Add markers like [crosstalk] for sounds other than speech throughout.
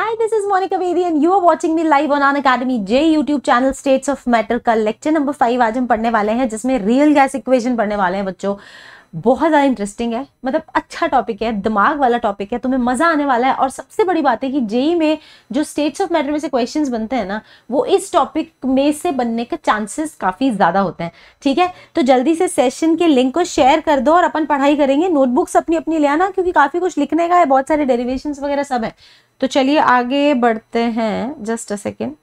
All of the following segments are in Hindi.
Hi, this is Monica Bedi and you are watching me live on An Academy J YouTube channel States of Matter का लेक्चर नंबर फाइव आज हम पढ़ने वाले हैं जिसमें रियल गैस इक्वेशन पढ़ने वाले हैं बच्चों बहुत ज़्यादा इंटरेस्टिंग है मतलब अच्छा टॉपिक है दिमाग वाला टॉपिक है तुम्हें मज़ा आने वाला है और सबसे बड़ी बात है कि जेई में जो स्टेट्स ऑफ मैटर में से क्वेश्चंस बनते हैं ना वो इस टॉपिक में से बनने के चांसेस काफ़ी ज़्यादा होते हैं ठीक है तो जल्दी से सेशन के लिंक को शेयर कर दो और अपन पढ़ाई करेंगे नोटबुक्स अपनी अपनी ले आना क्योंकि काफ़ी कुछ लिखने का है बहुत सारे डेरिवेशन वगैरह सब है तो चलिए आगे बढ़ते हैं जस्ट अ सेकेंड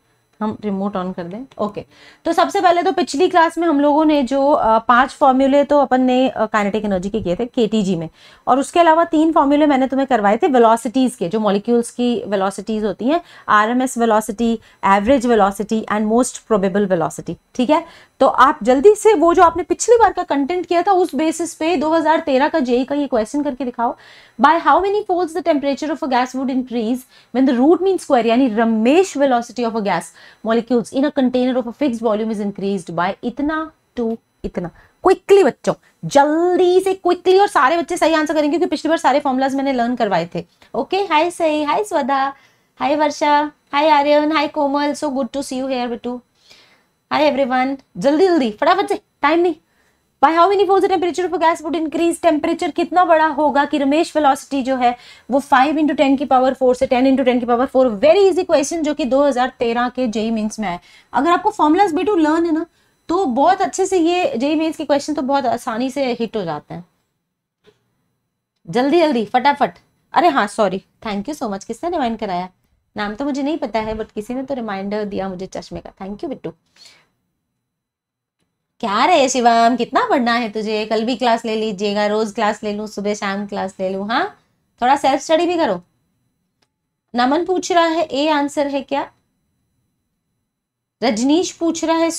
हम रिमोट ऑन कर दें ओके तो सबसे पहले तो पिछली क्लास में हम लोगों ने जो पांच फॉर्मूले तो अपन ने काइनेटिक एनर्जी के किए थे के में और उसके अलावा तीन फॉर्मूले मैंने तुम्हें करवाए थे वेलोसिटीज़ के जो मॉलिक्यूल्स की वेलोसिटीज़ होती हैं RMS velocity average velocity and most probable velocity ठीक है तो आप जल्दी से वो जो आपने पिछली बार का कंटेंट किया था उस बेसिस पे 2013 का जेई e का ये क्वेश्चन करके दिखाओ by how many folds the temperature of a gas would increase when the root mean square यानी RMS velocity of a gas molecules in a container of a fixed volume is increased by इतना टू इतना क्विकली बच्चों जल्दी से क्विकली और सारे बच्चे सही आंसर करेंगे क्योंकि पिछली बार सारे फॉर्मुलाज मैंने लर्न करवाए थे ओके हाय सही hi Swadha hi Varsha hi Aryan hi Komal so good to see you here Bittu hi everyone जल्दी जल्दी फटाफट से टाइम नहीं by how many folds temperature of gas would increase temperature कितना बड़ा होगा कि रमेश वेलोसिटी जो है वो फाइव इंटू टेन की पावर फोर से टेन इंटू टेन की power four very easy question जो कि 2013 के जेई मीन्स में है अगर आपको फॉर्मुलाज बी टू लर्न है ना तो बहुत अच्छे से ये जेई मीन्स के क्वेश्चन तो बहुत आसानी से हिट हो जाते हैं जल्दी जल्दी फटाफट अरे हाँ sorry thank you so much किसने रिमाइंड कराया नाम तो मुझे नहीं पता है बट किसी ने तो रिमाइंडर दिया मुझे चश्मे का थैंक यू बिट्टू क्या रे शिवम कितना पढ़ना है तुझे कल भी क्लास ले लीजिएगा रोज क्लास ले लू सुबह शाम क्लास ले लू हाँ थोड़ा सेल्फ स्टडी भी करो नमन पूछ रहा है ए आंसर है क्या रजनीश पूछ रहा है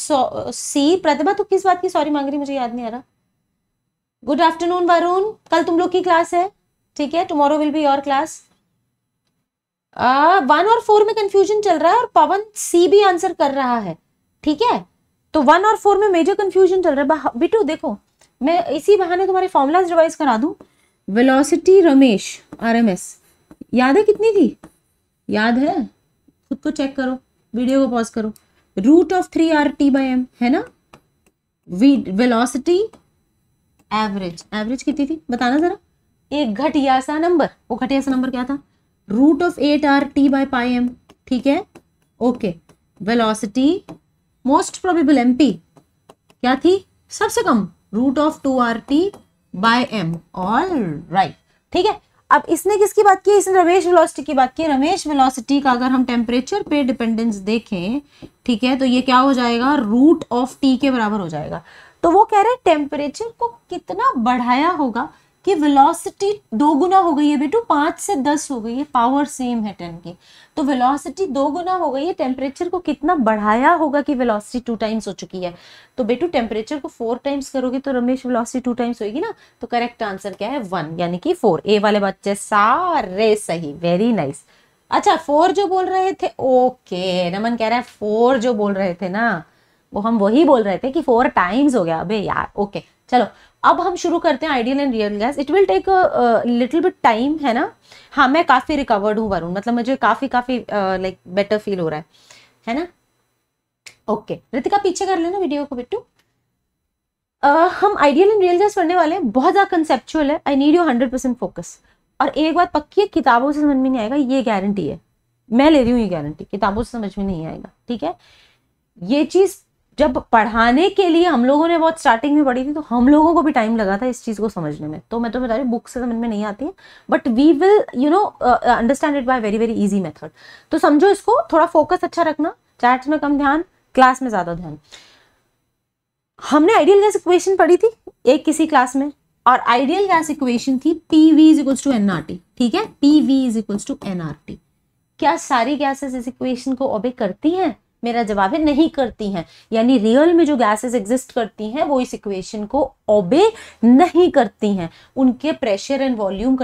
सी प्रतिभा तू किस बात की सॉरी मांग रही मुझे याद नहीं आ रहा गुड आफ्टरनून वरुण कल तुम लोग की क्लास है ठीक है tomorrow will be your class one और फोर में कंफ्यूजन चल रहा है और पवन सी भी आंसर कर रहा है ठीक है तो वन और फोर में मेजर कंफ्यूजन चल रहा है बिटू देखो मैं इसी बहाने तुम्हारे फॉर्मूलाज रिवाइज करा दूं वेलोसिटी रमेश आरएमएस याद है कितनी थी याद है खुद को चेक करो वीडियो को पॉज करो root of three R T by M है ना वेलोसिटी एवरेज एवरेज कितनी थी बताना जरा एक घटिया सा नंबर वो घटिया सा नंबर क्या था root of eight R T by pi M ठीक है okay velocity most probable MP क्या थी सबसे कम root of two R T by M all right ठीक है अब इसने किसकी बात की इसने रमेश वेलोसिटी की बात की रमेश वेलोसिटी का अगर हम टेम्परेचर पे डिपेंडेंस देखें ठीक है तो ये क्या हो जाएगा रूट ऑफ टी के बराबर हो जाएगा तो वो कह रहे हैं टेम्परेचर को कितना बढ़ाया होगा कि वेलोसिटी दो गुना हो गई है बेटू पांच से दस हो गई है पावर सेम है टेन की तो वेलोसिटी दो गुना हो गई है टेम्परेचर को कितना बढ़ाया होगा कि वेलोसिटी टू टाइम्स हो चुकी है तो बेटू टेम्परेचर को फोर टाइम्स करोगे तो रमेश वेलोसिटी टू टाइम्स होगी ना तो करेक्ट आंसर क्या है वन यानी कि फोर ए वाले बच्चे सारे सही वेरी नाइस अच्छा फोर जो बोल रहे थे ओके नमन कह रहा है फोर जो बोल रहे थे ना वो हम वही बोल रहे थे कि फोर टाइम्स हो गया अबे यार ओके चलो अब हम शुरू करते हैं ideal and real gas it will take little bit time है ना हाँ मैं काफ़ी रिकवर्ड हूँ वरुण मतलब मुझे काफ़ी काफ़ी लाइक बेटर फील हो रहा है है ना ओके okay. रितिका पीछे कर लेना वीडियो को बिट्टू uh, हम आइडियल एंड रियल गैस पढ़ने वाले हैं बहुत ज़्यादा कंसेप्चुअल है I need you hundred percent focus और एक बात पक्की है किताबों से समझ में नहीं आएगा ये गारंटी है मैं ले रही हूँ ये गारंटी किताबों से समझ में नहीं आएगा ठीक है ये चीज़ जब पढ़ाने के लिए हम लोगों ने बहुत स्टार्टिंग में पढ़ी थी तो हम लोगों को भी टाइम लगा था इस चीज़ को समझने में तो मैं तो बता रही हूँ बुक से समझ में नहीं आती है but we will you know understand it by very very easy method तो समझो इसको थोड़ा फोकस अच्छा रखना चैट्स में कम ध्यान क्लास में ज़्यादा ध्यान हमने आइडियल गैस इक्वेशन पढ़ी थी एक किसी क्लास में और आइडियल गैस इक्वेशन थी P V is equals to N R T ठीक है P V is equals to N R T क्या सारी गैसेस इस इक्वेशन को ओबे करती हैं मेरा जवाब है नहीं करती हैं यानी रियल में जो गैसेस एग्जिस्ट करती हैं वो इस इक्वेशन को ओबे नहीं करती हैं उनके प्रेशर एंड वॉल्यूम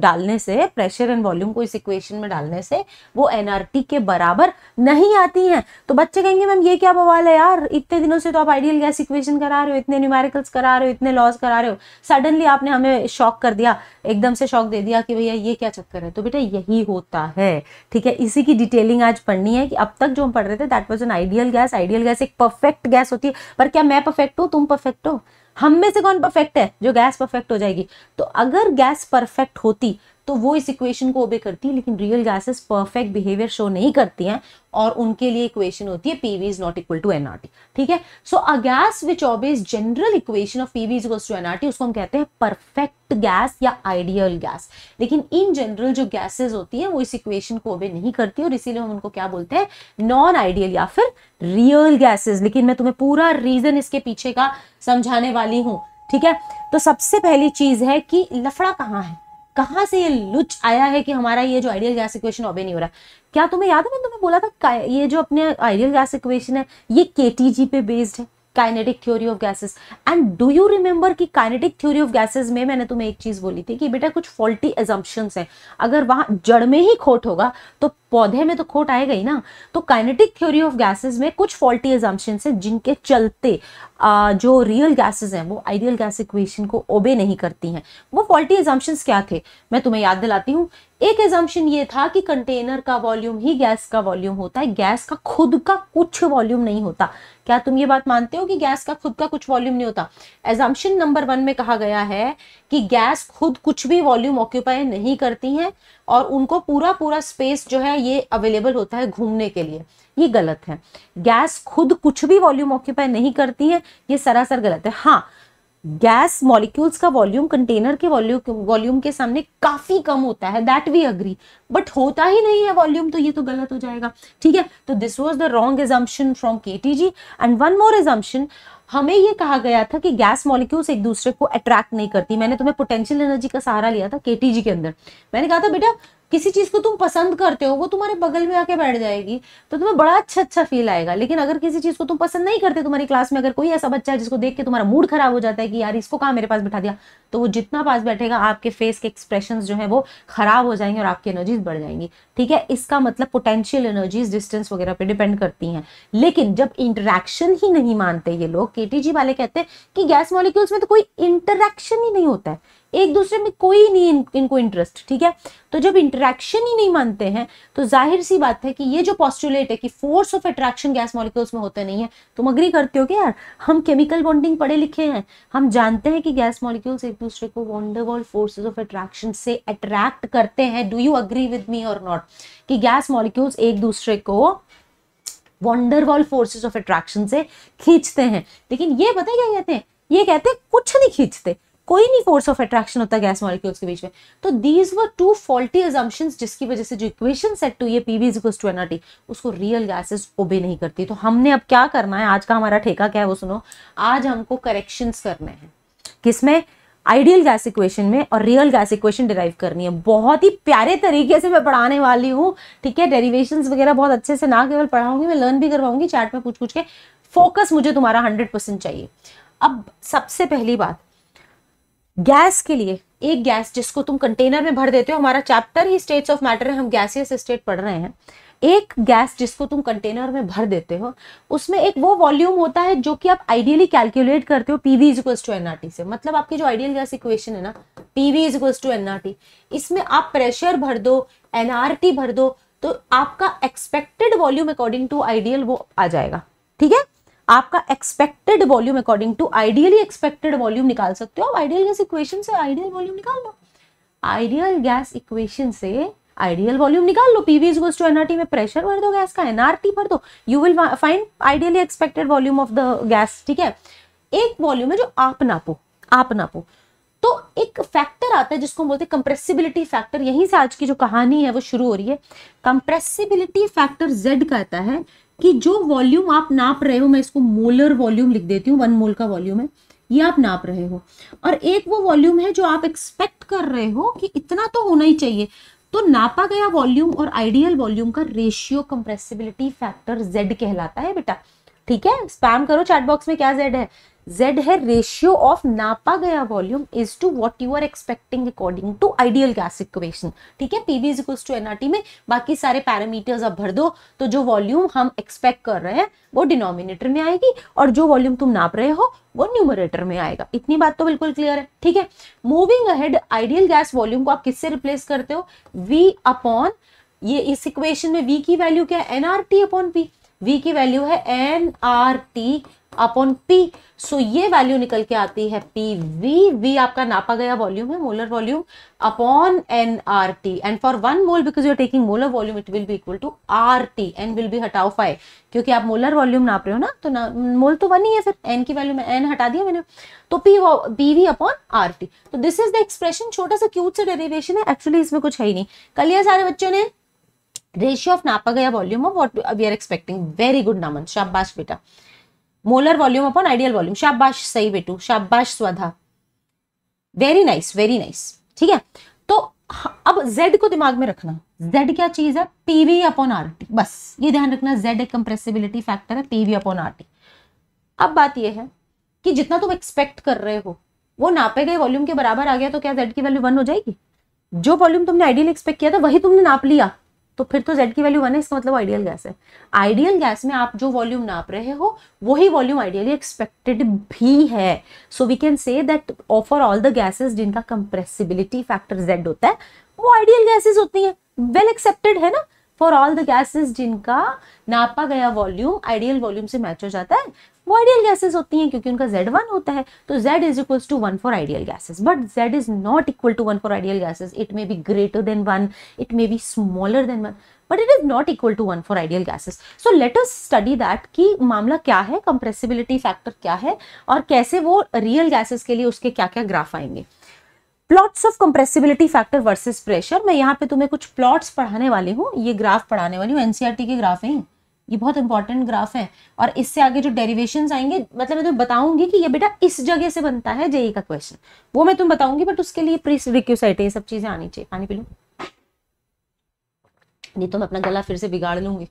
डालने से प्रेशर एंड वॉल्यूम को इस इक्वेशन में डालने से वो एनआरटी के बराबर नहीं आती हैं तो बच्चे कहेंगे मैम ये क्या बवाल है यार इतने दिनों से तो आप आइडियल गैस इक्वेशन करा रहे हो इतने न्यूमेरिकल्स करा रहे हो इतने लॉस करा रहे हो सडनली आपने हमें शॉक कर दिया एकदम से शॉक दे दिया कि भैया ये क्या चक्कर है तो बेटा यही होता है ठीक है इसी की डिटेलिंग आज पढ़नी है कि अब तक जो हम पढ़ रहे थे that was an ideal gas ideal gas एक परफेक्ट गैस होती है पर क्या मैं परफेक्ट हूँ तुम परफेक्ट हो हम में से कौन परफेक्ट है जो गैस परफेक्ट हो जाएगी तो अगर गैस परफेक्ट होती तो वो इस इक्वेशन को ओबे करती है लेकिन real gases perfect behaviour show नहीं करती हैं और उनके लिए इक्वेशन होती है PV is not equal to NRT ठीक है so a gas which obeys general equation of PV is to NRT उसको हम कहते हैं परफेक्ट गैस या आइडियल गैस लेकिन इन जनरल जो गैसेज होती है वो इस इक्वेशन को ओबे नहीं करती और इसीलिए हम उनको क्या बोलते हैं नॉन आइडियल या फिर रियल गैसेज लेकिन मैं तुम्हें पूरा रीजन इसके पीछे का समझाने वाली हूँ ठीक है तो सबसे पहली चीज है कि लफड़ा कहाँ है कहाँ से ये लुच आया है कि हमारा ये जो आइडियल गैस इक्वेशन ऑबे नहीं हो रहा क्या तुम्हें याद है मैंने तुम्हें बोला था ये जो अपने आइडियल गैस इक्वेशन है ये के पे बेस्ड है kinetic theory of gases and do you remember कि काइनेटिक थ्योरी ऑफ गैसेस में मैंने तुम्हें एक चीज बोली थी कि बेटा कुछ फॉल्टी एजम्पन्स हैं अगर वहां जड़ में ही खोट होगा तो पौधे में तो खोट आएगा ही ना तो काइनेटिक थ्योरी ऑफ गैसेस में कुछ फॉल्टी एजम्पन्स हैं जिनके चलते आ, जो रियल गैसेज हैं वो आइडियल गैस इक्वेशन को ओबे नहीं करती हैं वो फॉल्टी एजम्पन्स क्या थे मैं तुम्हें याद दिलाती हूँ एक एजम्पन ये था कि कंटेनर का वॉल्यूम ही गैस का वॉल्यूम होता है गैस का खुद का कुछ वॉल्यूम नहीं होता क्या तुम ये बात मानते हो कि गैस का खुद का कुछ वॉल्यूम नहीं होता एजम्पन नंबर वन में कहा गया है कि गैस खुद कुछ भी वॉल्यूम ऑक्यूपाई नहीं करती है और उनको पूरा पूरा स्पेस जो है ये अवेलेबल होता है घूमने के लिए ये गलत है गैस खुद कुछ भी वॉल्यूम ऑक्यूपाई नहीं करती है ये सरासर गलत है हाँ गैस मॉलिक्यूल्स का वॉल्यूम कंटेनर के वॉल्यूम वॉल्यूम के सामने काफी कम होता है दैट वी अग्री बट होता ही नहीं है वॉल्यूम तो ये तो गलत हो जाएगा ठीक है तो this was the wrong assumption from K T and one more assumption हमें ये कहा गया था कि गैस मॉलिक्यूल्स एक दूसरे को अट्रैक्ट नहीं करती मैंने तुम्हें पोटेंशियल एनर्जी का सहारा लिया था के के अंदर मैंने कहा था बेटा किसी चीज को तुम पसंद करते हो वो तुम्हारे बगल में आके बैठ जाएगी तो तुम्हें बड़ा अच्छा अच्छा फील आएगा लेकिन अगर किसी चीज को तुम पसंद नहीं करते तुम्हारी क्लास में अगर कोई ऐसा बच्चा है जिसको देख के तुम्हारा मूड खराब हो जाता है कि यार इसको कहाँ मेरे पास बैठा दिया तो वो जितना पास बैठेगा आपके फेस के एक्सप्रेशन जो है वो खराब हो जाएंगे और आपकी एनर्जीज बढ़ जाएंगी ठीक है इसका मतलब पोटेंशियल एनर्जीज डिस्टेंस वगैरह पे डिपेंड करती है लेकिन जब इंटरेक्शन ही नहीं मानते ये लोग के वाले कहते हैं कि गैस मॉलिक्यूल्स में तो कोई इंटरेक्शन ही नहीं होता है एक दूसरे में कोई नहीं इन, इनको इंटरेस्ट ठीक है तो जब इंटरेक्शन ही नहीं मानते हैं तो जाहिर सी बात है कि ये जो पॉस्टुलेट है कि force of attraction gas molecules में होते नहीं है तुम अग्री करते हो कि यार हम केमिकल बॉन्डिंग पढ़े लिखे हैं हम जानते हैं कि गैस मॉलिक्यूल्स एक दूसरे को वॉन्डरवॉल फोर्सेज ऑफ अट्रैक्शन से अट्रैक्ट करते हैं do you agree with me और नॉट कि गैस मॉलिक्यूल्स एक दूसरे को वॉन्डरवॉल फोर्सेज ऑफ अट्रैक्शन से खींचते हैं लेकिन ये पता क्या कहते हैं ये कहते हैं कुछ नहीं खींचते कोई नहीं फोर्स ऑफ अट्रैक्शन होता गैस मॉलिक्यूल्स के बीच में तो these were two faulty assumptions जिसकी वजह से जो इक्वेशन सेट टू ये पी वी इज टू उसको रियल गैसेज ओबे नहीं करती तो हमने अब क्या करना है आज का हमारा ठेका क्या है वो सुनो आज हमको करेक्शंस करने हैं किसमें आइडियल गैस इक्वेशन में और रियल गैस इक्वेशन डिराइव करनी है बहुत ही प्यारे तरीके से मैं पढ़ाने वाली हूँ ठीक है डेरिवेशन वगैरह बहुत अच्छे से ना केवल पढ़ाऊंगी मैं लर्न भी करवाऊंगी चैट में पूछ पूछ के फोकस मुझे तुम्हारा हंड्रेड परसेंट चाहिए अब सबसे पहली बात गैस के लिए एक गैस जिसको तुम कंटेनर में भर देते हो हमारा चैप्टर ही स्टेट्स ऑफ मैटर है हम गैसियस स्टेट पढ़ रहे हैं एक गैस जिसको तुम कंटेनर में भर देते हो उसमें एक वो वॉल्यूम होता है जो कि आप आइडियली कैलकुलेट करते हो पीवी इज टू एनआरटी से मतलब आपकी जो आइडियल गैस इक्वेशन है ना पीवी इज टू एनआरटी इसमें आप प्रेशर भर दो एनआरटी भर दो तो आपका expected volume according to ideal वो आ जाएगा ठीक है आपका expected volume according to ideally expected volume निकाल सकते हो आप आइडियल गैस इक्वेशन से आइडियल वॉल्यूम निकाल लो आइडियल गैस इक्वेशन से आइडियल वॉल्यूम निकाल लो पीवी इज टू एनआरटी में प्रेशर भर दो गैस का एनआरटी भर दो you will find ideally expected volume of the gas ठीक है एक वॉल्यूम है जो आप नापो आप नापो तो एक फैक्टर आता है जिसको हम बोलते हैं कंप्रेसिबिलिटी फैक्टर यहीं से आज की जो कहानी है वो शुरू हो रही है कंप्रेसिबिलिटी फैक्टर जेड कहता है कि जो वॉल्यूम आप नाप रहे हो मैं इसको मोलर वॉल्यूम लिख देती हूँ वन मोल का वॉल्यूम है ये आप नाप रहे हो और एक वो वॉल्यूम है जो आप एक्सपेक्ट कर रहे हो कि इतना तो होना ही चाहिए तो नापा गया वॉल्यूम और आइडियल वॉल्यूम का रेशियो कंप्रेसिबिलिटी फैक्टर जेड कहलाता है बेटा ठीक है स्पैम करो चैट बॉक्स में क्या जेड है z है रेशियो ऑफ नापा गया volume is to what you are expecting according to ideal gas equation ठीक है PV is equals to NRT में बाकी सारे पैरामीटर्स आप भर दो तो जो वॉल्यूम हम एक्सपेक्ट कर रहे हैं वो डिनोमिनेटर में आएगी और जो वॉल्यूम तुम नाप रहे हो वो न्यूमरेटर में आएगा इतनी बात तो बिल्कुल क्लियर है ठीक है moving ahead ideal gas volume को आप किससे रिप्लेस करते हो वी अपॉन ये इस इक्वेशन में वी की वैल्यू क्या है एनआरटी अपॉन पी वी की वैल्यू है N R T upon P so ये वैल्यू निकल के आती है पी वी वी आपका नापा गया वॉल्यूम है molar volume upon N R T and for one mole because you are taking molar volume it will be equal to R T N will be हटाओ फाइव क्योंकि आप मोलर वॉल्यूम नाप रहे हो ना तो ना मोल तो वन ही है फिर एन की वैल्यू में एन हटा दिया मैंने तो P P V upon R T तो दिस इज द एक्सप्रेशन छोटा सा क्यूट सा डेरिवेशन है एक्चुअली इसमें कुछ है ही नहीं कल ये सारे बच्चों ने रेशियो ऑफ नापा गया volume of what we are expecting very good Naman शाबाश बेटा molar volume upon ideal volume शाबाश सही बेटू शाबाश स्वधा वेरी नाइस वेरी नाइस ठीक है तो अब जेड को दिमाग में रखना जेड क्या चीज है पीवी अपॉन आरटी बस ये ध्यान रखना जेड एक कंप्रेसिबिलिटी फैक्टर है पीवी अपॉन आरटी अब बात ये है कि जितना तुम एक्सपेक्ट कर रहे हो वो नापे गए वॉल्यूम के बराबर आ गया तो क्या जेड की वैल्यू वन हो जाएगी जो वॉल्यूम तुमने आइडियल एक्सपेक्ट किया था वही तुमने नाप लिया तो फिर तो जेड की वैल्यू वन है इसका मतलब आइडियल गैस है आइडियल गैस में आप जो वॉल्यूम नाप रहे हो वही वॉल्यूम आइडियली एक्सपेक्टेड भी है so we can say that of all the gases जिनका कंप्रेसिबिलिटी फैक्टर जेड होता है वो आइडियल गैसेज होती है वेल well एक्सेप्टेड है ना फॉर ऑल द गैसेज जिनका नापा गया वॉल्यूम आइडियल वॉल्यूम से मैच हो जाता है वो आइडियल गैसेस होती हैं क्योंकि उनका जेड वन होता है तो Z is equals to one for ideal gases but Z is not equal to one for ideal gases it may be greater than one it may be smaller than one but it is not equal to one for ideal gases so let us study that कि मामला क्या है कंप्रेसिबिलिटी फैक्टर क्या है और कैसे वो रियल गैसेस के लिए उसके क्या क्या ग्राफ आएंगे plots of compressibility factor versus pressure मैं यहाँ पे तुम्हें कुछ प्लॉट्स पढ़ाने वाली हूँ ये ग्राफ पढ़ाने वाली हूँ एनसीआरटी e के ग्राफ है ये बहुत इंपॉर्टेंट ग्राफ है और इससे आगे जो डेरिवेशन आएंगे मतलब मैं तुम्हें बताऊंगी कि ये बेटा इस जगह से बनता है जेई e का क्वेश्चन वो मैं तुम बताऊंगी बट उसके लिए प्रीस रिक्यूसाइट ये सब चीजें आनी चाहिए पानी पी नहीं तो मैं अपना गला फिर से बिगाड़ लूंगी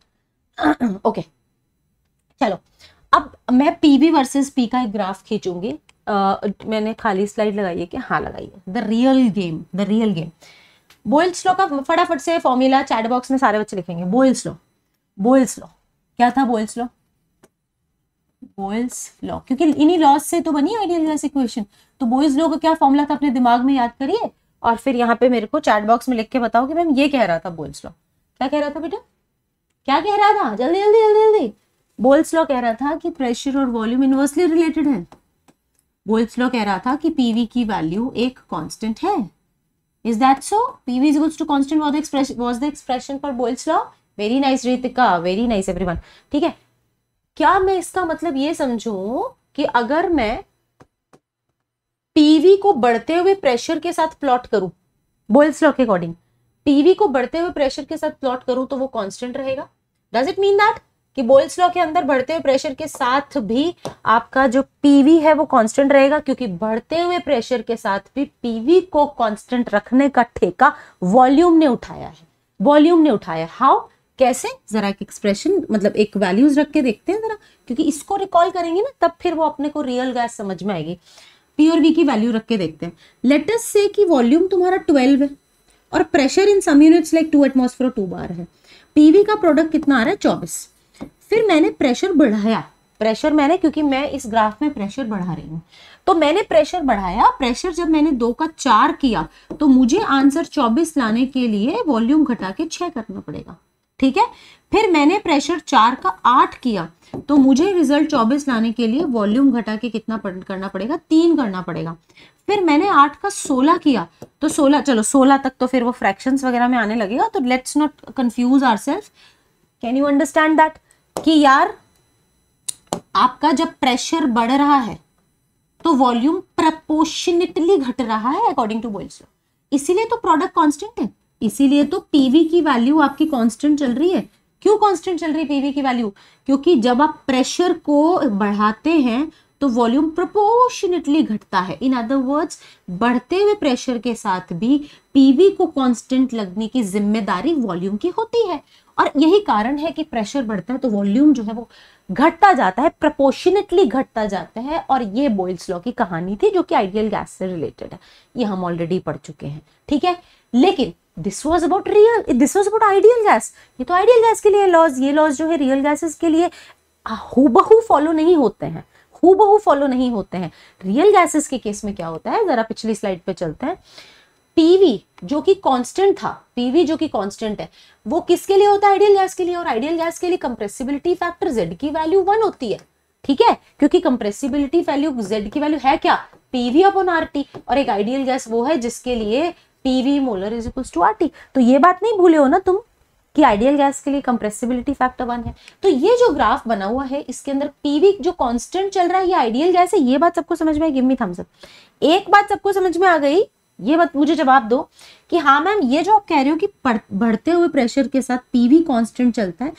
ओके [clears throat] चलो अब मैं पी बी वर्सेज पी का एक ग्राफ खींचूंगी मैंने खाली स्लाइड लगाई है कि हाँ लगाई है the real game the real game Boyle's law का फटाफट से फॉर्मूला चैट बॉक्स में सारे बच्चे लिखेंगे बोइल्स स्लो बोइल्स स्लो क्या था बोल्स लॉ बोल्स लॉ क्योंकि इन्हीं लॉज से तो बनी आइडियल गैस इक्वेशन तो बोल्स लॉ का क्या फॉर्मूला था अपने दिमाग में याद करिए और फिर यहाँ पे मेरे को चैट बॉक्स में लिख के बताओ कि मैम ये कह रहा था बोल्स लॉ क्या कह रहा था बेटा क्या कह रहा था जल्दी जल्दी जल्दी जल्दी बोल्स लॉ कह रहा था कि प्रेशर और वॉल्यूम इनवर्सली रिलेटेड है बोल्स लॉ कह रहा था कि पीवी की वैल्यू एक कांस्टेंट है is that so PV is to constant was the expression for Boyle's law very nice Ritika very nice everyone ठीक है क्या मैं इसका मतलब ये समझू कि अगर मैं पीवी को बढ़ते हुए प्रेशर के साथ प्लॉट करूं बोल्स लॉ के अकॉर्डिंग पीवी को बढ़ते हुए प्रेशर के साथ प्लॉट करूं तो वो कांस्टेंट रहेगा डज इट मीन दैट कि बोल्स लॉ के अंदर बढ़ते हुए प्रेशर के साथ भी आपका जो पीवी है वो कांस्टेंट रहेगा क्योंकि बढ़ते हुए प्रेशर के साथ भी पीवी को कांस्टेंट रखने का ठेका वॉल्यूम ने उठाया है वॉल्यूम ने उठाया हाउ कैसे ज़रा एक एक्सप्रेशन मतलब एक वैल्यूज़ रख के देखते हैं ज़रा क्योंकि इसको रिकॉल करेंगे ना तब फिर वो अपने को रियल गैस समझ में आएगी पी और वी की वैल्यू रख के देखते हैं लेटस से कि वॉल्यूम तुम्हारा ट्वेल्व है और pressure in some units like two atmosphere two bar है पीवी का प्रोडक्ट कितना आ रहा है चौबीस फिर मैंने प्रेशर बढ़ाया प्रेशर मैंने क्योंकि मैं इस ग्राफ में प्रेशर बढ़ा रही हूँ तो मैंने प्रेशर बढ़ाया प्रेशर जब मैंने दो का चार किया तो मुझे आंसर चौबीस लाने के लिए वॉल्यूम घटा के छः करना पड़ेगा ठीक है फिर मैंने प्रेशर चार का आठ किया तो मुझे रिजल्ट चौबीस लाने के लिए वॉल्यूम घटा के कितना करना पड़ेगा तीन करना पड़ेगा फिर मैंने आठ का सोलह किया तो सोलह चलो सोलह तक तो फिर वो फ्रैक्शन वगैरह में आने लगेगा तो let's not confuse our self can you understand that कि यार आपका जब प्रेशर बढ़ रहा है तो वॉल्यूम प्रपोर्शनेटली घट रहा है अकॉर्डिंग टू बोल्स इसीलिए तो प्रोडक्ट कॉन्स्टेंट है इसीलिए तो पीवी की वैल्यू आपकी कांस्टेंट चल रही है क्यों कांस्टेंट चल रही है पीवी की वैल्यू क्योंकि जब आप प्रेशर को बढ़ाते हैं तो वॉल्यूम प्रोपोर्शनेटली घटता है इन अदर वर्ड्स बढ़ते हुए प्रेशर के साथ भी पीवी को कांस्टेंट लगने की जिम्मेदारी वॉल्यूम की होती है और यही कारण है कि प्रेशर बढ़ता है तो वॉल्यूम जो है वो घटता जाता है प्रपोर्शनेटली घटता जाता है और ये बोइल्स लॉ की कहानी थी जो कि आइडियल गैस से रिलेटेड है ये हम ऑलरेडी पढ़ चुके हैं ठीक है लेकिन this was about real this was about ideal gas ये तो आइडियल गैस के लिए लॉज ये लॉज जो है रियल गैसेस के लिए हु फॉलो नहीं होते हैं हु फॉलो नहीं होते हैं रियल गैसेस के केस में क्या होता है जरा पिछली स्लाइड पे चलते हैं पीवी जो कि कांस्टेंट था पीवी जो कि कांस्टेंट है वो किसके लिए होता है आइडियल गैस के लिए और आइडियल गैस के लिए कंप्रेसिबिलिटी फैक्टर जेड की वैल्यू वन होती है ठीक है क्योंकि कंप्रेसिबिलिटी वैल्यू जेड की वैल्यू है क्या पीवी अपॉन आर और एक आइडियल गैस वो है जिसके लिए P V molar is equals to R T तो ये बात नहीं भूले हो ना तुम कि आइडियल गैस के लिए कंप्रेसिबिलिटी फैक्टर वन है तो ये जो ग्राफ बना हुआ है इसके अंदर पीवी जो कांस्टेंट चल रहा है ये आइडियल गैस है ये बात सबको समझ में आई गिव मी थम्स अप एक बात सबको समझ में आ गई ये बात मुझे जवाब दो कि हाँ मैम ये जो आप कह रहे हो कि बढ़ते हुए प्रेशर के साथ पीवी कांस्टेंट चलता है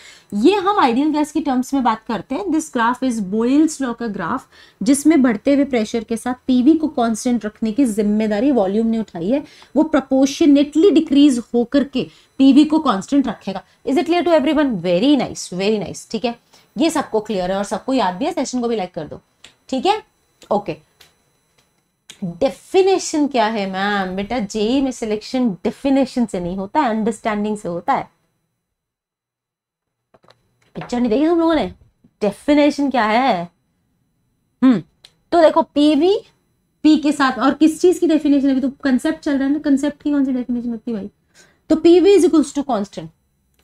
ये हम आइडियल गैस की टर्म्स में बात करते हैं this graph is Boyle's law का ग्राफ जिसमें बढ़ते हुए प्रेशर के साथ पीवी को कांस्टेंट रखने की जिम्मेदारी वॉल्यूम ने उठाई है वो प्रपोर्शनेटली डिक्रीज होकर के पीवी को कॉन्स्टेंट रखेगा is it clear to every very nice very nice ठीक है ये सबको क्लियर है और सबको याद भी है सेशन को भी लाइक कर दो ठीक है ओके okay. डेफिनेशन क्या है मैम बेटा जेई e में सिलेक्शन डेफिनेशन से नहीं होता है अंडरस्टैंडिंग से होता है पिक्चर नहीं देखी तुम लोगों ने डेफिनेशन क्या है हम्म तो देखो पीवी पी के साथ और किस चीज की डेफिनेशन अभी तो कंसेप्ट चल रहा है ना कंसेप्ट की कौन सी डेफिनेशन होती है भाई तो PV is equals to constant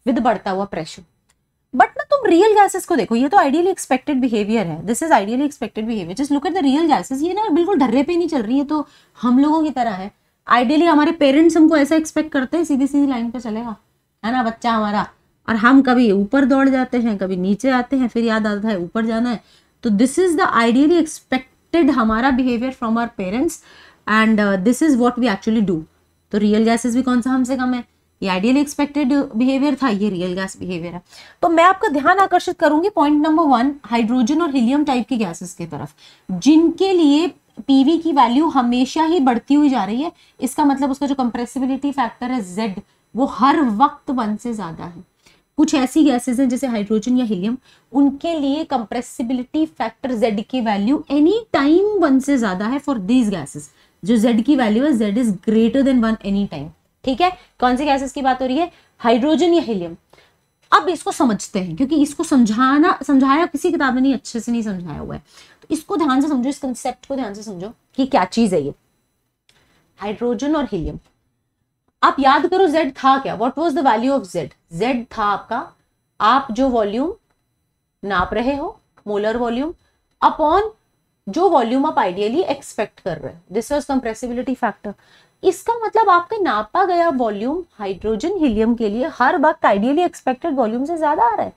with बढ़ता हुआ प्रेशर बट ना रियल गैसेस को देखो ये तो आइडियली एक्सपेक्टेड बिहेवियर है this is ideally expected behaviour just look at the real gases ये ना बिल्कुल ढर्रे पे नहीं चल रही है तो हम लोगों की तरह है आइडियली हमारे पेरेंट्स हमको ऐसा एक्सपेक्ट करते हैं सीधी सीधी लाइन पे चलेगा है ना बच्चा हमारा और हम कभी ऊपर दौड़ जाते हैं कभी नीचे आते हैं फिर याद आता है ऊपर जाना है तो this is the ideally expected हमारा behaviour from our parents and this is what we actually do तो रियल गैसेज भी कौन सा हमसे कम है ये आइडियली एक्सपेक्टेड बिहेवियर था ये रियल गैस बिहेवियर है तो मैं आपका ध्यान आकर्षित करूंगी पॉइंट नंबर वन हाइड्रोजन और हीलियम टाइप की गैसेस की तरफ जिनके लिए पीवी की वैल्यू हमेशा ही बढ़ती हुई जा रही है इसका मतलब उसका जो कंप्रेसिबिलिटी फैक्टर है जेड वो हर वक्त वन से ज़्यादा है कुछ ऐसी गैसेज हैं जैसे हाइड्रोजन या हीलियम उनके लिए कंप्रेसिबिलिटी फैक्टर जेड की वैल्यू एनी टाइम वन से ज़्यादा है फॉर दीज गैसेज जो जेड की वैल्यू है Z is greater than one any time ठीक है कौन सी गैसेस की बात हो रही है हाइड्रोजन या हीलियम अब इसको समझते हैं क्योंकि इसको समझाना समझाया किसी किताब में नहीं अच्छे से नहीं समझाया हुआ है तो इसको ध्यान से समझो इस कंसेप्ट को ध्यान से समझो कि क्या चीज है ये हाइड्रोजन और हीलियम आप याद करो जेड था क्या what was the value of Z Z था आपका आप जो वॉल्यूम नाप रहे हो मोलर वॉल्यूम अपॉन जो वॉल्यूम आप आइडियली एक्सपेक्ट कर रहे हो दिस वॉज कंप्रेसिबिलिटी फैक्टर इसका मतलब आपके नापा गया वॉल्यूम हाइड्रोजन हीलियम के लिए हर वक्त आइडियली एक्सपेक्टेड वॉल्यूम से ज्यादा आ रहा है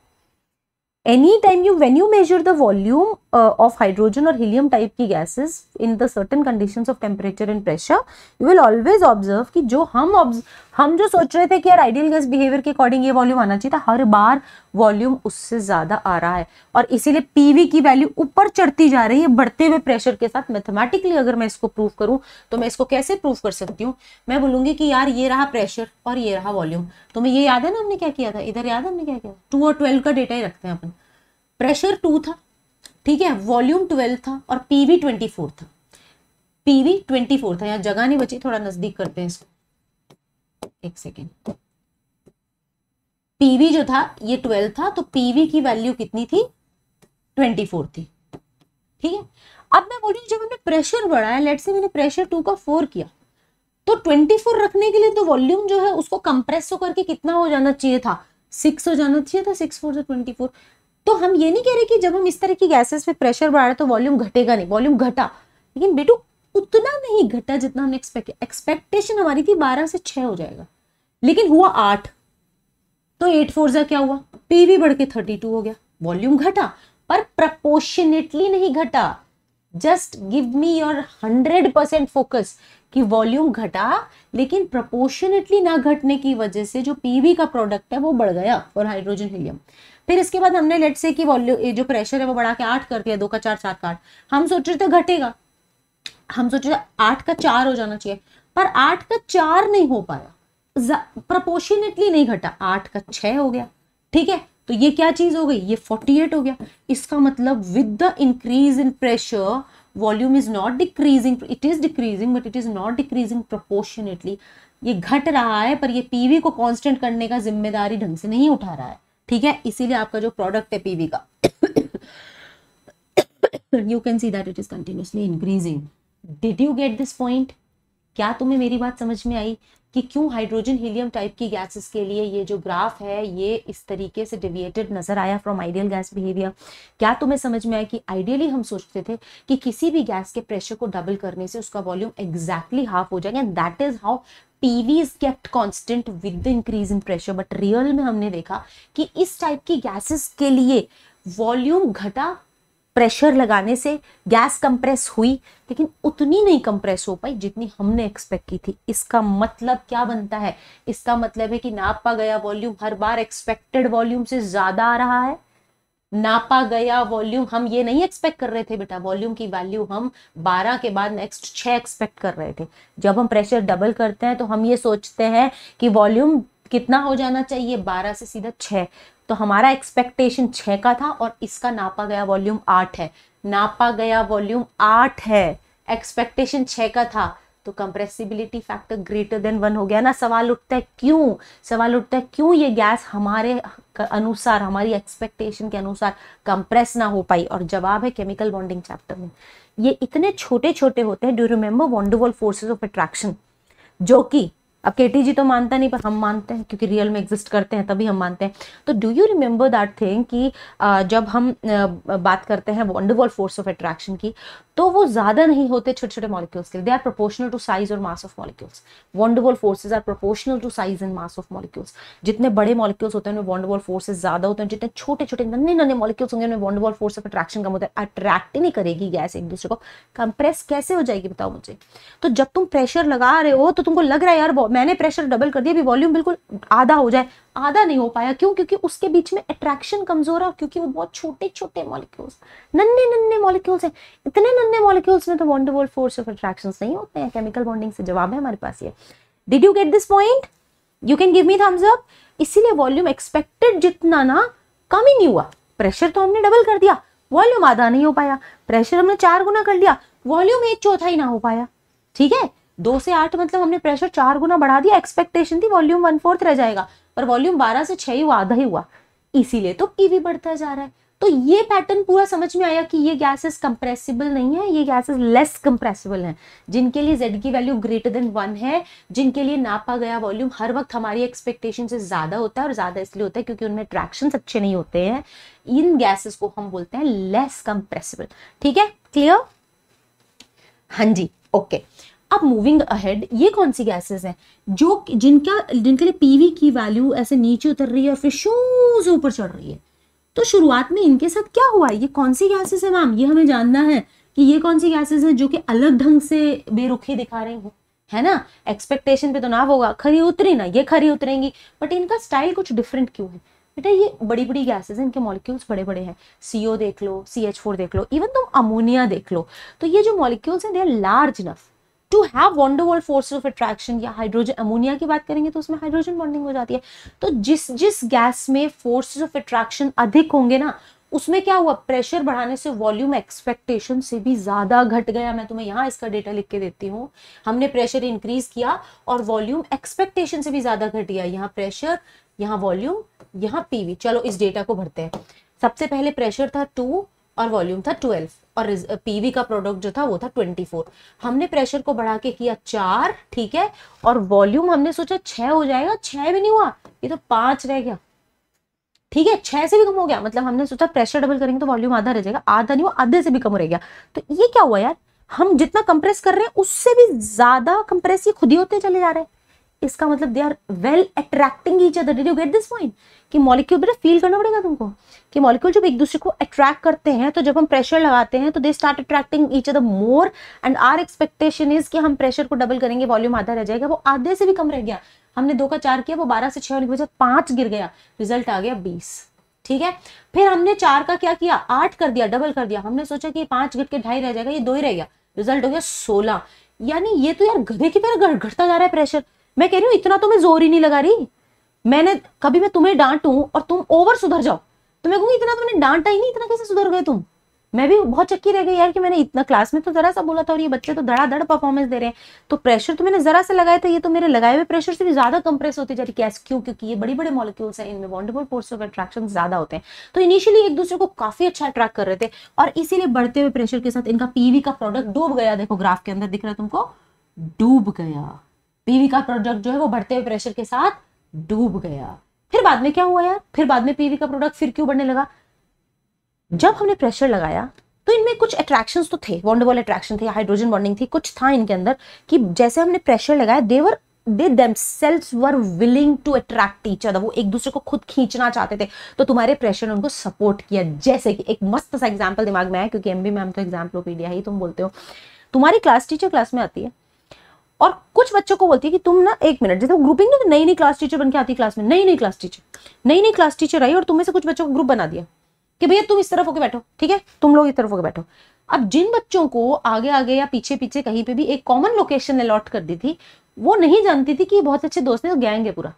any time you when you measure the volume of hydrogen और हीलियम टाइप की gases in the certain condition of temperature and pressure you will always observe कि जो हम हम जो सोच रहे थे कि यार आइडियल गैस बिहेवियर के अकॉर्डिंग ये वॉल्यूम आना चाहिए था हर बार वॉल्यूम उससे ज़्यादा आ रहा है और इसीलिए पीवी की वैल्यू ऊपर चढ़ती जा रही है बढ़ते हुए प्रेशर के साथ मैथमेटिकली अगर मैं इसको प्रूव करूं तो मैं इसको कैसे प्रूव कर सकती हूँ मैं बोलूंगी कि यार ये रहा प्रेशर और ये रहा वॉल्यूम तो मैं ये याद है ना हमने क्या किया था इधर याद है हमने क्या किया टू और ट्वेल्व का डेटा ही रखते हैं अपन प्रेशर टू था ठीक है वॉल्यूम ट्वेल्व था और पीवी ट्वेंटी फोर था पीवी ट्वेंटी फोर था यहाँ जगह नहीं बची थोड़ा नजदीक करते हैं इसको एक सेकेंड पीवी जो था ये ट्वेल्व था तो पीवी की वैल्यू कितनी थी ट्वेंटी फोर थी ठीक है अब मैं बोल रही हूँ जब हमने प्रेशर बढ़ाया लेट से मैंने प्रेशर टू का फोर किया तो ट्वेंटी फोर रखने के लिए तो वॉल्यूम जो है उसको कंप्रेस होकर के कितना हो जाना चाहिए था सिक्स हो जाना चाहिए था सिक्स फोर से ट्वेंटी फोर तो हम ये नहीं कह रहे कि जब हम इस तरह की गैसेस पे प्रेशर बढ़ा रहे तो वॉल्यूम घटेगा नहीं वॉल्यूम घटा लेकिन बेटू उतना नहीं घटा जितना हमने एक्सपेक्ट एक्सपेक्टेशन हमारी थी बारह से छः हो जाएगा लेकिन हुआ आठ तो एट फोर ज़ा क्या हुआ पी भी बढ़ के थर्टी टू हो गया वॉल्यूम घटा पर प्रपोर्शनेटली नहीं घटा just give me your hundred percent focus कि वॉल्यूम घटा लेकिन प्रपोर्शनेटली ना घटने की वजह से जो पीवी का प्रोडक्ट है वो बढ़ गया और हाइड्रोजन हीलियम फिर इसके बाद हमने लेट से कि वॉल्यूम जो प्रेशर है वो बढ़ा के आठ कर दिया दो का चार सात का आठ हम सोच रहे थे घटेगा हम सोच रहे थे आठ का चार हो जाना चाहिए पर आठ का चार नहीं हो पाया प्रपोर्शनेटली नहीं घटा आठ का छः हो गया ठीक है तो ये क्या चीज़ हो गई ये फोर्टी एट हो गया इसका मतलब with the increase in pressure volume is not decreasing it is decreasing but it is not decreasing proportionately ये घट रहा है पर ये पीवी को कांस्टेंट करने का जिम्मेदारी ढंग से नहीं उठा रहा है ठीक है इसीलिए आपका जो प्रोडक्ट है पीवी का you can see that it is continuously increasing did you get this point क्या तुम्हें मेरी बात समझ में आई कि क्यों हाइड्रोजन हीलियम टाइप की गैसेस के लिए ये जो ग्राफ है ये इस तरीके से डिविएटेड नज़र आया फ्रॉम आइडियल गैस बिहेवियर क्या तुम्हें समझ में आया कि आइडियली हम सोचते थे कि किसी भी गैस के प्रेशर को डबल करने से उसका वॉल्यूम एग्जैक्टली हाफ हो जाएगा and that is how PV is kept constant with the increase in pressure but real में हमने देखा कि इस टाइप की गैसेस के लिए वॉल्यूम घटा प्रेशर लगाने से गैस कंप्रेस हुई लेकिन उतनी नहीं कंप्रेस हो पाई जितनी हमने एक्सपेक्ट की थी इसका मतलब क्या बनता है इसका मतलब है कि नापा गया वॉल्यूम हर बार एक्सपेक्टेड वॉल्यूम से ज़्यादा आ रहा है नापा गया वॉल्यूम हम ये नहीं एक्सपेक्ट कर रहे थे बेटा वॉल्यूम की वैल्यू हम 12 के बाद नेक्स्ट 6 एक्सपेक्ट कर रहे थे जब हम प्रेशर डबल करते हैं तो हम ये सोचते हैं कि वॉल्यूम कितना हो जाना चाहिए 12 से सीधा 6 तो हमारा एक्सपेक्टेशन छः का था और इसका नापा गया वॉल्यूम आठ है नापा गया वॉल्यूम आठ है एक्सपेक्टेशन छः का था तो compressibility factor greater than one हो गया ना सवाल उठता है क्यों सवाल उठता है क्यों ये गैस हमारे अनुसार हमारी एक्सपेक्टेशन के अनुसार कंप्रेस ना हो पाई और जवाब है केमिकल बॉन्डिंग चैप्टर में ये इतने छोटे छोटे होते हैं do remember van der Waals forces of attraction जो कि अब केटी जी तो मानता नहीं पर हम मानते हैं क्योंकि रियल में एग्जिस्ट करते हैं तभी हम मानते हैं तो do you remember that thing कि जब हम बात करते हैं वंडरवॉल फोर्स ऑफ अट्रैक्शन की तो वो ज़्यादा नहीं होते छोटे छोटे मॉलिक्यूल्स के they are proportional to size और mass of molecules van der Waals forces are proportional to size and mass of molecules जितने बड़े मॉलिक्यूल्स होते हैं उनमें फोर्सेज ज़्यादा होते हैं जितने छोटे छोटे नन्ने नन्ने मॉलिक्यूल्स होंगे उन्हें वंडरवॉल फोर्स ऑफ अट्रैक्शन कम होता है अट्रैक्ट ही नहीं करेगी गैस एक दूसरे को कंप्रेस कैसे हो जाएगी बताओ मुझे तो जब तुम प्रेशर लगा रहे हो तो तुमको लग रहा है यार मैंने प्रेशर डबल कर दिया भी वॉल्यूम बिल्कुल आधा हो जाए आधा नहीं हो पाया क्यों क्योंकि उसके बीच में अट्रैक्शन कमजोर है क्योंकि वो बहुत छोटे छोटे मॉलिक्यूल्स नन्ने नन्ने मॉलिक्यूल्स हैं इतने नन्ने मॉलिक्यूल्स में तो वॉन्डरवॉल फोर्स ऑफ अट्रैक्शन नहीं होते हैं केमिकल बॉन्डिंग से जवाब है हमारे पास ये did you get this point you can give me thumbs up इसीलिए वॉल्यूम एक्सपेक्टेड जितना ना कम ही नहीं हुआ प्रेशर तो हमने डबल कर दिया वॉल्यूम आधा नहीं हो पाया प्रेशर हमने चार गुना कर लिया वॉल्यूम एक चौथा ही ना हो पाया ठीक है दो से आठ मतलब हमने प्रेशर चार गुना बढ़ा दिया एक्सपेक्टेशन थी वॉल्यूम वन फोर्थ रह जाएगा पर वॉल्यूम बारह से छह हुआ आधा ही हुआ इसीलिए तो ई e भी बढ़ता जा रहा है तो ये पैटर्न पूरा समझ में आया कि ये गैसेस कंप्रेसिबल नहीं है ये गैसेस लेस कंप्रेसिबल हैं जिनके लिए जेड की वैल्यू ग्रेटर देन वन है जिनके लिए नापा गया वॉल्यूम हर वक्त हमारी एक्सपेक्टेशन से ज़्यादा होता है और ज़्यादा इसलिए होता है क्योंकि उनमें अट्रैक्शन अच्छे नहीं होते हैं इन गैसेस को हम बोलते हैं लेस कंप्रेसिबल ठीक है क्लियर हाँ जी ओके okay. अब मूविंग अहेड ये कौन सी गैसेस हैं जो जिनका जिनके लिए पीवी की वैल्यू ऐसे नीचे उतर रही है और फिर शूज ऊपर चढ़ रही है तो शुरुआत में इनके साथ क्या हुआ ये कौन सी गैसेस है मैम ये हमें जानना है कि ये कौन सी गैसेस हैं जो कि अलग ढंग से बेरुखी दिखा रही हैं है ना एक्सपेक्टेशन पे तो ना होगा खरी उतरी ना ये खरी उतरेंगी बट इनका स्टाइल कुछ डिफरेंट क्यों है बेटा ये बड़ी बड़ी गैसेस हैं इनके मॉलिक्यूल्स बड़े बड़े हैं सी देख लो सी देख लो इवन तुम अमोनिया देख लो तो ये जो मॉलिक्यूल्स हैं they are large enough to have van der Waals force of attraction या हाइड्रोजन अमोनिया की बात करेंगे तो उसमें हाइड्रोजन बॉन्डिंग हो जाती है तो जिस जिस गैस में फोर्सेज ऑफ अट्रैक्शन अधिक होंगे ना उसमें क्या हुआ प्रेशर बढ़ाने से वॉल्यूम एक्सपेक्टेशन से भी ज़्यादा घट गया मैं तुम्हें यहां इसका डेटा लिख के देती हूँ हमने प्रेशर इंक्रीज किया और वॉल्यूम एक्सपेक्टेशन से भी ज़्यादा घट गया यहाँ प्रेशर यहाँ वॉल्यूम यहाँ पीवी चलो इस डेटा को भरते हैं सबसे पहले प्रेशर था टू और वॉल्यूम था ट्वेल्व और पीवी का प्रोडक्ट जो था वो था 24 हमने प्रेशर को बढ़ा के किया चार ठीक है और वॉल्यूम हमने सोचा छह हो जाएगा छह भी नहीं हुआ ये तो पांच रह गया ठीक है छह से भी कम हो गया मतलब हमने सोचा प्रेशर डबल करेंगे तो वॉल्यूम आधा रह जाएगा आधा नहीं हुआ आधे से भी कम रह गया तो ये क्या हुआ यार हम जितना कंप्रेस कर रहे हैं उससे भी ज्यादा कंप्रेस ये खुद ही होते चले जा रहे हैं इसका मतलब they are well attracting each other did you get this point कि मॉलिक्यूल बेटा फील करना पड़ेगा तुमको कि मॉलिक्यूल जब एक दूसरे को अट्रैक्ट करते हैं तो जब हम प्रेशर लगाते हैं तो they start attracting each other more and our expectation is कि हम प्रेशर को डबल करेंगे वॉल्यूम आधा रह जाएगा वो आधे से भी कम रह गया हमने दो का चार किया वो बारह से छह होने की वजह पांच गिर गया रिजल्ट आ गया बीस ठीक है फिर हमने चार का क्या किया आठ कर दिया डबल कर दिया हमने सोचा कि पांच गिर के ढाई रह जाएगा ये दो ही रह गया रिजल्ट हो गया सोलह यानी ये तो यार गधे की तरह घटता जा रहा है प्रेशर मैं कह रही हूँ इतना तो मैं जोर ही नहीं लगा रही मैंने कभी मैं तुम्हें डांटू और तुम ओवर सुधर जाओ तो मैं कहूँगी इतना तो मैंने डांटा ही नहीं इतना कैसे सुधर गए तुम मैं भी बहुत चक्की रह गई यार कि मैंने इतना क्लास में तो जरा सा बोला था और ये बच्चे तो धड़ाधड़ परफॉर्मेंस दे रहे हैं तो प्रेशर तो मैंने जरा से लगाया था ये तो मेरे लगाए हुए प्रेशर से भी ज्यादा कंप्रेस होते जा रही कैस क्यों क्योंकि ये बड़े बड़े मॉलिक्यूल्स हैं इनमें वॉन्डेबल फोर्स ऑफ अट्रैक्शन ज्यादा होते हैं तो इनिशियली एक दूसरे को काफी अच्छा अट्रैक्ट कर रहे थे और इसीलिए बढ़ते हुए प्रेशर के साथ इनका पीवी का प्रोडक्ट डूब गया देखो ग्राफ के अंदर दिख रहा है तुमको डूब गया पीवी का प्रोडक्ट जो है वो बढ़ते हुए प्रेशर के साथ डूब गया फिर बाद में क्या हुआ यार फिर बाद में पीवी का प्रोडक्ट फिर क्यों बढ़ने लगा जब हमने प्रेशर लगाया तो इनमें कुछ अट्रैक्शन तो थे वॉन्डरबॉल अट्रैक्शन थे हाइड्रोजन बॉन्डिंग थी कुछ था इनके अंदर कि जैसे हमने प्रेशर लगाया they were they willing to attract each वो एक दूसरे को खुद खींचना चाहते थे तो तुम्हारे प्रेशर ने उनको सपोर्ट किया जैसे कि एक मस्त सा एग्जाम्पल दिमाग में आया क्योंकि एम बी मैम तो एग्जाम्पलोपीडिया ही तुम बोलते हो तुम्हारी क्लास टीचर क्लास में आती है और कुछ बच्चों को बोलती है कि तुम ना एक मिनट जैसे ग्रुपिंग ना नई नई क्लास टीचर बन के आती क्लास में नई नई क्लास टीचर नई नई क्लास टीचर आई और तुम्हें से कुछ बच्चों को ग्रुप बना दिया कि भैया तुम इस तरफ होके बैठो ठीक है तुम लोग इस तरफ होके बैठो अब जिन बच्चों को आगे आगे या पीछे पीछे कहीं पे भी एक कॉमन लोकेशन अलॉट कर दी थी वो नहीं जानती थी कि बहुत अच्छे दोस्त हैं तो गैंग है पूरा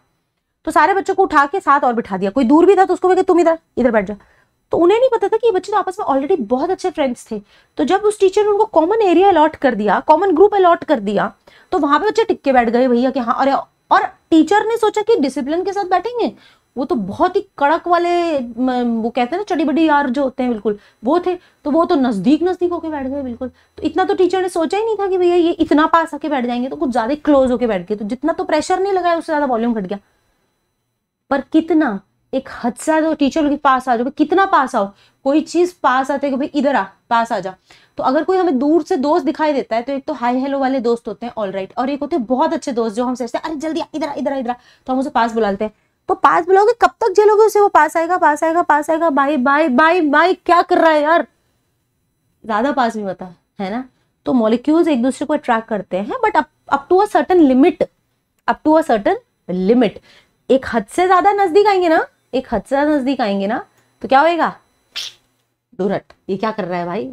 तो सारे बच्चों को उठा के साथ और बिठा दिया कोई दूर भी था तो उसको भी तुम इधर इधर बैठ जाओ तो उन्हें नहीं पता था कि ये बच्चे तो आपस में ऑलरेडी बहुत अच्छे फ्रेंड्स थे तो जब उस टीचर ने उनको कॉमन एरिया अलॉट कर दिया कॉमन ग्रुप अलॉट कर दिया तो वहां पे बच्चे टिक के बैठ गए भैया कि हाँ अरे और टीचर ने सोचा कि डिसिप्लिन के साथ बैठेंगे वो तो बहुत ही कड़क वाले वो कहते हैं ना चटी बड़ी यार जो होते हैं बिल्कुल वो थे तो वो तो नज़दीक नज़दीक होके बैठ गए बिल्कुल तो इतना तो टीचर ने सोचा ही नहीं था कि भैया ये इतना पास आके बैठ जाएंगे तो कुछ ज़्यादा क्लोज होके बैठ गए तो जितना तो प्रेशर नहीं लगाया उससे ज़्यादा वॉल्यूम घट गया पर कितना एक हद से ज़्यादा टीचर लोग पास आ जाओ कितना पास आओ कोई चीज़ पास आते कि भाई इधर आ पास आ जा तो अगर कोई हमें दूर से दोस्त दिखाई देता है तो एक तो हाई हेलो वाले दोस्त होते हैं ऑल राइट और एक होते हैं बहुत अच्छे दोस्त जो हम सोचते हैं अरे जल्दी इधर इधर इधर तो हम उसे पास बुलाते हैं तो पास बुलाओगे कब तक झेलोगे उसे वो पास आएगा पास आएगा पास आएगा बाई बाई बाई बाई क्या कर रहा है यार ज़्यादा पास नहीं होता है ना तो मॉलिक्यूल्स एक दूसरे को अट्रैक्ट करते हैं but up to a certain limit up to a certain limit एक हद से ज़्यादा नज़दीक आएंगे ना एक हद से नज़दीक आएंगे ना तो क्या होएगा दूरट ये क्या कर रहा है भाई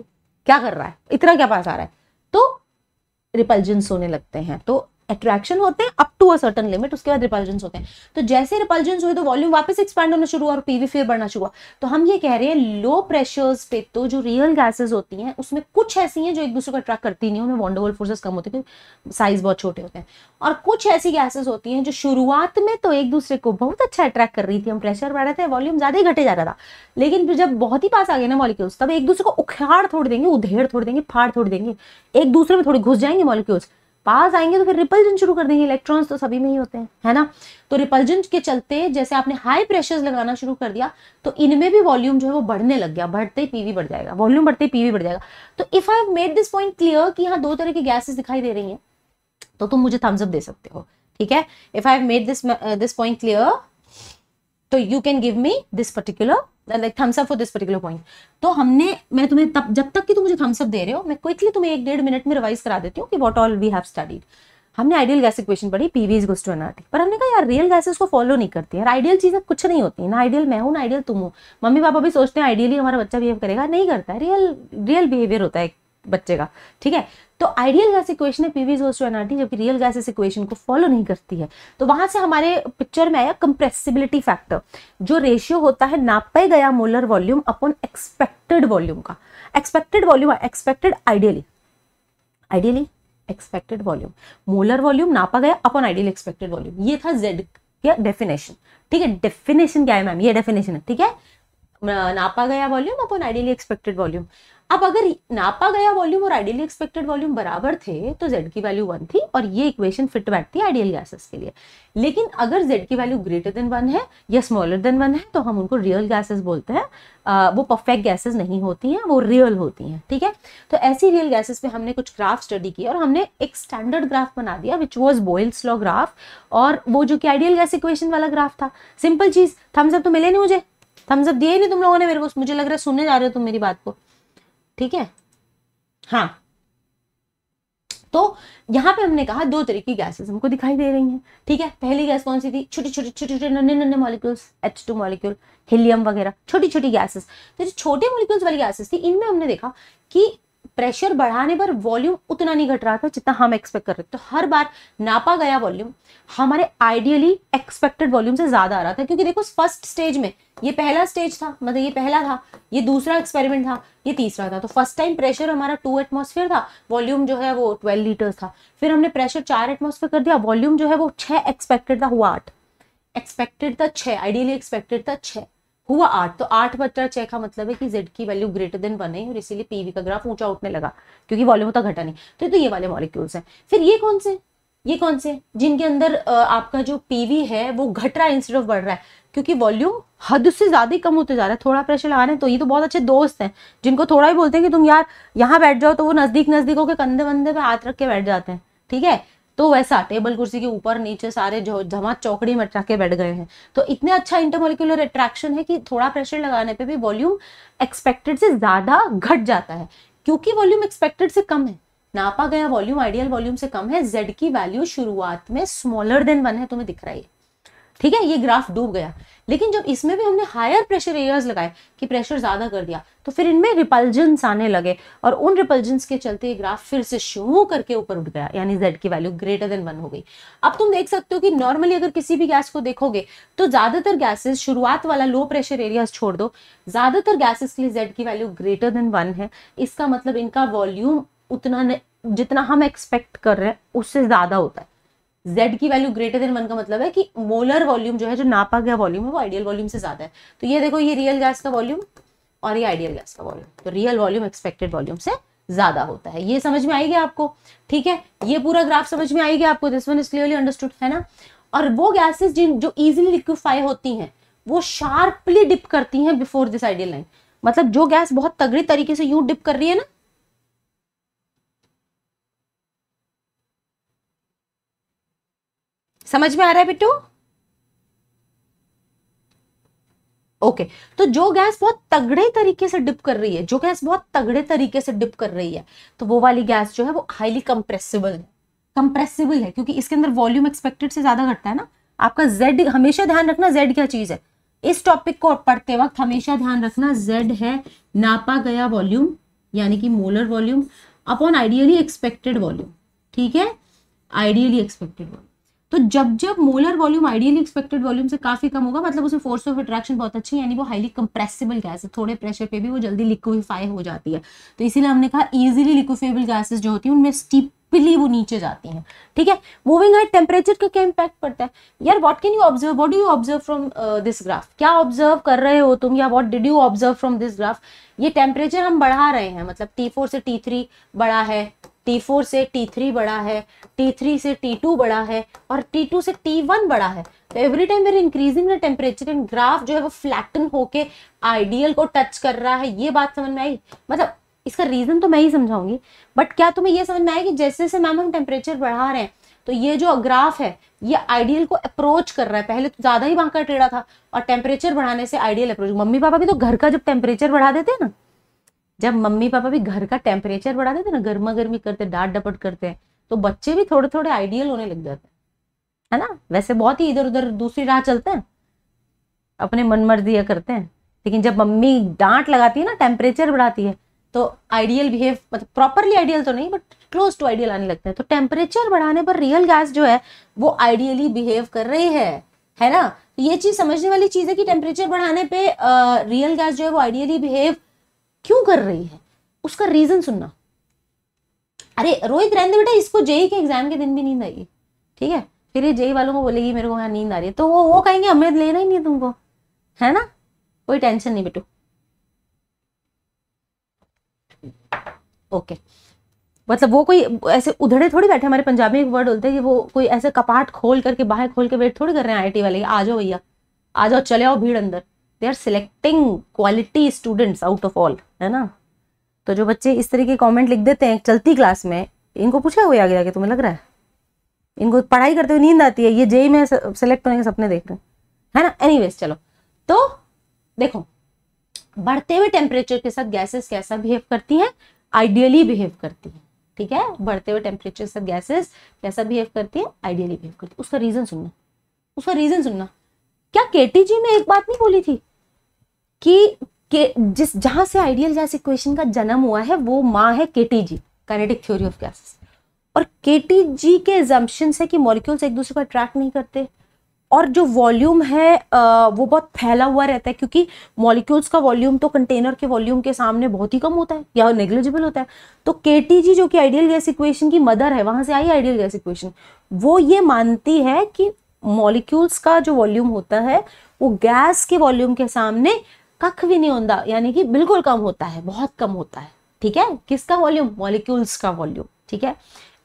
क्या कर रहा है इतना क्या पास आ रहा है तो रिपल्जन्स होने लगते हैं तो अट्रैक्शन होते हैं up to a certain limit उसके बाद रिपल्जन होते हैं तो जैसे रिपल्जन हुए तो वॉल्यूम वापस एक्सपैंड होना शुरू हुआ और पीवी फेयर बढ़ना शुरू हुआ तो हम ये कह रहे हैं लो प्रेशर्स पे तो जो रियल गैसेज होती हैं उसमें कुछ ऐसी हैं जो एक दूसरे को अट्रैक्ट करती नहीं उनमें वॉन्डोवल फोर्सेस कम होते हैं साइज बहुत छोटे होते हैं और कुछ ऐसी गैसेज होती हैं जो शुरुआत में तो एक दूसरे को बहुत अच्छा अट्रैक्ट कर रही थी हम प्रेशर बढ़ रहे थे वॉल्यूम ज्यादा ही घटे जा रहा था लेकिन जब बहुत ही पास आ गए ना मॉलिक्यूल्स तब एक दूसरे को उखाड़ थोड़ देंगे उधेड़ थोड़ देंगे फाड़ थोड़ देंगे एक दूसरे में थोड़ी घुस जाएंगे मॉलिक्यूल्स पास आएंगे तो फिर रिपल्जन शुरू कर देंगे इलेक्ट्रॉन्स तो सभी में ही होते हैं है ना तो रिपल्जन के चलते जैसे आपने हाई प्रेशर लगाना शुरू कर दिया तो इनमें भी वॉल्यूम जो है वो बढ़ने लग गया बढ़ते ही पीवी बढ़ जाएगा वॉल्यूम बढ़ते ही पीवी बढ़ जाएगा तो if I made this point clear कि यहाँ दो तरह की गैसेज दिखाई दे रही है तो तुम मुझे थम्सअप दे सकते हो ठीक है if I made this this point clear तो you can give me this particular thumbs up for this particular point तो हमने मैं तुम्हें तब जब तक कि तुम मुझे थम्सअप दे रहे हो मैं क्विकली तुम्हें एक डेढ़ मिनट में रिवाइज करा देती हूँ कि what all we have studied हमने आइडियल गैस इक्वेशन पढ़ी पी वीज गोस टू पर हमने कहा यार रियल गैसेस को फॉलो नहीं करती है आइडियल चीज़ें कुछ नहीं होती है ना आइडियल मैं हूँ ना आइडियल तुम हो मम्मी पापा भी सोचते हैं आइडियली हमारा बच्चा बिहेव करेगा नहीं करता है रियल रियल बिहेवियर होता है बच्चे का ठीक है तो आइडियल गैस इक्वेशन है पीवी इज टू एनआरटी जबकि रियल गैस इस इक्वेशन को फॉलो नहीं करती है तो वहां से हमारे पिक्चर में आया कंप्रेसिबिलिटी फैक्टर जो रेशियो होता है नापे गया molar volume upon expected volume का expected volume expected ideally ideally expected volume molar volume नापा गया अपॉन आइडियल एक्सपेक्टेड वॉल्यूम ये था जेड का डेफिनेशन ठीक है डेफिनेशन क्या है मैम ये डेफिनेशन है ठीक है नापा गया volume upon ideally expected volume अब अगर नापा गया वॉल्यूम और आइडियली एक्सपेक्टेड वॉल्यूम बराबर थे तो जेड की वैल्यू वन थी और ये इक्वेशन फिट बैठती है आइडियल गैसेस के लिए लेकिन अगर जेड की वैल्यू ग्रेटर देन वन है या स्मॉलर देन वन है तो हम उनको रियल गैसेस बोलते हैं वो परफेक्ट गैसेस नहीं होती हैं वो रियल होती हैं ठीक है तो ऐसी रियल गैसेस पे हमने कुछ ग्राफ स्टडी किया और हमने एक स्टैंडर्ड ग्राफ बना दिया which was Boyle's law graph और वो जो कि आइडियल गैस इक्वेशन वाला ग्राफ था सिंपल चीज़ थम्सअप तो मिले नहीं मुझे थम्सअप दिए नहीं तुम लोगों ने मेरे को मुझे लग रहा है सुनने जा रहे हो तुम मेरी बात को ठीक है हाँ तो यहां पे हमने कहा दो तरह की गैसेस हमको दिखाई दे रही हैं ठीक है पहली गैस कौन सी थी छोटी छोटी छोटे छोटे नन्हे नन्हे molecules H two molecule helium वगैरह छोटी छोटी गैसेस तो जो छोटे मॉलिक्यूल्स वाली गैसेस थी इनमें हमने देखा कि प्रेशर बढ़ाने पर वॉल्यूम उतना नहीं घट रहा था जितना हम एक्सपेक्ट कर रहे थे तो हर बार नापा गया वॉल्यूम हमारे आइडियली एक्सपेक्टेड वॉल्यूम से ज़्यादा आ रहा था क्योंकि देखो फर्स्ट स्टेज में ये पहला स्टेज था मतलब ये पहला था ये दूसरा एक्सपेरिमेंट था ये तीसरा था तो फर्स्ट टाइम प्रेशर हमारा टू एटमोसफेयर था वॉल्यूम जो है वो ट्वेल्व लीटर्स था फिर हमने प्रेशर चार एटमोस्फेयर कर दिया वॉल्यूम जो है वो छः एक्सपेक्टेड था हुआ आठ एक्सपेक्टेड था छः आइडियली एक्सपेक्टेड था छः हुआ आठ तो आठ बच्चा चेक का मतलब है कि जेड की वैल्यू ग्रेटर देन वन है और इसीलिए पीवी का ग्राफ ऊंचा उठने लगा क्योंकि वॉल्यूम होता घटा नहीं तो, तो ये वाले मॉलिक्यूल्स हैं फिर ये कौन से ये कौन से जिनके अंदर आपका जो पीवी है वो घट रहा है इंस्टेड ऑफ बढ़ रहा है क्योंकि वॉल्यूम हद से ज्यादा कम होते जा रहा है थोड़ा प्रेशर लगा रहे हैं तो ये तो बहुत अच्छे दोस्त हैं जिनको थोड़ा ही बोलते हैं कि तुम यार यहाँ बैठ जाओ तो वो नजदीक नजदीकों के कंधे वंधे पे हाथ रख के बैठ जाते हैं ठीक है तो वैसा टेबल कुर्सी के ऊपर नीचे सारे जमा चौकड़ी मचा के बैठ गए हैं तो इतने अच्छा इंटरमोलिकुलर अट्रैक्शन है कि थोड़ा प्रेशर लगाने पर भी वॉल्यूम एक्सपेक्टेड से ज़्यादा घट जाता है क्योंकि वॉल्यूम एक्सपेक्टेड से कम है नापा गया वॉल्यूम आइडियल वॉल्यूम से कम है जेड की वैल्यू शुरुआत में स्मॉलर देन वन है तुम्हें दिख रहा है ठीक है ये ग्राफ डूब गया लेकिन जब इसमें भी हमने हायर प्रेशर एरियाज लगाए कि प्रेशर ज़्यादा कर दिया तो फिर इनमें रिपल्जेंस आने लगे और उन रिपल्जेंस के चलते ये ग्राफ फिर से शू करके ऊपर उठ गया यानी जेड की वैल्यू ग्रेटर देन वन हो गई अब तुम देख सकते हो कि नॉर्मली अगर किसी भी गैस को देखोगे तो ज़्यादातर गैसेज शुरुआत वाला लो प्रेशर एरियाज छोड़ दो ज़्यादातर गैसेज के लिए जेड की वैल्यू ग्रेटर देन वन है इसका मतलब इनका वॉल्यूम उतना जितना हम एक्सपेक्ट कर रहे हैं उससे ज़्यादा होता है z की वैल्यू ग्रेटर देन वन का मतलब है कि मोलर वॉल्यूम जो है जो नापा गया वॉल्यूम है वो आइडियल वॉल्यूम से ज्यादा है तो ये देखो ये रियल गैस का वॉल्यूम और ये आइडियल गैस का वॉल्यूम तो रियल वॉल्यूम एक्सपेक्टेड वॉल्यूम से ज्यादा होता है ये समझ में आएगी आपको ठीक है ये पूरा ग्राफ समझ में आएगी आपको this one is clearly understood है ना और वो गैसेज जिन जो इजिली लिक्विफाई होती हैं वो शार्पली डिप करती हैं बिफोर दिस आइडियल लाइन मतलब जो गैस बहुत तगड़ी तरीके से यूं डिप कर रही है ना समझ में आ रहा है बिट्टू ओके okay. तो जो गैस बहुत तगड़े तरीके से डिप कर रही है जो गैस बहुत तगड़े तरीके से डिप कर रही है तो वो वाली गैस जो है वो हाईली कंप्रेसिबल है कंप्रेसिबल है क्योंकि इसके अंदर वॉल्यूम एक्सपेक्टेड से ज्यादा घटता है ना आपका जेड हमेशा ध्यान रखना जेड क्या चीज है इस टॉपिक को पढ़ते वक्त हमेशा ध्यान रखना जेड है नापा गया वॉल्यूम यानी कि molar volume upon ideally expected volume ठीक है आइडियली एक्सपेक्टेड वॉल्यूम तो जब जब molar volume ideally expected volume से काफी कम होगा मतलब उसे फोर्स ऑफ अट्रैक्शन बहुत अच्छी है यानी वो हाईली कंप्रेसिबल गैस है थोड़े प्रेशर पे भी वो जल्दी लिक्विफाई हो जाती है तो इसीलिए हमने कहा इजिली लिक्विफेबल गैसेस जो होती है उनमें स्टीप वो नीचे जाती है ठीक है मूविंग हाइट टेम्परेचर का क्या इम्पैक्ट पड़ता है यार what can you observe what do you observe from this graph क्या ऑब्जर्व कर रहे हो तुम या what did you observe from this graph ये टेम्परेचर हम बढ़ा रहे हैं मतलब टी फोर से टी थ्री बढ़ा है T4 से T3 बड़ा है T3 से T2 बड़ा है और T2 से T1 बड़ा है तो every time we're increasing the temperature and graph जो है वो फ्लैटन होके आइडियल को टच कर रहा है ये बात समझ में आई मतलब इसका रीज़न तो मैं ही समझाऊंगी बट क्या तुम्हें ये समझ में आया कि जैसे जैसे मैम हम टेम्परेचर बढ़ा रहे हैं तो ये जो ग्राफ है ये आइडियल को अप्रोच कर रहा है पहले तो ज़्यादा ही वहां का टेढ़ा था और टेम्परेचर बढ़ाने से आइडियल अप्रोच मम्मी पापा भी तो घर का जब टेम्परेचर बढ़ा देते हैं ना जब मम्मी पापा भी घर का टेम्परेचर बढ़ा देते ना गर्मा गर्मी करते डांट डपट करते हैं तो बच्चे भी थोड़े थोड़े आइडियल होने लग जाते हैं है ना वैसे बहुत ही इधर उधर दूसरी राह चलते हैं अपने मन मर्जी करते हैं लेकिन जब मम्मी डांट लगाती है ना टेम्परेचर बढ़ाती है तो आइडियल बिहेव मतलब प्रॉपरली आइडियल तो नहीं बट क्लोज टू आइडियल आने लगते हैं तो टेम्परेचर बढ़ाने पर रियल गैस जो है वो आइडियली बिहेव कर रही है है ना ये चीज समझने वाली चीज है कि टेम्परेचर बढ़ाने पे रियल गैस जो है वो आइडियली बिहेव क्यों कर रही है उसका रीजन सुनना अरे रोहित रहने बेटा इसको जेई के एग्जाम के दिन भी नींद आएगी ठीक है फिर ये जेई वालों को बोलेगी मेरे को यहाँ नींद आ रही है तो वो वो कहेंगे हमें लेना ही नहीं है तुमको है ना कोई टेंशन नहीं बेटू ओके मतलब वो कोई ऐसे उधड़े थोड़ी बैठे हमारे पंजाबी एक वर्ड बोलते हैं कि वो कोई ऐसे कपाट खोल करके बाहर खोल के वेट थोड़ी कर रहे हैं टी वाले आ जाओ भैया आ जाओ चले आओ भीड़ अंदर they are selecting quality students out of all है ना तो जो बच्चे इस तरह के कॉमेंट लिख देते हैं चलती क्लास में इनको पूछा हुआ आगे जाके तुम्हें लग रहा है इनको पढ़ाई करते हुए नींद आती है ये जेई में सेलेक्ट होने के सपने देख रहे हैं है ना एनीवेज चलो तो देखो बढ़ते हुए टेम्परेचर के साथ गैसेस कैसा बिहेव करती हैं आइडियली बिहेव करती हैं ठीक है बढ़ते हुए टेम्परेचर के साथ गैसेस कैसा बिहेव करती हैं आइडियली बिहेव करती है उसका रीजन सुनना उसका रीजन सुनना क्या केटीजी में एक बात नहीं बोली थी कि के जिस जहाँ से आइडियल गैस इक्वेशन का जन्म हुआ है वो माँ है K T G kinetic theory of gases और के टी जी के एजम्पन है कि मॉलिक्यूल्स एक दूसरे को अट्रैक्ट नहीं करते और जो वॉल्यूम है वो बहुत फैला हुआ रहता है क्योंकि मॉलिक्यूल्स का वॉल्यूम तो कंटेनर के वॉल्यूम के सामने बहुत ही कम होता है या नेग्लिजिबल होता है तो के जी जो कि आइडियल गैस इक्वेशन की मदर है वहाँ से आई आइडियल गैस इक्वेशन वो ये मानती है कि मॉलिक्यूल्स का जो वॉल्यूम होता है वो गैस के वॉल्यूम के सामने कख भी नहीं होता यानी कि बिल्कुल कम होता है बहुत कम होता है ठीक है किसका वॉल्यूम मॉलिक्यूल्स का वॉल्यूम ठीक है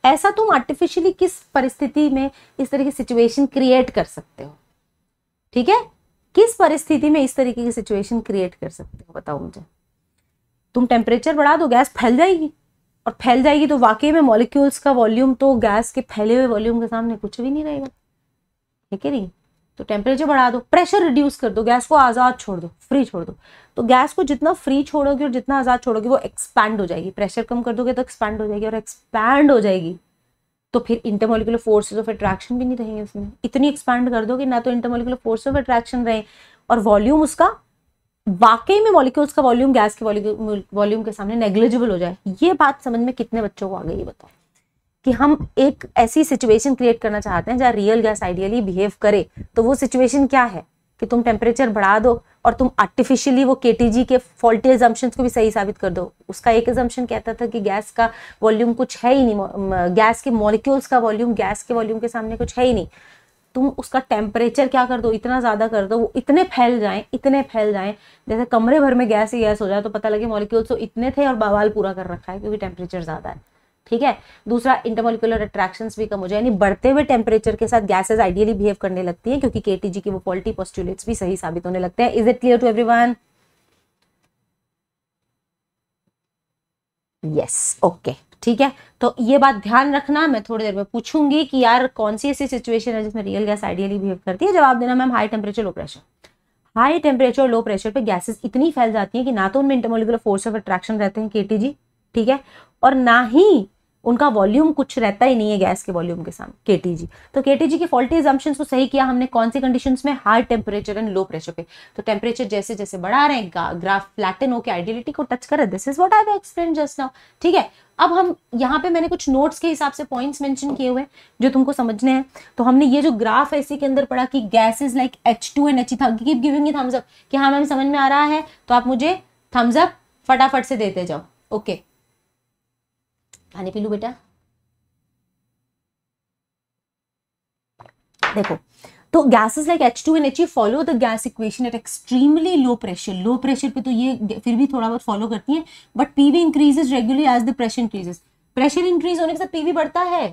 ऐसा तुम आर्टिफिशियली किस परिस्थिति में इस तरह की सिचुएशन क्रिएट कर सकते हो ठीक है किस परिस्थिति में इस तरीके की सिचुएशन क्रिएट कर सकते हो बताओ मुझे तुम टेम्परेचर बढ़ा दो गैस फैल जाएगी और फैल जाएगी तो वाकई में मॉलिक्यूल्स का वॉल्यूम तो गैस के फैले हुए वॉल्यूम के सामने कुछ भी नहीं रहेगा ठीक है नहीं तो टेम्परेचर बढ़ा दो प्रेशर रिड्यूस कर दो गैस को आज़ाद छोड़ दो फ्री छोड़ दो तो गैस को जितना फ्री छोड़ोगे और जितना आज़ाद छोड़ोगे वो एक्सपैंड हो जाएगी प्रेशर कम कर दोगे तो एक्सपैंड हो जाएगी और एक्सपैंड हो जाएगी तो फिर इंटरमोलिकुलर फोर्सेज ऑफ अट्रैक्शन भी नहीं रहेंगे उसमें इतनी एक्सपैंड कर दोगे ना तो इंटरमोलिकुलर फोर्स ऑफ अट्रैक्शन रहे और वॉल्यूम उसका वाकई में मॉलिक्यूल्स का वॉल्यूम गैस के वॉल्यूम के सामने नेग्लिजिबल हो जाए ये बात समझ में कितने बच्चों को आ गई ये बताओ कि हम एक ऐसी सिचुएशन क्रिएट करना चाहते हैं जहाँ रियल गैस आइडियली बिहेव करे तो वो सिचुएशन क्या है कि तुम टेम्परेचर बढ़ा दो और तुम आर्टिफिशियली वो के के फॉल्टी एजम्पन को भी सही साबित कर दो उसका एक एजम्पन कहता था कि गैस का वॉल्यूम कुछ है ही नहीं गैस के मॉलिक्यूल्स का वॉल्यूम गैस के वॉल्यूम के सामने कुछ है ही नहीं तुम उसका टेम्परेचर क्या कर दो इतना ज़्यादा कर दो वो इतने फैल जाएँ इतने फैल जाएँ जैसे कमरे भर में गैस ही गैस हो जाए तो पता लगे मॉलिक्यूल्स तो इतने थे और बवाल पूरा कर रखा है क्योंकि टेम्परेचर ज़्यादा है ठीक है दूसरा इंटरमोलिकुलर अट्रैक्शन भी कम हो जाए यानी बढ़ते हुए टेम्परेचर के साथ गैसेज आइडियली बिहेव करने लगती है क्योंकि के की वो क्वालिटी पॉस्टुलेट्स भी सही साबित होने लगते हैं is it clear to everyone yes okay ठीक है तो ये बात ध्यान रखना मैं थोड़ी देर में पूछूंगी कि यार कौन सी ऐसी सिचुएशन है जिसमें रियल गैस आइडियली बिहेव करती है जवाब देना ma'am high temperature low pressure high temperature low pressure पे गैसेस इतनी फैल जाती हैं कि ना तो उनमें इंटरमोलिकुलर फोर्स ऑफ अट्रैक्शन रहते हैं केटीजी ठीक है और ना ही उनका वॉल्यूम कुछ रहता ही नहीं है गैस के वॉल्यूम के सामने के तो के के फॉल्टी एग्जाम्पन्स को सही किया हमने कौन सी कंडीशन में high temperature and low pressure पे तो टेम्परेचर जैसे जैसे बढ़ा रहे हैं ग्राफ फ्लैटन होकर आइडियलिटी को टच कर रहे this is what I explain just now ठीक है अब हम यहाँ पे मैंने कुछ नोट्स के हिसाब से पॉइंट्स मेंशन किए हुए जो तुमको समझने हैं तो हमने ये जो ग्राफ है इसी के अंदर पढ़ा कि gas is like H two and H keep giving thumbs up कि हाँ मैम समझ में आ रहा है तो आप मुझे थम्स अप फटाफट से देते जाओ ओके okay. पानी पी लू बेटा देखो तो gases like H two and H follow the gas equation at extremely low pressure low pressure पे तो ये फिर भी थोड़ा बहुत फॉलो करती है but P V increases as the pressure increases pressure increase होने के साथ पीवी बढ़ता है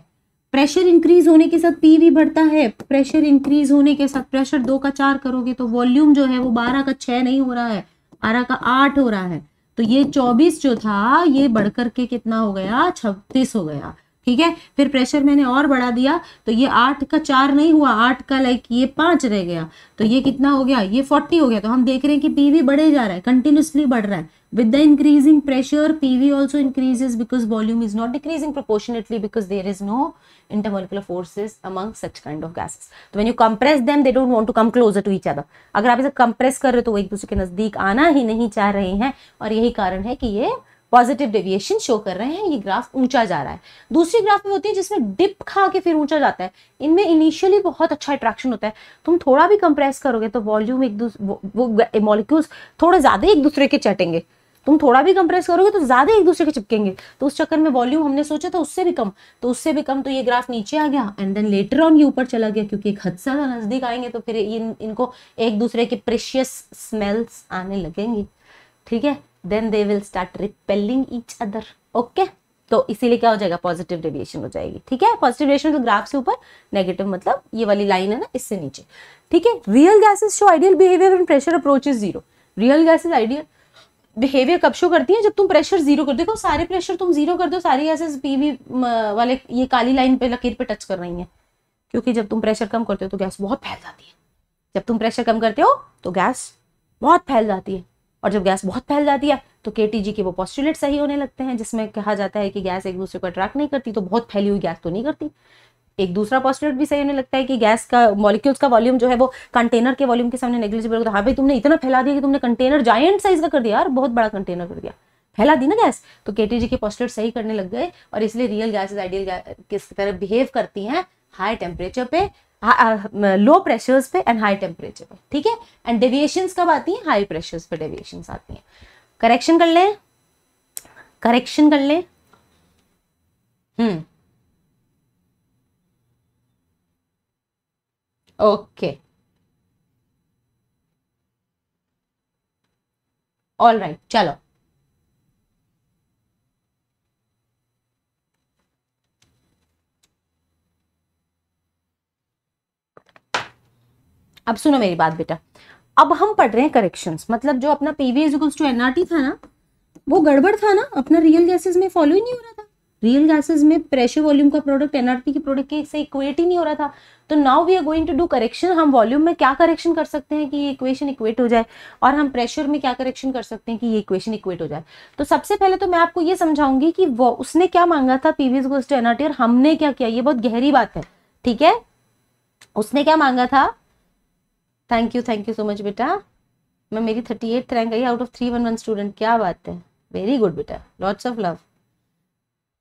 प्रेशर इंक्रीज होने के साथ पीवी बढ़ता है प्रेशर इंक्रीज होने के साथ प्रेशर दो का चार करोगे तो वॉल्यूम जो है वो बारह का छह नहीं हो रहा है बारह का आठ हो रहा है तो ये चौबीस जो था ये बढ़कर के कितना हो गया छत्तीस हो गया ठीक है फिर प्रेशर मैंने और बढ़ा दिया तो ये आठ का चार नहीं हुआ आठ का लाइक ये पांच रह गया तो ये कितना हो गया ये फोर्टी हो गया तो हम देख रहे हैं कि पी वी बढ़े जा रहा है कंटिन्यूसली बढ़ रहा है with the increasing pressure P V also increases because volume is not decreasing proportionately because there is no intermolecular forces among such kind of gases तो when you compress them they don't want to come closer to each other अगर आप इसे कंप्रेस कर रहे हो तो वो एक दूसरे के नज़दीक आना ही नहीं चाह रहे हैं और यही कारण है कि ये पॉजिटिव डेविएशन शो कर रहे हैं ये ग्राफ ऊंचा जा रहा है दूसरी ग्राफ में होती है जिसमें डिप खा के फिर ऊंचा जाता है इनमें इनिशियली बहुत अच्छा अट्रैक्शन होता है तुम थोड़ा भी कंप्रेस करोगे तो वॉल्यूम एक दूसरे मॉलिक्यूल्स थोड़े ज़्यादा एक दूसरे के चटेंगे तुम थोड़ा भी कंप्रेस करोगे तो ज़्यादा एक दूसरे के चिपकेंगे तो उस चक्कर में वॉल्यूम हमने सोचा था उससे भी कम तो उससे भी कम तो ये ग्राफ नीचे आ गया एंड देन लेटर ऑन ये ऊपर चला गया क्योंकि एक हद से ज़्यादा नज़दीक आएंगे तो फिर इन इनको एक दूसरे के प्रेशियस स्मेल्स आने लगेंगे ठीक है then they will start repelling each other okay तो इसीलिए क्या हो जाएगा पॉजिटिव डेविएशन हो जाएगी ठीक है पॉजिटिव डेविएशन तो ग्राफ से ऊपर नेगेटिव मतलब ये वाली लाइन है ना इससे नीचे ठीक है real gases show ideal behaviour and pressure approach is zero real gases ideal behaviour कब शो करती है जब तुम प्रेशर जीरो कर देखो सारे प्रेशर तुम जीरो कर दो सारी गैसेस पीवी वाले ये काली लाइन पे लकीर पे टच कर रही है क्योंकि जब तुम प्रेशर कम करते हो तो गैस बहुत फैल जाती है जब तुम प्रेशर कम करते हो तो गैस बहुत फैल जाती है और जब गैस बहुत फैल जाती है तो के टी जी के वो पॉस्टुलेट सही होने लगते हैं जिसमें कहा जाता है कि गैस एक दूसरे को अट्रैक्ट नहीं करती तो बहुत फैली हुई गैस तो नहीं करती एक दूसरा पॉस्टुलेट भी सही होने लगता है कि गैस का मॉलिक्यूल्स का वॉल्यूम जो है वो कंटेनर के वॉल्यूम के सामने नेग्लिजिबल होता है तो हाँ भाई तुमने इतना फैला दिया कि तुमने कंटेनर जायंट साइज का कर दिया यार बहुत बड़ा कंटेनर कर दिया फैला दी ना गैस तो के के पॉस्टुलेट सही करने लग गए और इसलिए रियल गैसेज आइडियल गैस किस तरह बिहेव करती हैं हाई टेम्परेचर पे लो प्रेशर्स पे एंड हाई टेम्परेचर पे ठीक है एंड डेविएशंस कब आती हैं हाई प्रेशर्स पे डेविएशन आती हैं करेक्शन कर लें करेक्शन कर लें हम्म ओके ऑल राइट चलो अब सुनो मेरी बात बेटा अब हम पढ़ रहे हैं करेक्शंस मतलब जो अपना पीवी इज टू एनआरटी था ना वो गड़बड़ था ना अपना रियल गैसेज में फॉलो ही नहीं हो रहा था रियल गैसेज में प्रेशर वॉल्यूम का प्रोडक्ट एनआरटी के प्रोडक्ट के से इक्वेट ही नहीं हो रहा था तो now we are going to do correction हम वॉल्यूम में क्या करेक्शन कर सकते हैं कि ये इक्वेशन इक्वेट हो जाए और हम प्रेशर में क्या करेक्शन कर सकते हैं कि ये इक्वेशन इक्वेट हो जाए तो सबसे पहले तो मैं आपको ये समझाऊंगी कि वो उसने क्या मांगा था पीवीज टू एनआरटी और हमने क्या किया ये बहुत गहरी बात है ठीक है उसने क्या मांगा था thank you thank you so much बेटा मैं मेरी thirty eight rank I out of three one one student क्या बात है वेरी गुड बेटा लॉट्स ऑफ लव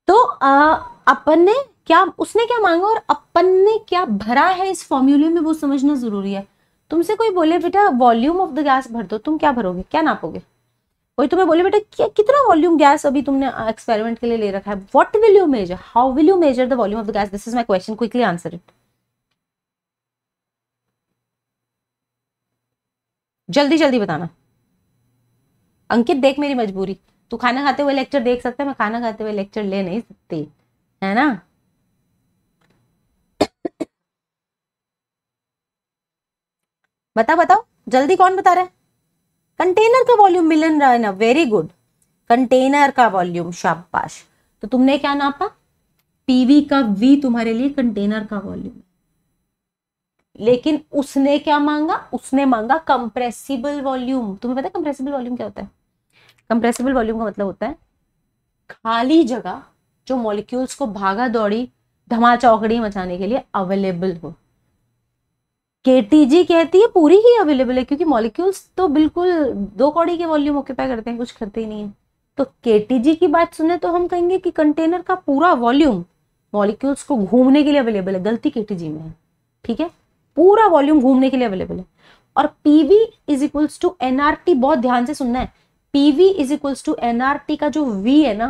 तो आ, अपन ने क्या उसने क्या मांगा और अपन ने क्या भरा है इस फॉर्म्यूले में वो समझना जरूरी है तुमसे कोई बोले बेटा वॉल्यूम ऑफ द गैस भर दो तुम क्या भरोगे क्या नापोगे कोई तुम्हें बोले बेटा क्या कितना वॉल्यूम गैस अभी तुमने एक्सपेरिमेंट के लिए ले रखा है what will you measure how will you measure the volume of the gas this is my question quickly answer it जल्दी जल्दी बताना अंकित देख मेरी मजबूरी तू खाना खाते हुए लेक्चर देख सकते मैं खाना खाते हुए लेक्चर ले नहीं सकती है ना बता बताओ जल्दी कौन बता रहा है कंटेनर का वॉल्यूम मिलन रहा है ना वेरी गुड कंटेनर का वॉल्यूम शाबाश तो तुमने क्या नापा पीवी का वी तुम्हारे लिए कंटेनर का वॉल्यूम है लेकिन उसने क्या मांगा उसने मांगा कंप्रेसिबल वॉल्यूम तुम्हें पता है कंप्रेसिबल वॉल्यूम क्या होता है कंप्रेसिबल वॉल्यूम का मतलब होता है खाली जगह जो मॉलिक्यूल्स को भागा दौड़ी धमा चौकड़ी मचाने के लिए अवेलेबल हो केटीजी कहती है पूरी ही अवेलेबल है क्योंकि मॉलिक्यूल्स तो बिल्कुल दो कौड़ी के वॉल्यूम ऑक्यूपाई करते हैं कुछ करते ही नहीं है तो टीजी की बात सुने तो हम कहेंगे कि कंटेनर का पूरा वॉल्यूम मॉलिक्यूल्स को घूमने के लिए अवेलेबल है गलती टीजी में है ठीक है पूरा वॉल्यूम घूमने के लिए अवेलेबल है और PV is equals to nRT बहुत ध्यान से सुनना है PV is equals to NRT का जो वी है ना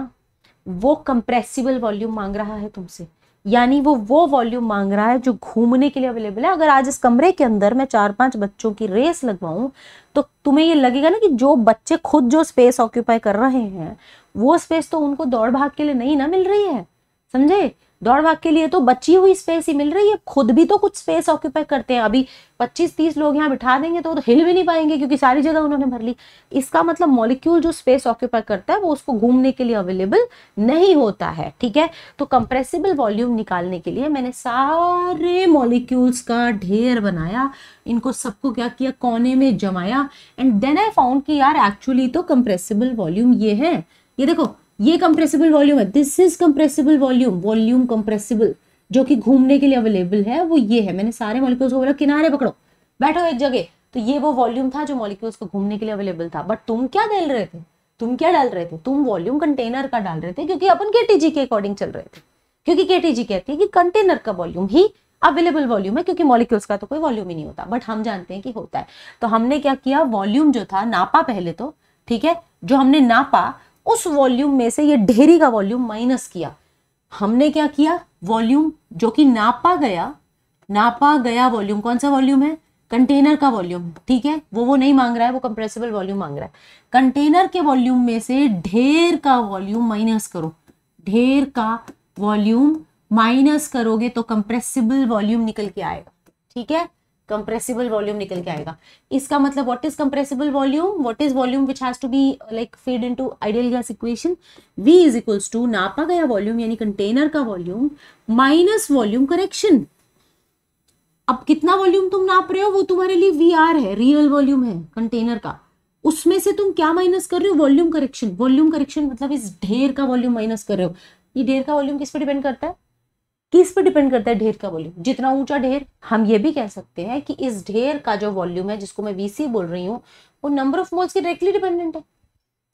वो कंप्रेसिबल वॉल्यूम मांग रहा है तुमसे यानी वो वो वॉल्यूम मांग रहा है जो घूमने के लिए अवेलेबल है अगर आज इस कमरे के अंदर मैं चार पांच बच्चों की रेस लगवाऊं तो तुम्हें ये लगेगा ना कि जो बच्चे खुद जो स्पेस ऑक्यूपाई कर रहे हैं वो स्पेस तो उनको दौड़ भाग के लिए नहीं ना मिल रही है समझे दौड़ भाग के लिए तो बची हुई स्पेस ही मिल रही है खुद भी तो कुछ स्पेस ऑक्यूपाई करते हैं अभी 25-30 लोग यहाँ बिठा देंगे तो, तो हिल भी नहीं पाएंगे क्योंकि सारी जगह उन्होंने भर ली इसका मतलब मॉलिक्यूल जो स्पेस ऑक्यूपाई करता है वो उसको घूमने के लिए अवेलेबल नहीं होता है ठीक है तो कंप्रेसिबल वॉल्यूम निकालने के लिए मैंने सारे मॉलिक्यूल्स का ढेर बनाया इनको सबको क्या किया कोने में जमाया एंड देन आई फाउंड कि यार एक्चुअली तो कंप्रेसिबल वॉल्यूम ये है ये देखो ये कंप्रेसिबल वॉल्यूम है this is compressible volume volume compressible जो कि घूमने के लिए अवेलेबल है वो ये है मैंने सारे मॉलिक्यूल्स को बोला किनारे पकड़ो बैठो एक जगह तो ये वो वॉल्यूम था जो मॉलिक्यूल्स को घूमने के लिए अवेलेबल था बट तुम क्या डाल रहे थे तुम क्या डाल रहे थे तुम वॉल्यूम कंटेनर का डाल रहे थे क्योंकि अपन केटीजी के अकॉर्डिंग चल रहे थे क्योंकि केटीजी कहती है कि कंटेनर का वॉल्यूम ही अवेलेबल वॉल्यूम है क्योंकि मॉलिक्यूल्स का तो कोई वॉल्यूम ही नहीं होता बट हम जानते हैं कि होता है तो हमने क्या किया वॉल्यूम जो था नापा पहले तो ठीक है जो हमने नापा उस वॉल्यूम में से ये ढेरी का वॉल्यूम माइनस किया हमने क्या किया वॉल्यूम जो कि नापा गया नापा गया वॉल्यूम कौन सा वॉल्यूम है कंटेनर का वॉल्यूम ठीक है वो वो नहीं मांग रहा है वो कंप्रेसिबल वॉल्यूम मांग रहा है कंटेनर के वॉल्यूम में से ढेर का वॉल्यूम माइनस करो ढेर का वॉल्यूम माइनस करोगे तो कंप्रेसिबल वॉल्यूम निकल के आएगा ठीक है कंप्रेसिबल वॉल्यूम निकल के आएगा इसका मतलब what is compressible volume what is volume which has to be like feed into ideal gas equation V is equals to नापा गया वॉल्यूम यानी कंटेनर का वॉल्यूम माइनस वॉल्यूम करेक्शन अब कितना वॉल्यूम तुम नाप रहे हो वो तुम्हारे लिए वी आर है रियल वॉल्यूम है कंटेनर का उसमें से तुम क्या माइनस कर रहे हो वॉल्यूम करेक्शन वॉल्यूम करेक्शन मतलब इस ढेर का वॉल्यूम माइनस कर रहे हो ये ढेर का वॉल्यूम किस पर डिपेंड करता है किस पर डिपेंड करता है ढेर का वॉल्यूम जितना ऊंचा ढेर हम ये भी कह सकते हैं कि इस ढेर का जो वॉल्यूम है जिसको मैं वीसी बोल रही हूँ वो नंबर ऑफ मोल्स के डायरेक्टली डिपेंडेंट है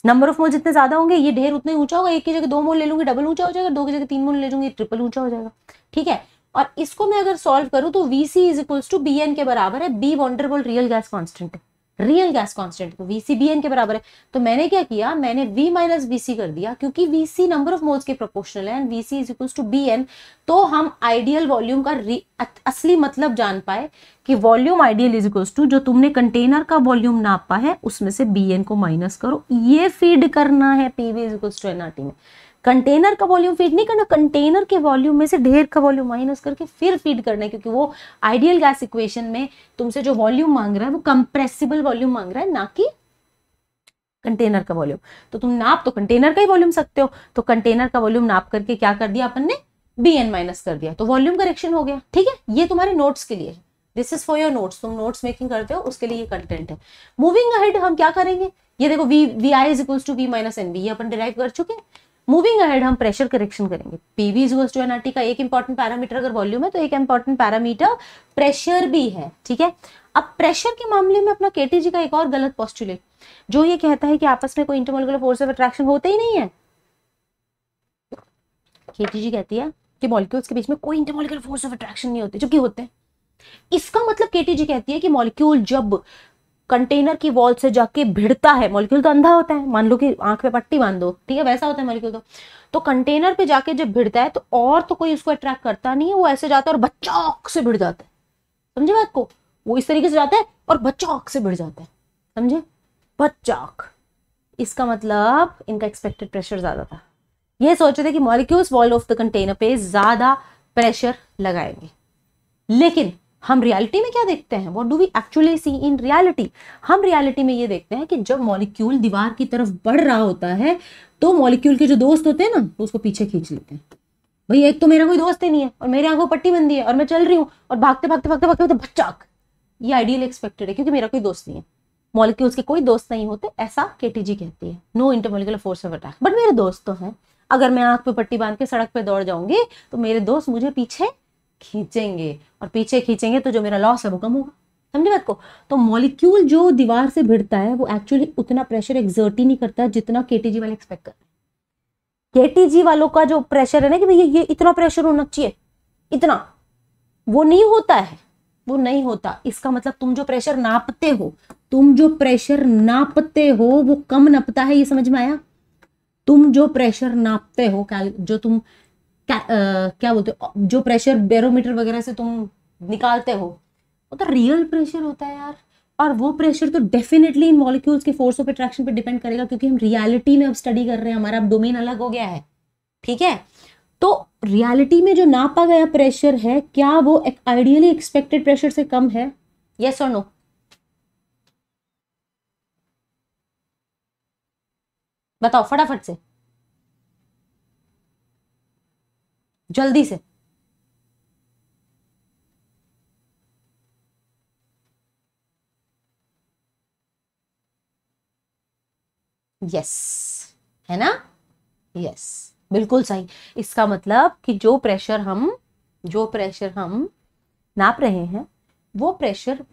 नंबर ऑफ मोल जितने ज्यादा होंगे ये ढेर उतना ऊंचा होगा एक की जगह दो मोल ले लूंगी डबल ऊंचा हो जाएगा दो की जगह तीन मोल ले लूंगी ट्रिपल ऊंचा हो जाएगा ठीक है और इसको मैं अगर सॉल्व करूं तो VC is equals to B N के बराबर है B van der Waals real gas constant है रियल गैस कांस्टेंट को वीसीबीएन के बराबर है तो मैंने क्या किया मैंने V माइनस वीसी कर दिया क्योंकि VC नंबर ऑफ मोल्स के प्रोपोर्शनल है and VC is equals to B तो हम आइडियल वॉल्यूम का असली मतलब जान पाए कि volume ideal is equals to जो तुमने कंटेनर का वॉल्यूम नापा है उसमें से बी को माइनस करो ये फीड करना है PV is equals to NRT में कंटेनर का वॉल्यूम फीड नहीं करना कंटेनर के वॉल्यूम में से ढेर का वॉल्यूम माइनस करके फिर फीड करना है क्योंकि वो आइडियल गैस इक्वेशन में तुमसे जो वॉल्यूम मांग रहा है वो कंप्रेसिबल वॉल्यूम मांग रहा है ना कि कंटेनर का वॉल्यूम तो तुम नाप तो कंटेनर का ही वॉल्यूम सकते हो तो कंटेनर का वॉल्यूम नाप करके क्या कर दिया अपन ने बी एन माइनस कर दिया तो वॉल्यूम करेक्शन हो गया ठीक है ये तुम्हारे नोट्स के लिए this is for your notes तुम नोट्स मेकिंग करते हो उसके लिए ये कंटेंट है मूविंग अहेड हम क्या करेंगे ये देखो V V I is equals to V minus N V ये अपन डिराइव कर चुके हैं मूविंग अहेड हम प्रेशर करेक्शन करेंगे पीवी इज टू एनआरटी का एक इंपॉर्टेंट पैरामीटर अगर वॉल्यूम है तो एक इंपॉर्टेंट पैरामीटर प्रेशर भी है ठीक है अब प्रेशर के मामले में अपना केटीजी का एक और गलत पॉस्टुलेट जो ये कहता है कि आपस में कोई इंटरमोलिकुलर फोर्स ऑफ अट्रैक्शन होते ही नहीं है केटीजी कहती है कि मॉलिक्यूल्स के बीच में कोई इंटरमोलिकुलर फोर्स ऑफ अट्रैक्शन नहीं होते जो कि होते हैं इसका मतलब केटीजी कहती है कि मॉलिक्यूल जब कंटेनर की वॉल से जाके भिड़ता है मॉलिक्यूल तो अंधा होता है मान लो कि आंख पे पट्टी बांध दो ठीक है वैसा होता है मॉलिक्यूल तो तो कंटेनर पे जाके जब भिड़ता है तो और तो कोई उसको अट्रैक्ट करता नहीं है वो ऐसे जाता है और बच्चौक से भिड़ जाता है समझे बात को वो इस तरीके से जाता है और बच्चौक से भिड़ जाता है समझे बच्चौक इसका मतलब इनका एक्सपेक्टेड प्रेशर ज्यादा था ये सोच रहे थे कि molecules wall of the container पे ज्यादा प्रेशर लगाएंगे लेकिन हम रियलिटी में क्या देखते हैं what do we actually see in reality हम रियलिटी में ये देखते हैं कि जब मॉलिक्यूल दीवार की तरफ बढ़ रहा होता है तो मॉलिक्यूल के जो दोस्त होते हैं ना तो उसको पीछे खींच लेते हैं भाई एक तो मेरा कोई दोस्त ही नहीं है और मेरे आंखों पट्टी बंदी है और मैं चल रही हूँ और भागते भागते भागते भागते तो भचाक ये आइडियल एक्सपेक्टेड है क्योंकि मेरा कोई दोस्त नहीं है मॉलिक्यूल्स के कोई दोस्त नहीं होते ऐसा केटीजी कहती है no intermolecular force of attack but मेरे दोस्त तो हैं अगर मैं आंख पे पट्टी बांध के सड़क पे दौड़ जाऊंगी तो मेरे दोस्त मुझे पीछे खींचेंगे और पीछे खींचेंगे तो जो मेरा लॉस है वो कम होगा समझे बात को तो मॉलिक्यूल जो दीवार से भिड़ता है वो एक्चुअली उतना प्रेशर एक्सर्ट ही नहीं करता जितना के टी जी वाले एक्सपेक्ट कर के वालों का जो प्रेशर है ना कि भैया ये इतना प्रेशर होना चाहिए इतना वो नहीं होता है वो नहीं होता इसका मतलब तुम जो प्रेशर नापते हो तुम जो प्रेशर नापते हो वो कम नपता है ये समझ में आया तुम जो प्रेशर नापते हो जो तुम आ, क्या बोलते हो जो प्रेशर बैरोमीटर वगैरह से तुम निकालते हो वो तो रियल प्रेशर होता है यार और वो प्रेशर तो डेफिनेटली इन मॉलिक्यूल्स के फोर्स ऑफ अट्रैक्शन पे डिपेंड करेगा क्योंकि हम रियलिटी में अब स्टडी कर रहे हैं हमारा अब डोमेन अलग हो गया है ठीक है तो रियलिटी में जो नापा गया प्रेशर है क्या वो आइडियली एक्सपेक्टेड प्रेशर से कम है यस और नो बताओ फटाफट से जल्दी से यस है ना यस बिल्कुल सही इसका मतलब कि जो प्रेशर हम जो प्रेशर हम नाप रहे हैं वो प्रेशर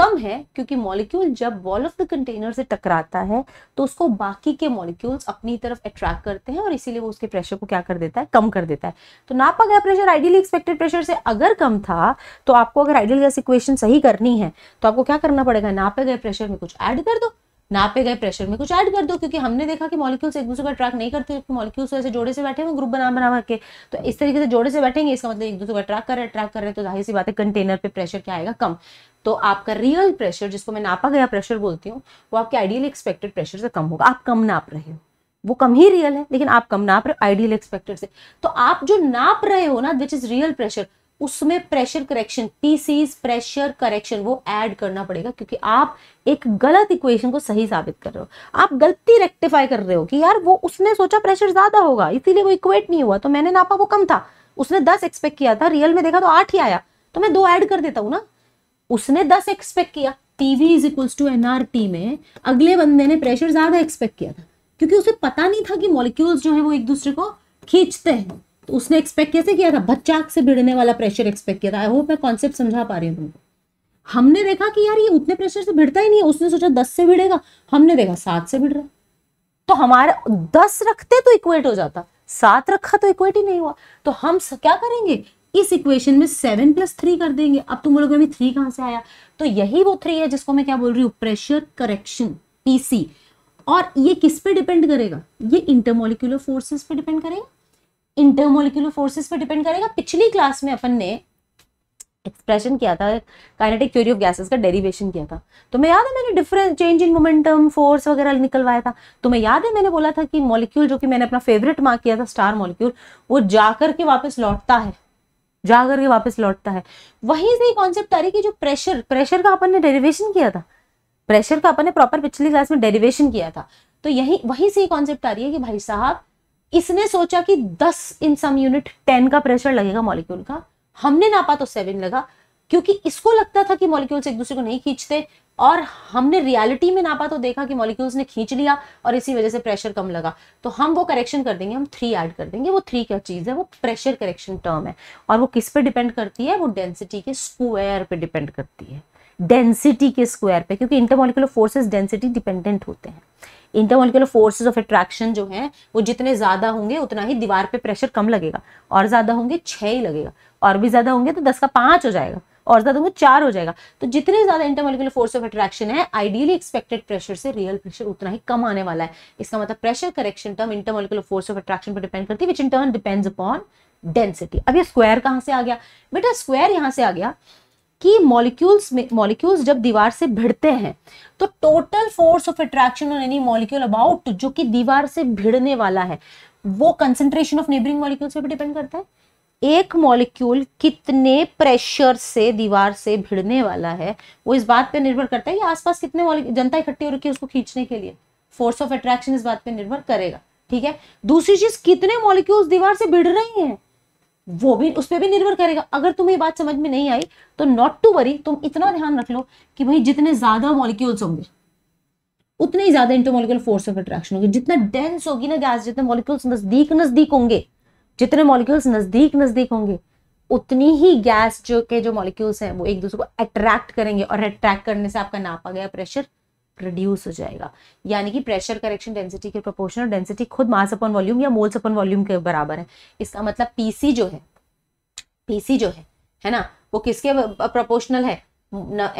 कम है क्योंकि मॉलिक्यूल जब वॉल ऑफ द कंटेनर से टकराता है तो उसको बाकी के मॉलिक्यूल्स अपनी तरफ अट्रैक्ट करते हैं और इसीलिए वो उसके प्रेशर को क्या कर देता है कम कर देता है तो नापा गया प्रेशर आइडियली एक्सपेक्टेड प्रेशर से अगर कम था तो आपको अगर आइडियल गैस इक्वेशन सही करनी है तो आपको क्या करना पड़ेगा नापे गए प्रेशर में कुछ ऐड कर दो नापे गए प्रेशर में कुछ ऐड कर दो क्योंकि हमने देखा कि मॉलिक्यूल्स एक दूसरे को अट्रैक्ट नहीं करते क्योंकि मॉलिक्यूल्स तो ऐसे जोड़े से बैठे हुए ग्रुप बना बना के तो इस तरीके से जोड़े से बैठेंगे इसका मतलब एक दूसरे को अट्रैक्ट कर रहे अट्रैक्ट कर रहे तो जाहिर सी बात है कंटेनर पे प्रेशर क्या आएगा कम तो आपका रियल प्रेशर जिसको मैं नापा गया प्रेशर बोलती हूँ वो आपके आइडियल एक्सपेक्टेड प्रेशर से कम होगा आप कम नाप रहे हो वो कम ही रियल है लेकिन आप कम नाप रहे हो आइडियल एक्सपेक्टेड से तो आप जो नाप रहे हो ना विच इज रियल प्रेशर उसमें pressure correction PC is pressure correction वो ऐड करना पड़ेगा क्योंकि आप एक गलत इक्वेशन को सही साबित कर रहे हो आप गलती रेक्टिफाई कर रहे हो कि यार वो उसने सोचा प्रेशर ज्यादा होगा इसीलिए वो इक्वेट नहीं हुआ तो मैंने नापा वो कम था उसने दस एक्सपेक्ट किया था रियल में देखा तो आठ ही आया तो मैं दो ऐड कर देता हूँ ना उसने दस एक्सपेक्ट किया TV is equals to N में अगले बंदे ने प्रेशर ज्यादा एक्सपेक्ट किया था क्योंकि उसे पता नहीं था कि मॉलिक्यूल्स जो है वो एक दूसरे को खींचते हैं उसने एक्सपेक्ट कैसे किया था बच्चा से भिड़ने वाला प्रेशर एक्सपेक्ट किया था आई होप मैं कॉन्सेप्ट समझा पा रही हूँ तुमको हमने देखा कि यार ये उतने प्रेशर से भिड़ता ही नहीं है उसने सोचा दस से भिड़ेगा हमने देखा सात से भिड़ रहा तो हमारा दस रखते तो इक्वेट हो जाता सात रखा तो इक्वेट ही नहीं हुआ तो हम क्या करेंगे इस इक्वेशन में सेवन प्लस थ्री कर देंगे अब तुम बोलोगे अभी थ्री कहां से आया तो यही वो थ्री है जिसको मैं क्या बोल रही हूँ प्रेशर करेक्शन पीसी और ये किस पे डिपेंड करेगा ये इंटरमोलिकुलर फोर्सेस पे डिपेंड करेगा इंटरमोलिकुलर फोर्सेस पर डिपेंड करेगा पिछली क्लास में अपन ने एक्सप्रेशन किया था काइनेटिक थ्योरी ऑफ गैसेस का डेरिवेशन किया था तो मैं याद है मैंने different change in momentum force वगैरह निकलवाया था तो मैं याद है मैंने बोला था कि मॉलिक्यूल जो कि मैंने अपना फेवरेट मार्क किया था स्टार मॉलिक्यूल वो जाकर के वापस लौटता है जाकर के वापस लौटता है वहीं से कॉन्सेप्ट आ रही कि जो प्रेशर प्रेशर का अपन ने डेरिवेशन किया था प्रेशर का अपन ने प्रॉपर पिछली क्लास में डेरिवेशन किया था तो यही वहीं से ही कॉन्सेप्ट आ रही है कि भाई साहब इसने सोचा कि 10 इन सम यूनिट 10 का प्रेशर लगेगा मॉलिक्यूल का हमने नापा तो सेवन लगा क्योंकि इसको लगता था कि मॉलिक्यूल्स एक दूसरे को नहीं खींचते और हमने रियलिटी में नापा तो देखा कि मॉलिक्यूल्स ने खींच लिया और इसी वजह से प्रेशर कम लगा तो हम वो करेक्शन कर देंगे हम थ्री ऐड कर देंगे वो थ्री क्या चीज़ है वो प्रेशर करेक्शन टर्म है और वो किस पे डिपेंड करती है वो डेंसिटी के स्क्वायर पे डिपेंड करती है डेंसिटी के स्क्वायर पे क्योंकि इंटरमोलिकुलर फोर्सेज डेंसिटी डिपेंडेंट होते हैं इंटरमोलिकुलर फोर्सेज ऑफ अट्रैक्शन जो हैं वो जितने ज़्यादा होंगे उतना ही दीवार पे प्रेशर कम लगेगा और ज़्यादा होंगे छह ही लगेगा और भी ज़्यादा होंगे तो दस का पांच हो जाएगा और ज़्यादा होंगे चार हो जाएगा तो जितने ज़्यादा इंटरमोलिकुलर फोर्स ऑफ अट्रैक्शन है आइडियली एक्सपेक्टेड प्रेशर से रियल प्रेशर उतना ही कम आने वाला है इसका मतलब pressure correction term intermolecular force of attraction पर डिपेंड करती है which in turn depends upon density अब ये स्क्वायर कहां से आ गया बेटा स्क्वायर यहाँ से आ गया कि मॉलिक्यूल्स में मॉलिक्यूल्स जब दीवार से भिड़ते हैं तो total force of attraction on any molecule about जो कि दीवार से भिड़ने वाला है वो कंसेंट्रेशन ऑफ नेबरिंग मॉलिक्यूल्स पे डिपेंड करता है एक मॉलिक्यूल कितने प्रेशर से दीवार से भिड़ने वाला है वो इस बात पे निर्भर करता है कि आसपास कितने जनता इकट्ठी हो रखी है उसको खींचने के लिए फोर्स ऑफ अट्रैक्शन इस बात पे निर्भर करेगा ठीक है दूसरी चीज कितने मॉलिक्यूल्स दीवार से भिड़ रही हैं वो भी उस पर भी निर्भर करेगा अगर तुम्हें ये बात समझ में नहीं आई तो नॉट टू वरी तुम इतना ध्यान रख लो कि भाई जितने ज्यादा मॉलिक्यूल्स होंगे उतने ही ज्यादा इंटरमोलिकुलर फोर्स ऑफ अट्रैक्शन होगी जितना डेंस होगी ना गैस जितने मॉलिक्यूल्स नजदीक नजदीक होंगे जितने मॉलिक्यूल्स नजदीक नजदीक होंगे उतनी ही गैस जो के जो मॉलिक्यूल्स हैं वो एक दूसरे को अट्रैक्ट करेंगे और अट्रैक्ट करने से आपका नापा गया प्रेशर रिड्यूस हो जाएगा यानी कि प्रेशर करेक्शन डेंसिटी के प्रोपोर्शनल डेंसिटी खुद मास अपॉन वॉल्यूम या मोल्स अपॉन वॉल्यूम के बराबर है इसका मतलब पीसी जो है पीसी जो है है ना वो किसके प्रोपोर्शनल है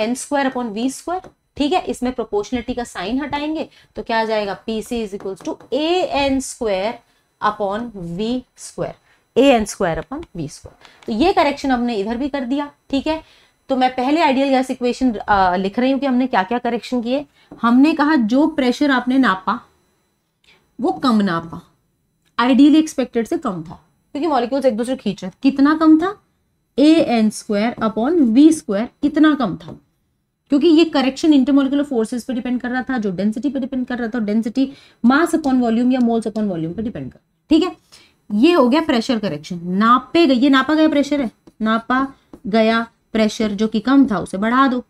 N square upon V square ठीक है इसमें प्रोपोर्शनलिटी का साइन हटाएंगे तो क्या आ जाएगा PC is equals to A N square upon V square A N square upon V square तो ये करेक्शन हमने इधर भी कर दिया ठीक है तो मैं पहले आइडियल गैस इक्वेशन लिख रही हूं कि हमने क्या क्या करेक्शन किए हमने कहा जो प्रेशर आपने नापा वो कम नापा आइडियली एक्सपेक्टेड से कम था क्योंकि मॉलिक्यूल्स एक दूसरे खींच रहे कितना कम था A N square upon V square कितना कम था क्योंकि ये करेक्शन इंटरमोलिकुलर फोर्सेस पर डिपेंड कर रहा था जो डेंसिटी पर डिपेंड कर रहा था डेंसिटी मास अपॉन वॉल्यूम या मोल्स अपॉन वॉल्यूम पर डिपेंड कर ठीक है ये हो गया प्रेशर करेक्शन नापे गए ये नापा गया प्रेशर है नापा गया प्रेशर जो कि कम था उसे बढ़ा दो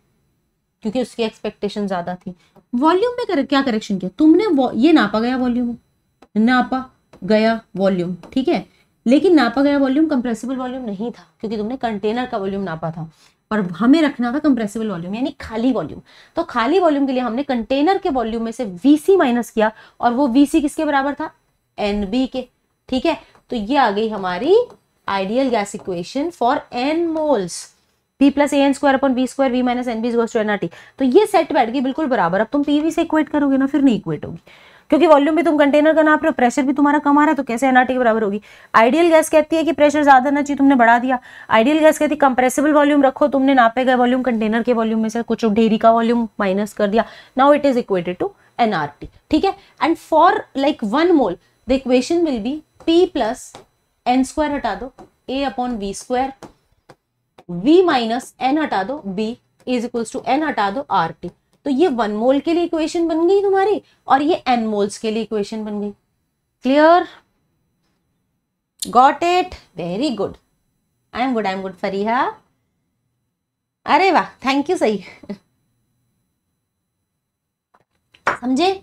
क्योंकि उसकी एक्सपेक्टेशन ज़्यादा थी वॉल्यूम में करे, क्या करेक्शन किया तुमने ये नापा गया वॉल्यूम नापा गया वॉल्यूम ठीक है लेकिन नापा गया वॉल्यूम कंप्रेसिबल वॉल्यूम नहीं था क्योंकि तुमने कंटेनर का वॉल्यूम नापा था पर हमें रखना था कंप्रेसिबल वॉल्यूम यानी खाली वॉल्यूम तो खाली वॉल्यूम के लिए हमने कंटेनर के वॉल्यूम में से वीसी माइनस किया और वो वी किसके बराबर था एन के ठीक है तो ये आ गई हमारी ideal gas equation for N moles P plus A N square upon B square V minus N B goes N R T तो ये सेट बैठ गई बिल्कुल बराबर अब तुम पी वी से इक्वेट करोगे ना फिर नहीं इक्वेट होगी क्योंकि वॉल्यूम भी तुम कंटेनर का नाप रहे हो प्रेशर भी तुम्हारा कम आ रहा है तो कैसे एनआरटी के बराबर होगी आइडियल गैस कहती है कि प्रेशर ज्यादा ना चाहिए तुमने बढ़ा दिया आइडियल गैस कहती है कंप्रेसिबल वॉल्यूम रखो तुमने नापे गए वॉल्यूम कंटेनर के वॉल्यूम में से कुछ ढेरी का वॉल्यूम माइनस कर दिया now it is equated to NRT ठीक है and for like one mole the equation will be P plus N square हटा दो A upon V square v minus N हटा दो b is equals to N हटा दो आर टी तो ये वन मोल के लिए इक्वेशन बन गई तुम्हारी और ये n मोल्स के लिए इक्वेशन बन गई clear got it very good I am good I am good Fariha अरे वाह थैंक यू सही समझे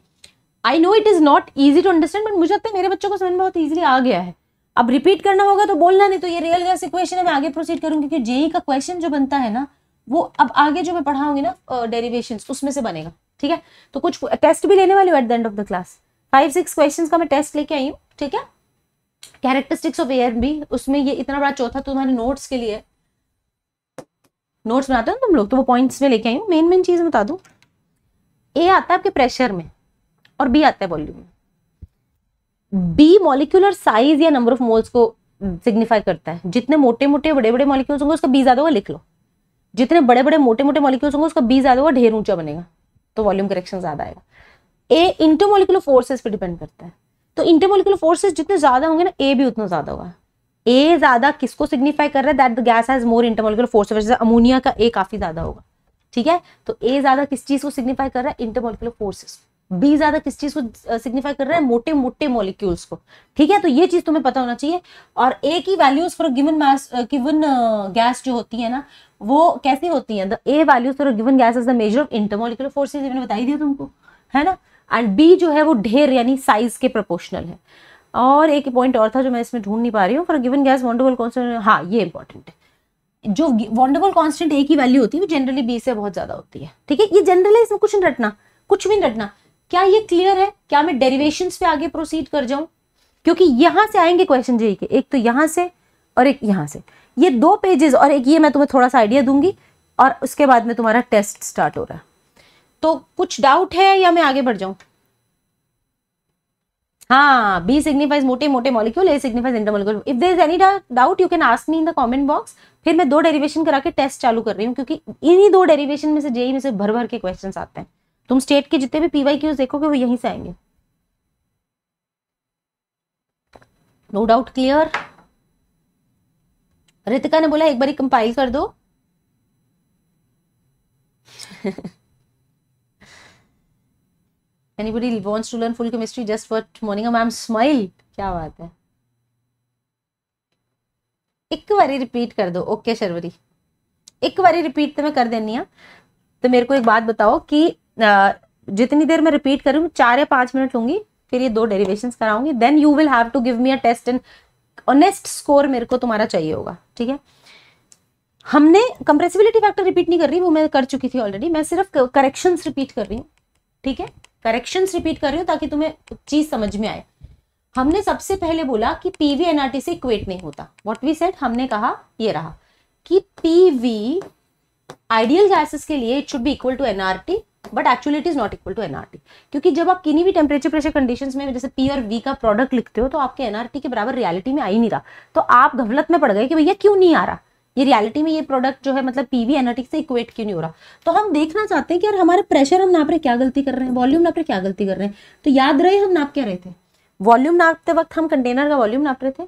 I know it is not easy to understand but मुझे लगता है मेरे बच्चों को समझ में बहुत ईजिली आ गया है अब रिपीट करना होगा तो बोलना नहीं तो ये रियल गैस इक्वेशन है मैं आगे प्रोसीड करूंगी क्योंकि जेई e का क्वेश्चन जो बनता है ना वो अब आगे जो मैं पढ़ाऊंगी ना डेरिवेशन उसमें से बनेगा ठीक है तो कुछ टेस्ट भी लेने वाली हूँ at the end of the class five six question का मैं टेस्ट लेके आई हूँ ठीक है कैरेक्टरिस्टिक्स ऑफ एयर भी उसमें ये इतना बड़ा चौथा तुम्हारे तो नोट्स के लिए नोट्स बनाते हो तुम लोग तो वो पॉइंट्स में लेके आई हूँ मेन मेन चीज़ बता दू ए आता है आपके प्रेशर में और बी आता है वॉल्यूम में बी मॉलिक्यूलर साइज या नंबर ऑफ मोल्स को सिग्निफाई करता है जितने मोटे मोटे बड़े बड़े मॉलिक्यूल्स होंगे उसका बी ज्यादा होगा लिख लो जितने बड़े बड़े मोटे मोटे मॉलिक्यूल्स होंगे उसका बी ज्यादा होगा ढेर ऊंचा बनेगा तो वॉल्यूम करेक्शन ज्यादा आएगा ए इंटरमोलिकुलर फोर्सेस पर डिपेंड करता है तो इंटरमोलिकुलर फोर्सेज जितने ज्यादा होंगे ना ए भी उतना ज्यादा होगा ए ज्यादा किसको सिग्निफाई कर रहा है that the gas has more intermolecular force ammonia का ए काफी ज्यादा होगा ठीक है तो ए ज्यादा किस चीज को सिग्निफाई कर रहा है इंटरमोलिकुलर फोर्सेस बी ज्यादा किस चीज को सिग्निफाई कर रहा है मोटे मोटे मॉलिक्यूल्स को ठीक है तो ये चीज तुम्हें पता होना चाहिए और ए की values for given mass given gas जो होती है ना वो कैसी होती है the A values for given gas is the measure of intermolecular forces मैंने बताई दिया तुमको है ना एंड बी जो है वो ढेर यानी साइज के प्रोपोर्शनल है और एक पॉइंट और था जो मैं इसमें ढूंढ नहीं पा रही हूँ for given gas van der Waals constant हाँ ये इंपॉर्टेंट है जो वॉन्डोबल कॉन्स्टेंट ए की वैल्यू होती है वो जनरली बी से बहुत ज्यादा होती है ठीक है ये जनरली इसमें कुछ नहीं रटना कुछ भी नहीं रटना क्या ये क्लियर है क्या मैं डेरिवेशन पे आगे प्रोसीड कर जाऊं क्योंकि यहां से आएंगे क्वेश्चन जेई के एक तो यहां से और एक यहां से ये दो पेजेस और एक ये मैं तुम्हें थोड़ा सा आइडिया दूंगी और उसके बाद में तुम्हारा टेस्ट स्टार्ट हो रहा है तो कुछ डाउट है या मैं आगे बढ़ जाऊं हाँ बी सिग्निफाइज मोटे मोटे molecule A signifies intermolecular if there is any doubt you can ask me in the comment box फिर मैं दो डेरिवेशन करा के टेस्ट चालू कर रही हूँ क्योंकि इन्हीं दो डेरिवेशन में से जेई में से भर भर के क्वेश्चन आते हैं तुम स्टेट के जितने भी पी वाई क्यूज देखोगे वो यहीं से आएंगे नो डाउट क्लियर रितिका ने बोला एक बार कंपाइल कर दो anybody wants to learn full chemistry just for morning ma'am smile क्या बात है एक ਵਾਰੀ रिपीट कर दो ओके शर्वरी एक बारी रिपीट तो मैं कर देनी हूँ तो मेरे को एक बात बताओ कि जितनी देर मैं रिपीट करूँ चार या पाँच मिनट होंगी फिर ये दो डेरिवेशन कराऊंगी then you will have to give me a test and honest score मेरे को तुम्हारा चाहिए होगा ठीक है हमने कंप्रेसिबिलिटी फैक्टर रिपीट नहीं कर रही वो मैं कर चुकी थी ऑलरेडी मैं सिर्फ करेक्शंस रिपीट कर रही हूँ ठीक है करेक्शंस रिपीट कर रही हूँ ताकि तुम्हें चीज समझ में आए हमने सबसे पहले बोला कि पीवी एनआरटी से इक्वेट नहीं होता व्हाट वी सेट हमने कहा ये रहा कि पीवी आइडियल गैसेस के लिए it should be equal to NRT but actually it is not equal to NRT क्योंकि जब आप किन्हीं भी टेम्परेचर प्रेशर कंडीशंस में जैसे पी और वी का प्रोडक्ट लिखते हो तो आपके एनआरटी के बराबर रियलिटी में आ ही नहीं रहा तो आप गफलत में पड़ गए कि भैया क्यों नहीं आ रहा ये रियलिटी में ये प्रोडक्ट जो है मतलब पीवी एनआरटी से इक्वेट क्यों नहीं हो रहा तो हम देखना चाहते हैं कि यार हमारे प्रेशर हम नाप रहे क्या गलती कर रहे हैं वॉल्यूम नाप रहे क्या गलती कर रहे हैं तो याद रहे हम नाप क्या रहे थे वॉल्यूम नापते वक्त हम कंटेनर का वॉल्यूम नाप रहे थे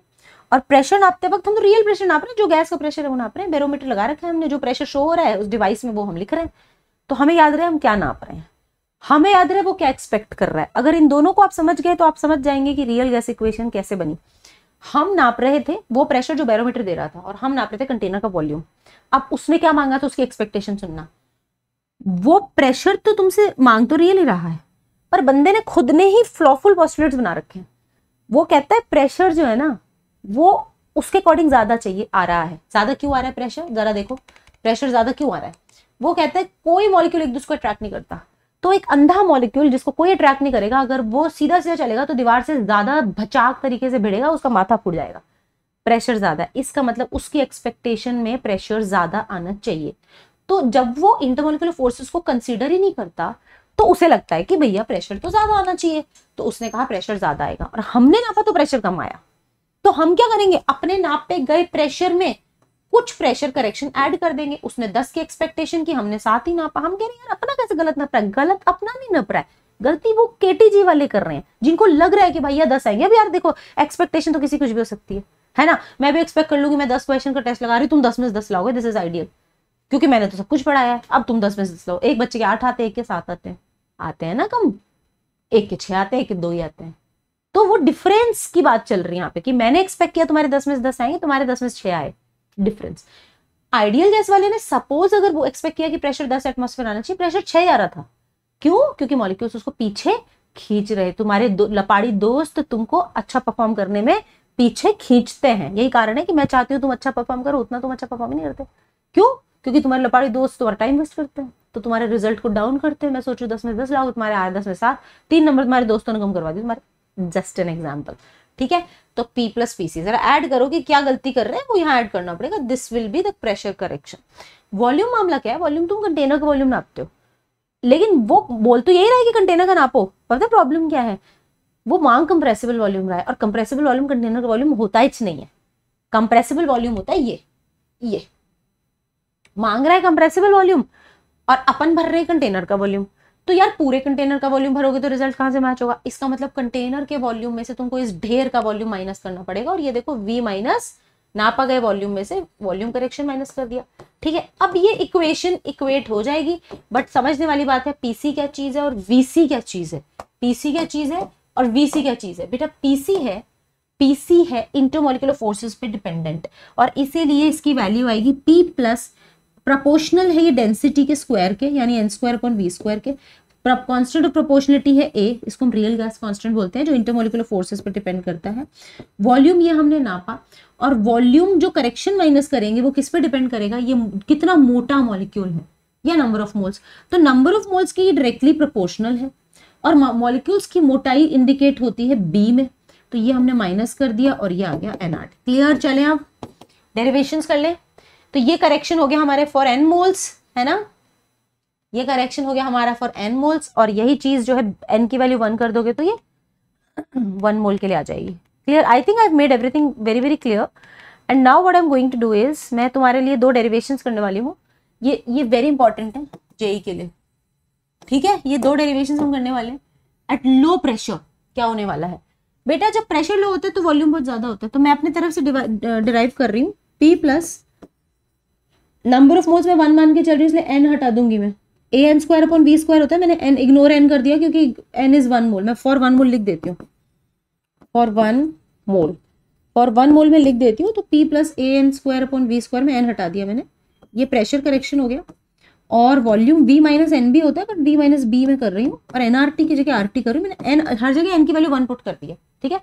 और प्रेशर नापते वक्त हम तो रियल प्रेशर नाप रहे हैं जो गैस का प्रेशर है वो नाप रहे हैं बेरोमीटर लगा रखा है हमने जो प्रेशर शो हो रहा है उस डिवाइस में वो हम लिख रहे हैं तो हमें याद रहे हम क्या नाप रहे हैं हमें याद रहे वो क्या एक्सपेक्ट कर रहा है अगर इन दोनों को आप समझ गए तो आप समझ जाएंगे कि रियल गैस इक्वेशन कैसे बनी हम नाप रहे थे वो प्रेशर जो बैरोमीटर दे रहा था और हम नाप रहे थे कंटेनर का वॉल्यूम अब उसने क्या मांगा था उसकी एक्सपेक्टेशन सुनना वो प्रेशर तो तुमसे मांग तो रियल ही रहा है पर बंदे ने खुद ने ही फ्लॉफुल पॉस्टुलेट बना रखे हैं वो कहता है प्रेशर जो है ना वो उसके अकॉर्डिंग ज्यादा चाहिए आ रहा है ज्यादा क्यों आ रहा है प्रेशर जरा देखो प्रेशर ज्यादा क्यों आ रहा है वो कहता है कोई मॉलिक्यूल एक दूसरे को अट्रैक्ट नहीं करता तो एक अंधा मॉलिक्यूल जिसको कोई अट्रैक्ट नहीं करेगा अगर वो सीधा सीधा चलेगा तो दीवार से ज्यादा भचाक तरीके से भिड़ेगा उसका माथा फूट जाएगा प्रेशर ज्यादा इसका मतलब उसकी एक्सपेक्टेशन में प्रेशर ज्यादा आना चाहिए तो जब वो इंटरमोलिकुलर फोर्सेस को कंसिडर ही नहीं करता तो उसे लगता है कि भैया प्रेशर तो ज्यादा आना चाहिए तो उसने कहा प्रेशर ज्यादा आएगा और हमने नापा तो प्रेशर कम आया तो हम क्या करेंगे अपने नाप पे गए प्रेशर में कुछ प्रेशर करेक्शन ऐड कर देंगे उसने दस की एक्सपेक्टेशन की हमने साथ ही नापा हम कह रहे हैं यार अपना कैसे गलत नप रहा है गलत अपना नहीं नप रहा है गलती वो केटीजी वाले कर रहे हैं जिनको लग रहा है कि भैया दस आएंगे अब यार देखो एक्सपेक्टेशन तो किसी कुछ भी हो सकती है है ना मैं भी एक्सपेक्ट कर लूंगी मैं दस क्वेश्चन का टेस्ट लगा रही हूँ तुम दस में से दस लाओगे दिस इज आइडियल क्योंकि मैंने तो सब कुछ पढ़ाया है अब तुम दस में से दस लाओ एक बच्चे के आठ आते हैं एक के सात आते हैं आते हैं ना कम एक के छह आते हैं एक के दो ही आते हैं तो वो डिफरेंस की बात चल रही है यहाँ पे कि मैंने एक्सपेक्ट किया तुम्हारे दस में से दस आएंगे तुम्हारे दस में से आए डिफरेंस आइडियल गैस वाले ने सपोज अगर वो एक्सपेक्ट किया कि प्रेशर दस एटमोसफेयर आना चाहिए प्रेशर छह आ रहा था क्यों क्योंकि मॉलिक्यूल्स उसको पीछे खींच रहे तुम्हारे दो, लपाड़ी दोस्त तुमको अच्छा परफॉर्म करने में पीछे खींचते हैं यही कारण है कि मैं चाहती हूँ तुम अच्छा परफॉर्म करो उतना तुम अच्छा परफॉर्म नहीं करते क्यों क्योंकि तुम्हारे लपाड़ी दोस्त तुम्हारा टाइम वेस्ट करते हैं तो तुम्हारे रिजल्ट को डाउन करते हैं मैं सोचू दस में दस लाओ तुम्हारे आए दस में सात तीन नंबर तुम्हारे दोस्तों ने कम करवा दिया तुम्हारे जस्ट एन एग्जाम्पल ठीक है तो पी प्लस पी सी जरा ऐड करो कि क्या गलती कर रहे हैं वो यहाँ ऐड करना पड़ेगा this will be the pressure correction volume मामला क्या है वॉल्यूम तुम कंटेनर का वॉल्यूम नापते हो लेकिन वो बोल तो यही रहा है कि कंटेनर का नापो पता प्रॉब्लम क्या है वो मांग कंप्रेसिबल वॉल्यूम रहा है और कंप्रेसिबल वॉल्यूम कंटेनर का वॉल्यूम होता ही नहीं है कंप्रेसिबल वॉल्यूम होता है ये ये मांग रहा है कंप्रेसिबल वॉल्यूम और अपन भर रहे हैं कंटेनर का वॉल्यूम तो यार पूरे कंटेनर का वॉल्यूम भरोगे तो रिजल्ट कहाँ से मैच होगा इसका मतलब कंटेनर के वॉल्यूम में से तुमको इस ढेर का वॉल्यूम माइनस करना पड़ेगा और ये देखो वी माइनस नापा गए वॉल्यूम में से वॉल्यूम करेक्शन माइनस कर दिया ठीक है अब ये इक्वेशन इक्वेट हो जाएगी बट समझने वाली बात है पीसी क्या चीज है और वीसी क्या चीज है पीसी क्या चीज है और वीसी क्या चीज है बेटा पीसी है पीसी है इंटरमोलिकुलर फोर्सेस पे डिपेंडेंट और इसीलिए इसकी वैल्यू आएगी पी प्लस प्रपोर्शनल है ये डेंसिटी के स्क्वायर के यानी N square upon V square के कांस्टेंट ऑफ प्रोपोर्शनलिटी है ए इसको हम रियल गैस कांस्टेंट बोलते हैं जो इंटरमोलिकुलर फोर्सेस पर डिपेंड करता है वॉल्यूम ये हमने नापा और वॉल्यूम जो करेक्शन माइनस करेंगे वो किस पर डिपेंड करेगा ये कितना मोटा मॉलिक्यूल है या नंबर ऑफ मोल्स तो नंबर ऑफ मोल्स की डायरेक्टली प्रोपोर्शनल है और मॉलिक्यूल्स की मोटाई इंडिकेट होती है बी में तो ये हमने माइनस कर दिया और ये आ गया एनआर क्लियर चले आप डेरिवेशन कर लें तो ये करेक्शन हो गया हमारे फॉर एन मोल्स है ना ये करेक्शन हो गया हमारा फॉर एन मोल्स और यही चीज जो है एन की वैल्यू वन कर दोगे तो ये वन मोल के लिए आ जाएगी clear I think I made everything very very clear and now what am going to do is मैं तुम्हारे लिए दो डेरिवेशन करने वाली हूँ ये ये वेरी इंपॉर्टेंट है जेई e के लिए ठीक है ये दो डेरिवेशन हम करने वाले हैं एट लो प्रेशर क्या होने वाला है बेटा जब प्रेशर लो होता है तो वॉल्यूम बहुत ज़्यादा होता है तो मैं अपनी तरफ से डिराइव कर रही हूँ P plus number of moles मैं वन मान के चल रही हूँ इसलिए एन हटा दूंगी मैं A N square upon B square होता है मैंने एन इग्नोर एन कर दिया क्योंकि एन इज वन मोल मैं फॉर वन मोल लिख देती हूँ for one mole for one mole में लिख देती हूँ तो P plus A N square upon B square में एन हटा दिया मैंने ये प्रेशर करेक्शन हो गया और वॉल्यूम वी माइनस एन भी होता है बट वी माइनस बी में कर रही हूँ और एन आर टी की जगह आर टी कर रही हूँ मैंने एन हर जगह एन की वैल्यू वन पुट कर दी है ठीक है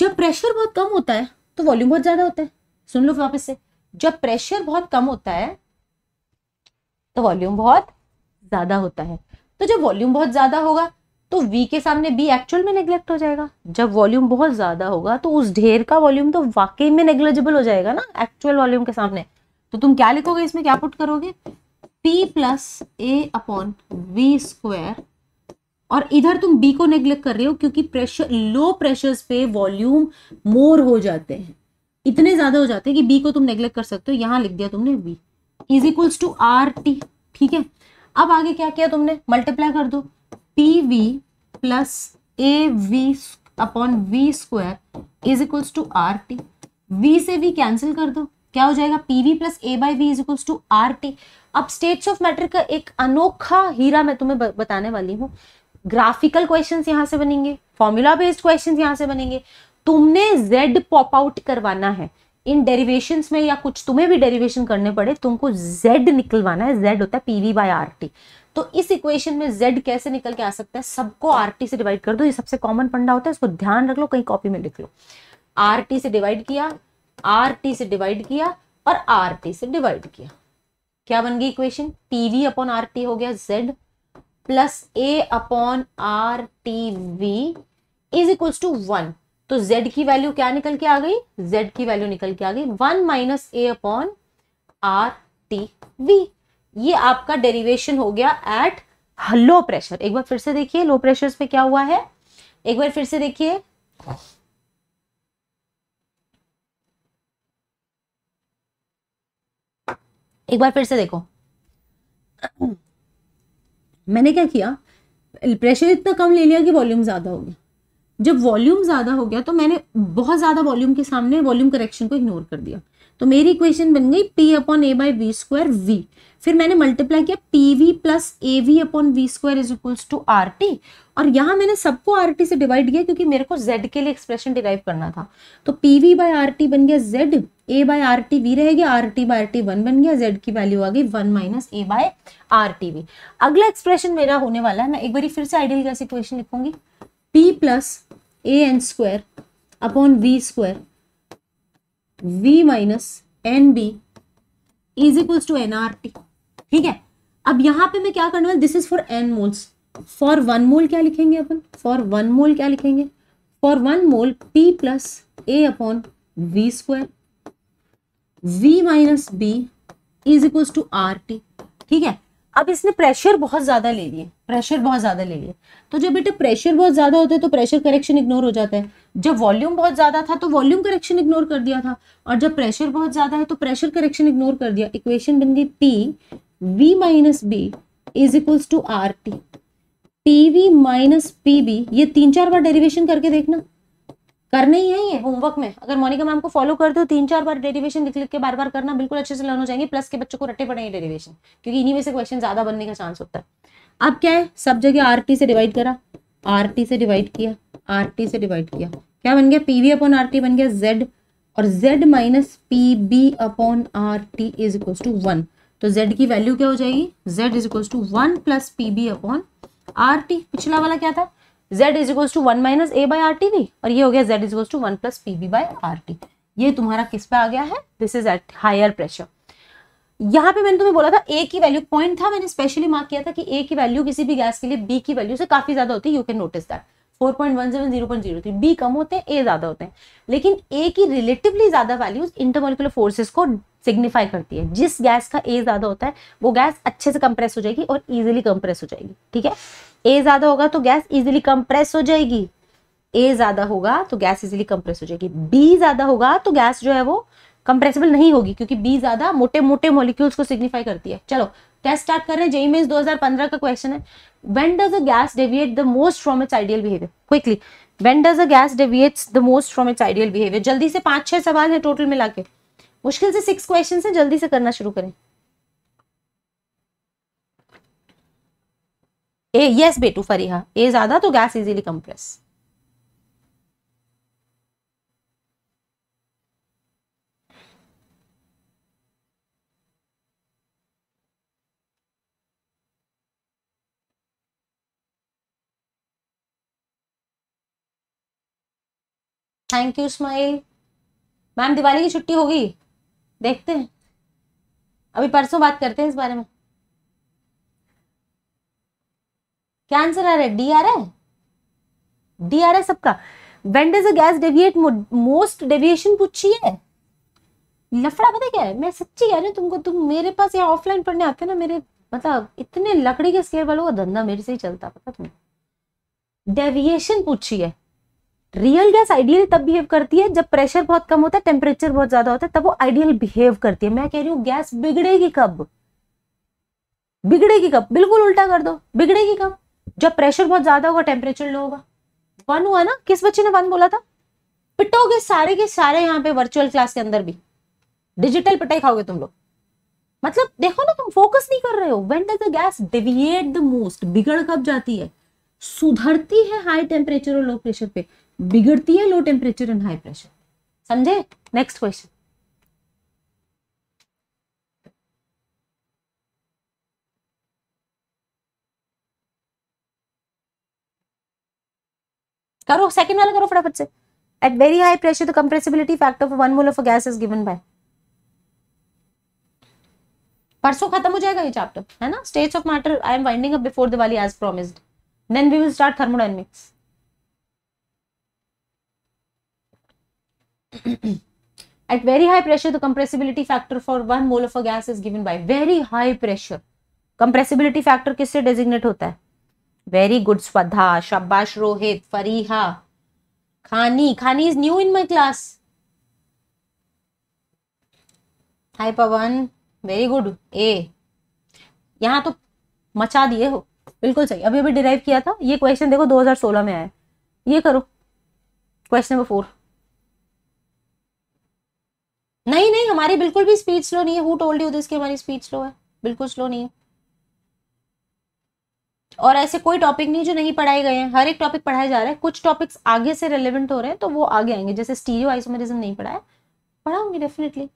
जब प्रेशर बहुत कम होता है तो वॉल्यूम बहुत ज़्यादा होता है सुन लो वापस से जब प्रेशर बहुत कम होता है तो वॉल्यूम बहुत ज्यादा होता है तो जब वॉल्यूम बहुत ज्यादा होगा तो V के सामने B एक्चुअल में नेग्लेक्ट हो जाएगा जब वॉल्यूम बहुत ज्यादा होगा तो उस ढेर का वॉल्यूम तो वाकई में नेग्लेजिबल हो जाएगा ना एक्चुअल वॉल्यूम के सामने तो तुम क्या लिखोगे इसमें क्या पुट करोगे P plus A upon V square और इधर तुम B को नेग्लेक्ट कर रहे हो क्योंकि प्रेशर लो प्रेशर पे वॉल्यूम मोर हो जाते हैं इतने ज्यादा हो जाते हैं कि बी को तुम नेग्लेक्ट कर सकते हो यहाँ लिख दिया तुमने B is equals to R T ठीक है अब आगे क्या किया तुमने मल्टीप्लाई कर दो P V plus A V upon V square is equals to R T V से वी कैंसिल कर दो क्या हो जाएगा P V plus A by V is equals to R T अब स्टेट्स ऑफ मैटर का एक अनोखा हीरा मैं तुम्हें बताने वाली हूँ ग्राफिकल क्वेश्चंस यहाँ से बनेंगे फॉर्मूला बेस्ड क्वेश्चंस यहाँ से बनेंगे तुमने z पॉप आउट करवाना है इन डेरिवेशन में या कुछ तुम्हें भी डेरिवेशन करने पड़े तुमको z निकलवाना है z होता है पीवी बाय आर टी तो इस इक्वेशन में z कैसे निकल के आ सकता है सबको आर टी से डिवाइड कर दो ये सबसे कॉमन पंडा होता है इसको ध्यान रख लो कहीं कॉपी में लिख लो आर टी से डिवाइड किया आर टी से डिवाइड किया और आर टी से डिवाइड किया क्या बन गई equation PV upon R T हो गया Z plus A upon R T V is equals to one तो z की वैल्यू क्या निकल के आ गई z की वैल्यू निकल के आ गई one minus A upon R T V ये आपका डेरिवेशन हो गया एट लो प्रेशर एक बार फिर से देखिए लो प्रेशर पे क्या हुआ है एक बार फिर से देखिए एक बार फिर से देखो मैंने क्या किया प्रेशर इतना कम ले लिया कि वॉल्यूम ज्यादा होगी जब वॉल्यूम ज़्यादा हो गया तो मैंने बहुत ज़्यादा वॉल्यूम के सामने वॉल्यूम करेक्शन को इग्नोर कर दिया तो मेरी इक्वेशन बन गई P upon A by V square V फिर मैंने मल्टीप्लाई किया P V plus A V upon V square is equals to R T और यहाँ मैंने सबको आर टी से डिवाइड किया क्योंकि मेरे को जेड के लिए एक्सप्रेशन डिराइव करना था तो P V by R T बन गया Z A by R T V रहेगी R T by R T one बन गया जेड की वैल्यू आ गई one minus A by R T V अगला एक्सप्रेशन मेरा होने वाला है मैं एक बार फिर से आइडियल गैस इक्वेशन लिखूंगी P plus A N square upon V square V minus N B is equals to N R T ठीक है अब यहां पे मैं क्या करने वाला this is for N moles for one mole क्या लिखेंगे अपन फॉर वन मोल क्या लिखेंगे for one mole P plus A upon V square V minus B is equals to R T ठीक है अब इसने प्रेशर बहुत ज़्यादा ले लिया प्रेशर बहुत ज़्यादा ले लिया तो जब बेटा प्रेशर बहुत ज़्यादा होता है तो प्रेशर करेक्शन इग्नोर हो जाता है जब वॉल्यूम बहुत ज़्यादा था तो वॉल्यूम करेक्शन इग्नोर कर दिया था और जब प्रेशर बहुत ज़्यादा है तो प्रेशर करेक्शन इग्नोर कर दिया इक्वेशन बन गई P V minus B is equals to R T P V minus P B ये तीन चार बार डेरिवेशन करके देखना करने ही है होमवर्क में अगर मोनिका मैम को फॉलो कर दो तीन चार बार डेरिवेशन लिख लिख के बार बार करना बिल्कुल अच्छे से लर्न हो जाएंगे प्लस के बच्चों को रटे पड़ेंगे डेरिवेशन क्योंकि इन्हीं में से क्वेश्चन ज्यादा बनने का चांस होता है अब क्या है सब जगह आर से डिवाइड करा आर से डिवाइड किया आर से डिवाइड किया क्या बन गया पीवी अपॉन आर बन गया जेड और Z minus P B upon R T is equal to one तो जेड की वैल्यू क्या हो जाएगी Z is equal to one plus P B upon R T पिछला वाला क्या था z is equal to one minus A by R T भी और ये हो गया z is equal to one plus P B by R T ये तुम्हारा किस पे आ गया है this is at higher pressure यहाँ पे मैंने तुम्हें बोला था ए की वैल्यू पॉइंट था मैंने स्पेशली मार्क किया था कि ए की वैल्यू किसी भी गैस के लिए बी की वैल्यू से काफी ज्यादा होती है you can notice that 4.170.03 B कम होते हैं ए ज्यादा होते हैं लेकिन ए की रिलेटिवली ज्यादा वैल्यूज इंटरमोलिकुलर फोर्सेस को सिग्निफाई करती है जिस गैस का ए ज्यादा होता है वो गैस अच्छे से कंप्रेस हो जाएगी और इजिली कंप्रेस हो जाएगी ठीक है ए ज्यादा होगा तो गैस इजिली कंप्रेस हो जाएगी ए ज्यादा होगा तो गैस इजिली कंप्रेस हो जाएगी बी ज्यादा होगा तो गैस जो है वो कंप्रेसिबल नहीं होगी क्योंकि बी ज्यादा मोटे मोटे मॉलिक्यूल्स को सिग्निफाई करती है चलो टेस्ट स्टार्ट कर रहे हैं जेई मेन्स 2015 का क्वेश्चन है when does a gas deviate the most from its ideal behaviour quickly when does a gas deviates the most from its ideal behaviour जल्दी से पांच छह सवाल है टोटल मिला के मुश्किल से सिक्स क्वेश्चन है जल्दी से करना शुरू करें ए यस बेटू फरीहा ए ज्यादा तो gas easily compress thank you smile ma'am Diwali की छुट्टी होगी देखते हैं अभी परसों बात करते हैं इस बारे में क्या आंसर आ रहा है डी आ रहा है डी आ रहा है सबका when does a gas deviate most deviation पूछी है लफड़ा पता क्या है मैं सच्ची कह रही हूँ तुमको तुम मेरे पास यहाँ ऑफलाइन पढ़ने आते हो ना मेरे मतलब इतने लकड़ी के स्केल वालों का धंधा मेरे से ही चलता पता तुम डेविएशन पूछी है रियल गैस आइडियल तब बिहेव करती है जब प्रेशर बहुत कम होता है टेम्परेचर बहुत ज्यादा होता है तब वो आइडियल बिहेव करती है मैं कह रही हूँ गैस बिगड़ेगी कब बिगड़ेगी कब बिल्कुल उल्टा कर दो बिगड़ेगी कब जब प्रेशर बहुत ज्यादा होगा टेम्परेचर लो होगा वन हुआ ना किस बच्चे ने वन बोला था पिटोगे सारे के सारे यहाँ पे वर्चुअल क्लास के अंदर भी डिजिटल पिटाई खाओगे तुम लोग मतलब देखो ना तुम फोकस नहीं कर रहे हो when does the gas deviate the most बिगड़ कब जाती है सुधरती है हाई टेम्परेचर और लो प्रेशर पे बिगड़ती है low temperature and high pressure समझे नेक्स्ट क्वेश्चन करो सेकंड वाला करो फटाफट से at very high pressure the compressibility factor of one mole of gas is given by परसों खत्म हो जाएगा ये चैप्टर है ना states of matter I am winding up before Diwali as promised then we will start thermodynamics at very high pressure the compressibility factor for one mole of a gas is given by very high pressure compressibility factor किससे डेजिग्नेट होता है वेरी गुड स्वधा शब्बाश रोहित फरीहा खानी खानी is new in my class hi Pawan very good ए यहाँ तो मचा दिए हो बिल्कुल सही अभी अभी डिराइव किया था ये क्वेश्चन देखो 2016 में आया ये करो क्वेश्चन नंबर फोर नहीं नहीं हमारी बिल्कुल भी स्पीड स्लो नहीं है हु टोल्ड यू दिस कि हमारी स्पीड स्लो है बिल्कुल स्लो नहीं है और ऐसे कोई टॉपिक नहीं जो नहीं पढ़ाए गए हैं हर एक टॉपिक पढ़ाया जा रहा है कुछ टॉपिक्स आगे से रेलिवेंट हो रहे हैं तो वो आगे आएंगे जैसे स्टीरियो आइसोमेरिज्म नहीं पढ़ाया पढ़ाऊंगी डेफिनेटली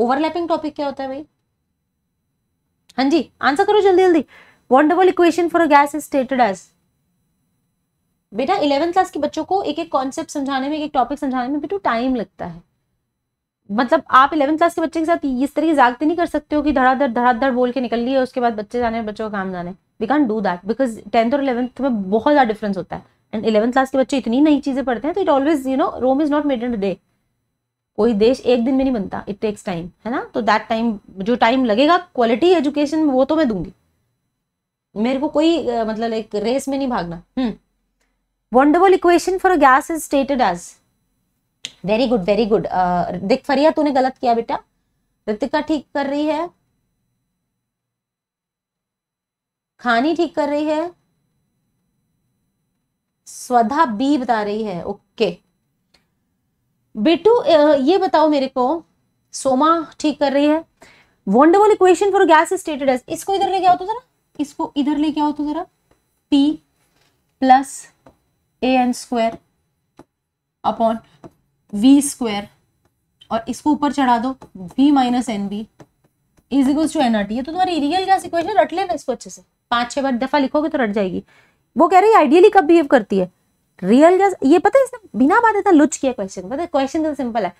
ओवरलैपिंग टॉपिक क्या होता है भाई हाँ जी आंसर करो जल्दी जल्दी वन डबल equation for gas is stated as बेटा इलेवेंथ क्लास के बच्चों को एक एक कॉन्सेप्ट समझाने में एक एक टॉपिक समझाने में बेटू टाइम तो लगता है मतलब आप इलेवंथ क्लास के बच्चे के साथ इस तरह की जागते नहीं कर सकते हो कि धड़ाधड़ धड़ाधड़ बोल के निकल लिए उसके बाद बच्चे जाने बच्चों का काम जाने we can't do that because tenth और इलेवंथ में बहुत ज़्यादा डिफरेंस होता है एंड इलेवंथ क्लास के बच्चे इतनी नई चीज़ें पढ़ते हैं तो it always you know Rome is not made in day कोई देश एक दिन में नहीं बनता इट टेक्स टाइम है ना तो दैट टाइम जो टाइम लगेगा क्वालिटी एजुकेशन वो तो मैं दूंगी मेरे को कोई मतलब एक रेस में नहीं भागना van der Waals equation for gas is stated as very good very good देख फरिया तूने गलत किया बेटा ऋतिका ठीक कर रही है खानी ठीक कर रही है स्वधा बी बता रही है ओके okay. बिटू ये बताओ मेरे को सोमा ठीक कर रही है van der Waals equation for gas stated इसको इधर लेके आओ तो जरा इसको इधर लेके आओ तो जरा P plus A N square upon V square और इसको ऊपर चढ़ा दो V minus N B is equals to N R T ये तो तुम्हारी रियल गैस इक्वेशन रट लेना इसको अच्छे से पांच छह बार दफ़ा लिखोगे तो रट जाएगी वो कह रही है आइडियली कब बिहेव करती है रियल गैस ये पता है इसने बिना बात इतना लुच किया क्वेश्चन पता है क्वेश्चन तो सिंपल है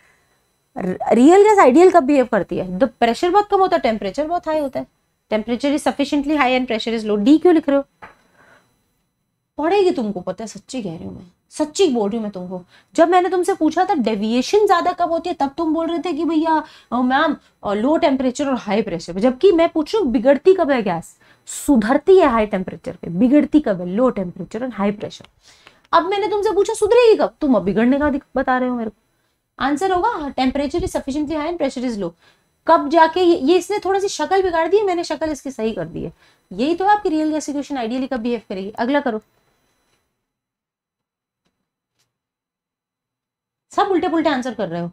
रियल गैस आइडियल कब बिहेव करती है जब प्रेशर बहुत कम होता है टेम्परेचर बहुत हाई होता है temperature is sufficiently high and pressure is low D क्यों लिख रहे हो पढ़ेगी तुमको पता है सच्ची कह रही हूँ मैं सच्ची बोल रही हूँ मैं तुमको जब मैंने तुमसे पूछा था डेविएशन ज्यादा कब होती है तब तुम बोल रहे थे कि भैया मैम लो टेम्परेचर और हाई प्रेशर पे जबकि मैं पूछ रही हूँ बिगड़ती कब है गैस सुधरती है हाई टेम्परेचर पे बिगड़ती कब है low temperature and high pressure अब मैंने तुमसे पूछा सुधरेगी कब तुम अब बिगड़ने का बता रहे हो मेरे को आंसर होगा temperature is sufficiently high and pressure is low कब जाके ये, इसने थोड़ा सी शक्ल बिगाड़ दी है मैंने शक्ल इसकी सही कर दी है यही तो है आपकी रियल गैस सिचुएशन आइडियली कब बिहेव करेगी अगला करो सब उल्टे पुल्टे आंसर कर रहे हो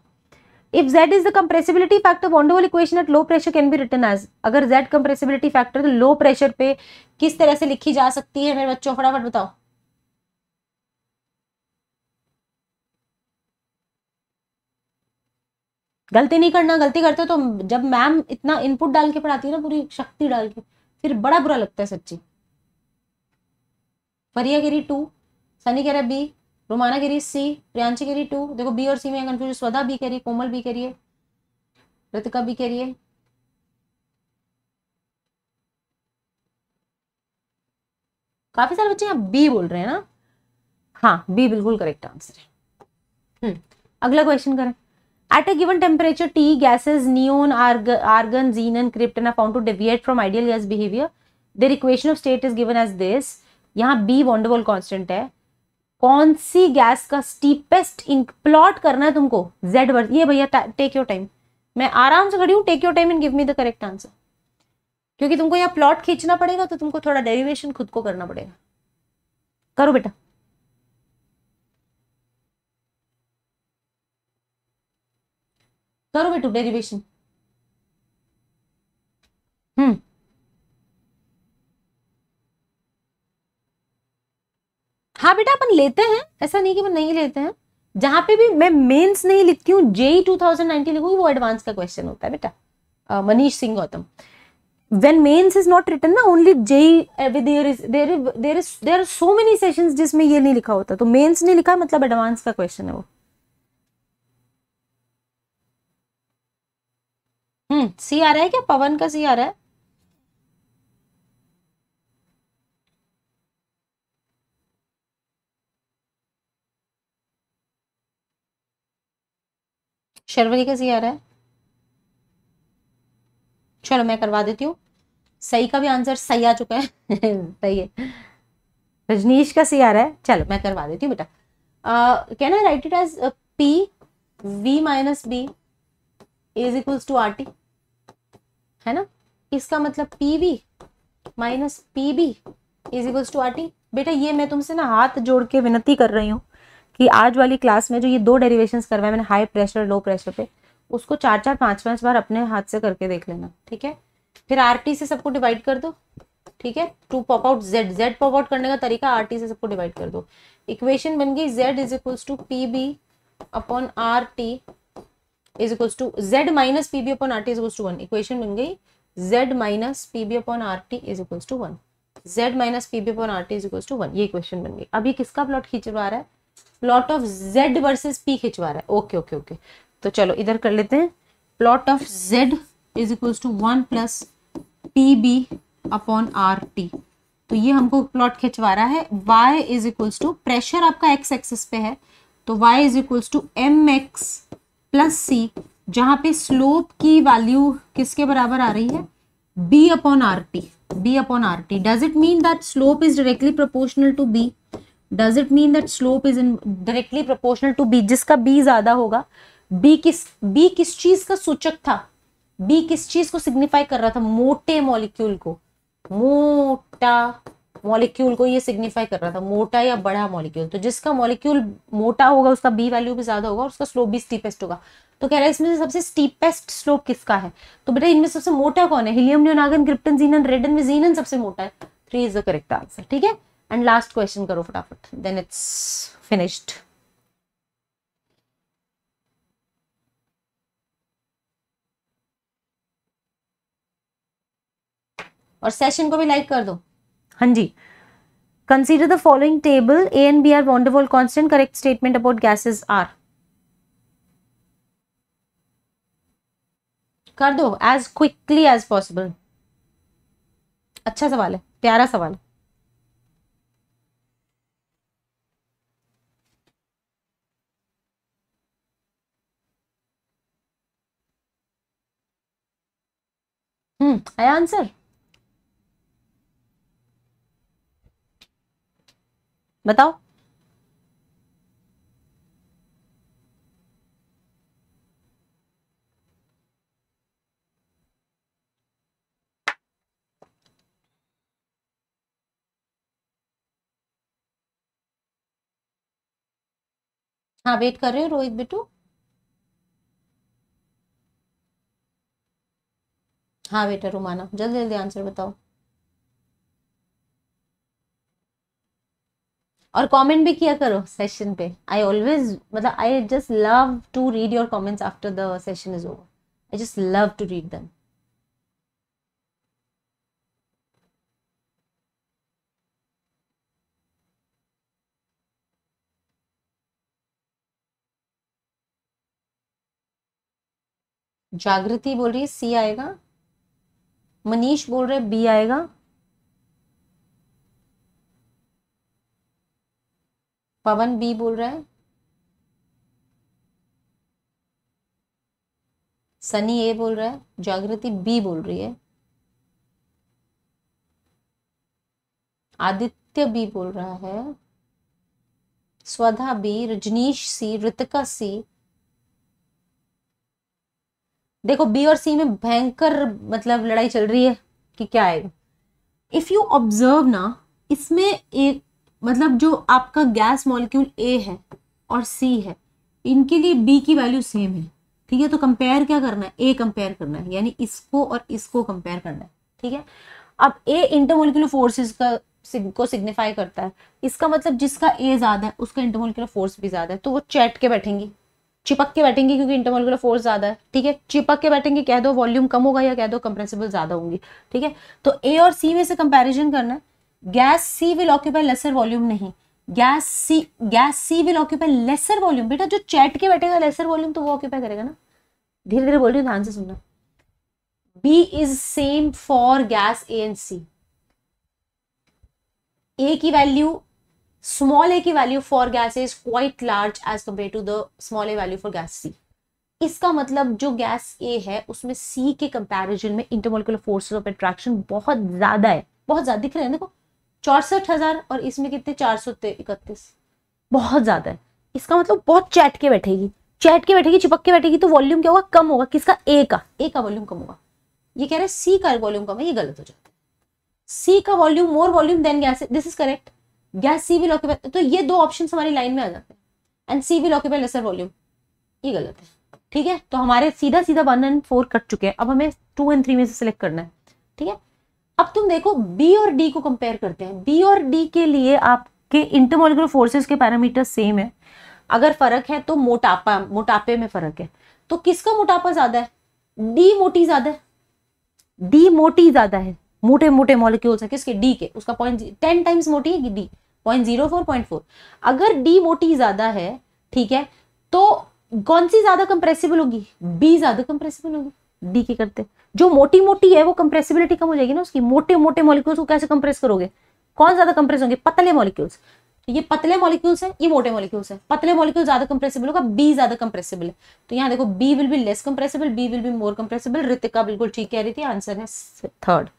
if Z is the compressibility factor van der waal equation at low pressure can be अगर Z compressibility factor low pressure पे किस तरह से लिखी जा सकती है मेरे बच्चों फटाफट बताओ गलती नहीं करना गलती करते तो जब मैम इतना इनपुट डाल के पढ़ाती है ना पूरी शक्ति डाल के फिर बड़ा बुरा लगता है सच्ची फरिया गिरी टू सनी कह रहा B Romana Giri C Priyanshi Giri two देखो बी और सी में कंफ्यूज स्वदा बी करिए कोमल बी करिए ऋतिका बी करिए काफी सारे बच्चे यहाँ बी बोल रहे हैं ना हाँ बी बिल्कुल करेक्ट आंसर है हम्म, अगला क्वेश्चन करें At a given temperature T, gases neon, argon, argon, xenon, krypton are found to deviate from ideal gas behavior. Their equation of state is given as this. यहाँ B वॉन्डोवल कांस्टेंट है कौन सी गैस का स्टीपेस्ट प्लॉट करना है तुमको Z वर्स ये भैया टेक योर टाइम मैं आराम से खड़ी हूँ take your time and give me the correct answer क्योंकि तुमको यहाँ प्लॉट खींचना पड़ेगा तो तुमको थोड़ा डेरिवेशन खुद को करना पड़ेगा करो बेटा करो बेटू डेरिवेशन हम्म हाँ बेटा अपन लेते हैं ऐसा नहीं कि मैं नहीं लेते हैं जहां पे भी मैं मेंस नहीं लिखती हूँ जेई नाइनटीन लिखूंगी वो एडवांस का क्वेश्चन होता है बेटा Manish Singh Gautam when mains is not written na only j e, eh, there is there there is there are so many sessions जिसमें ये नहीं लिखा होता तो मेंस नहीं लिखा मतलब एडवांस का क्वेश्चन है वो हम्म सी आ रहा है क्या पवन का सी आ रहा है शर्वरी का सी आ रहा है चलो मैं करवा देती हूँ सही का भी आंसर सही आ चुका है [laughs] सही है रजनीश का सी आ रहा है चलो मैं करवा देती हूँ बेटा can I write it as P V minus B is equals to R T है ना इसका मतलब P V minus P B is equals to R T बेटा ये मैं तुमसे ना हाथ जोड़ के विनती कर रही हूँ कि आज वाली क्लास में जो ये दो डेरिवेशन करवाए मैंने हाई प्रेशर लो प्रेशर पे उसको चार चार पांच पांच बार अपने हाथ से करके देख लेना ठीक है फिर आर टी से सबको डिवाइड कर दो ठीक है to pop out Z Z pop out करने का तरीका आर टी से सबको डिवाइड कर दो इक्वेशन बन गई Z is equals to P B upon R T is equal to Z minus P B upon R T is equal to one equation बन गई Z minus P B upon R T is equal to one Z minus P B upon R T is equal to one ये इक्वेशन बन गई अभी किसका प्लॉट खिंचवा रहा है plot of Z versus P खिंचवा रहा है ओके ओके ओके तो चलो इधर कर लेते हैं plot of Z is equal to one plus P B upon R T तो ये हमको प्लॉट खिंचवा रहा है y is equals to pressure आपका x एक्सिस पे है तो y is equals to M X plus C जहां पे स्लोप की वैल्यू किसके बराबर आ रही है B upon R T B upon R T does it mean that slope is directly proportional to B does it mean that slope is in directly proportional to B जिसका बी ज्यादा होगा बी किस बी किस चीज का सूचक था बी किस चीज को सिग्निफाई कर रहा था मोटे मॉलिक्यूल को मोटा मॉलिक्यूल को ये सिग्निफाई कर रहा था मोटा या बड़ा मॉलिक्यूल तो जिसका मॉलिक्यूल मोटा होगा उसका बी वैल्यू भी ज्यादा होगा उसका स्लोप भी स्टीपेस्ट होगा तो कह रहा है इसमें से सबसे स्टीपेस्ट स्लोप किसका है तो बेटा इनमें सबसे मोटा कौन है हिलियम न्योनागन क्रिप्टन जीनन रेडन में जीनन सबसे मोटा है three is the correct answer ठीक है एंड लास्ट क्वेश्चन करो फटाफट देन इट्स फिनिश्ड और सेशन को भी लाइक कर दो हाँ जी consider the following table A and B are van der Waals constant correct statement about gases are कर दो एज क्विकली एज पॉसिबल अच्छा सवाल है प्यारा सवाल है आंसर आया आंसर बताओ हाँ वेट कर रहे हो रोहित बिटू हाँ बेटा रुमाना जल्दी जल्दी आंसर बताओ और कमेंट भी किया करो सेशन पे आई ऑलवेज मतलब I just love to read your comments after the session is over I just love to read them Jagriti बोल रही है सी आएगा मनीष बोल रहे बी आएगा पवन बी बोल रहा है सनी ए बोल रहा है जागृति बी बोल रही है आदित्य बी बोल रहा है Swadha B Rajnish C Ritika C देखो बी और सी में भयंकर मतलब लड़ाई चल रही है कि क्या आएगा इफ यू ऑब्जर्व ना इसमें एक मतलब जो आपका गैस मॉलिक्यूल ए है और सी है इनके लिए बी की वैल्यू सेम है ठीक है तो कंपेयर क्या करना है ए कंपेयर करना है यानी इसको और इसको कंपेयर करना है ठीक है अब ए इंटरमोलिकुलर फोर्सेस का को सिग्निफाई करता है इसका मतलब जिसका ए ज्यादा है उसका इंटरमोलिकुलर फोर्स भी ज्यादा है तो वो चैट के बैठेंगी चिपक के बैठेंगे क्योंकि इंटरमोलिकुलर फोर्स ज्यादा है ठीक है चिपक के बैठेंगे कह दो वॉल्यूम कम होगा या कह दो कंप्रेसिबल ज्यादा होंगी ठीक है तो ए और सी में से कंपेरिजन करना है gas C will occupy lesser volume नहीं gas C gas C will occupy lesser volume बेटा जो चैट के बैठेगा लेसर वॉल्यूम तो वो ऑक्यूपाई करेगा ना धीरे धीरे बोल रही हूँ ध्यान से सुनना B is same for gas A and C A की वैल्यू स्मॉल ए की value for gas is quite large as compare to the small A value for gas C इसका मतलब जो गैस ए है उसमें सी के कंपैरिजन में इंटरमोलिकुलर फोर्सेस ऑफ अट्रैक्शन बहुत ज्यादा है बहुत ज्यादा दिख रहे हैं देखो चौसठ हजार और इसमें कितने चार सौ इकतीस बहुत ज्यादा है इसका मतलब बहुत चैट के बैठेगी चैट के बैठेगी चिपक के बैठेगी तो वॉल्यूम क्या होगा कम होगा किसका ए का ए का वॉल्यूम कम होगा ये कह रहे हैं सी का वॉल्यूम कम है ये गलत हो जाता है सी का volume more volume than gas this is correct gas C will occupy तो ये दो ऑप्शन हमारी लाइन में आ जाते हैं and C will occupy lesser volume ये गलत है ठीक है तो हमारे सीधा सीधा वन एंड फोर कट चुके हैं अब हमें टू एंड थ्री में से सिलेक्ट करना है ठीक है अब तुम देखो बी और डी को कंपेयर करते हैं बी और डी के लिए आपके इंटरमोलिकुलर फोर्सेस के पैरामीटर सेम है अगर फर्क है तो मोटापा मोटापे में फर्क है तो किसका मोटापा ज्यादा है डी मोटी ज्यादा है डी मोटी ज्यादा है मोटे मोटे मॉलिक्यूल्स है किसके डी के उसका पॉइंट टेन टाइम्स मोटी है कि D point zero four point four अगर डी मोटी ज्यादा है ठीक है तो कौन सी ज्यादा कंप्रेसिबल होगी बी ज्यादा कंप्रेसिबल होगी डी के करते जो मोटी मोटी है वो कंप्रेसिबिलिटी कम हो जाएगी ना उसकी मोटे मोटे मॉलिक्यूल्स को कैसे कंप्रेस करोगे कौन ज्यादा कंप्रेस होंगे पतले मॉलिक्यूल्स तो ये पतले मॉलिक्यूल्स हैं ये मोटे मॉलिक्यूल्स हैं पतले मॉलिक्यूल ज्यादा कंप्रेसिबल होगा बी ज्यादा कंप्रेसिबल है तो यहाँ देखो B will be less compressible B will be more compressible Ritika बिल्कुल ठीक कह रही थी आंसर है थर्ड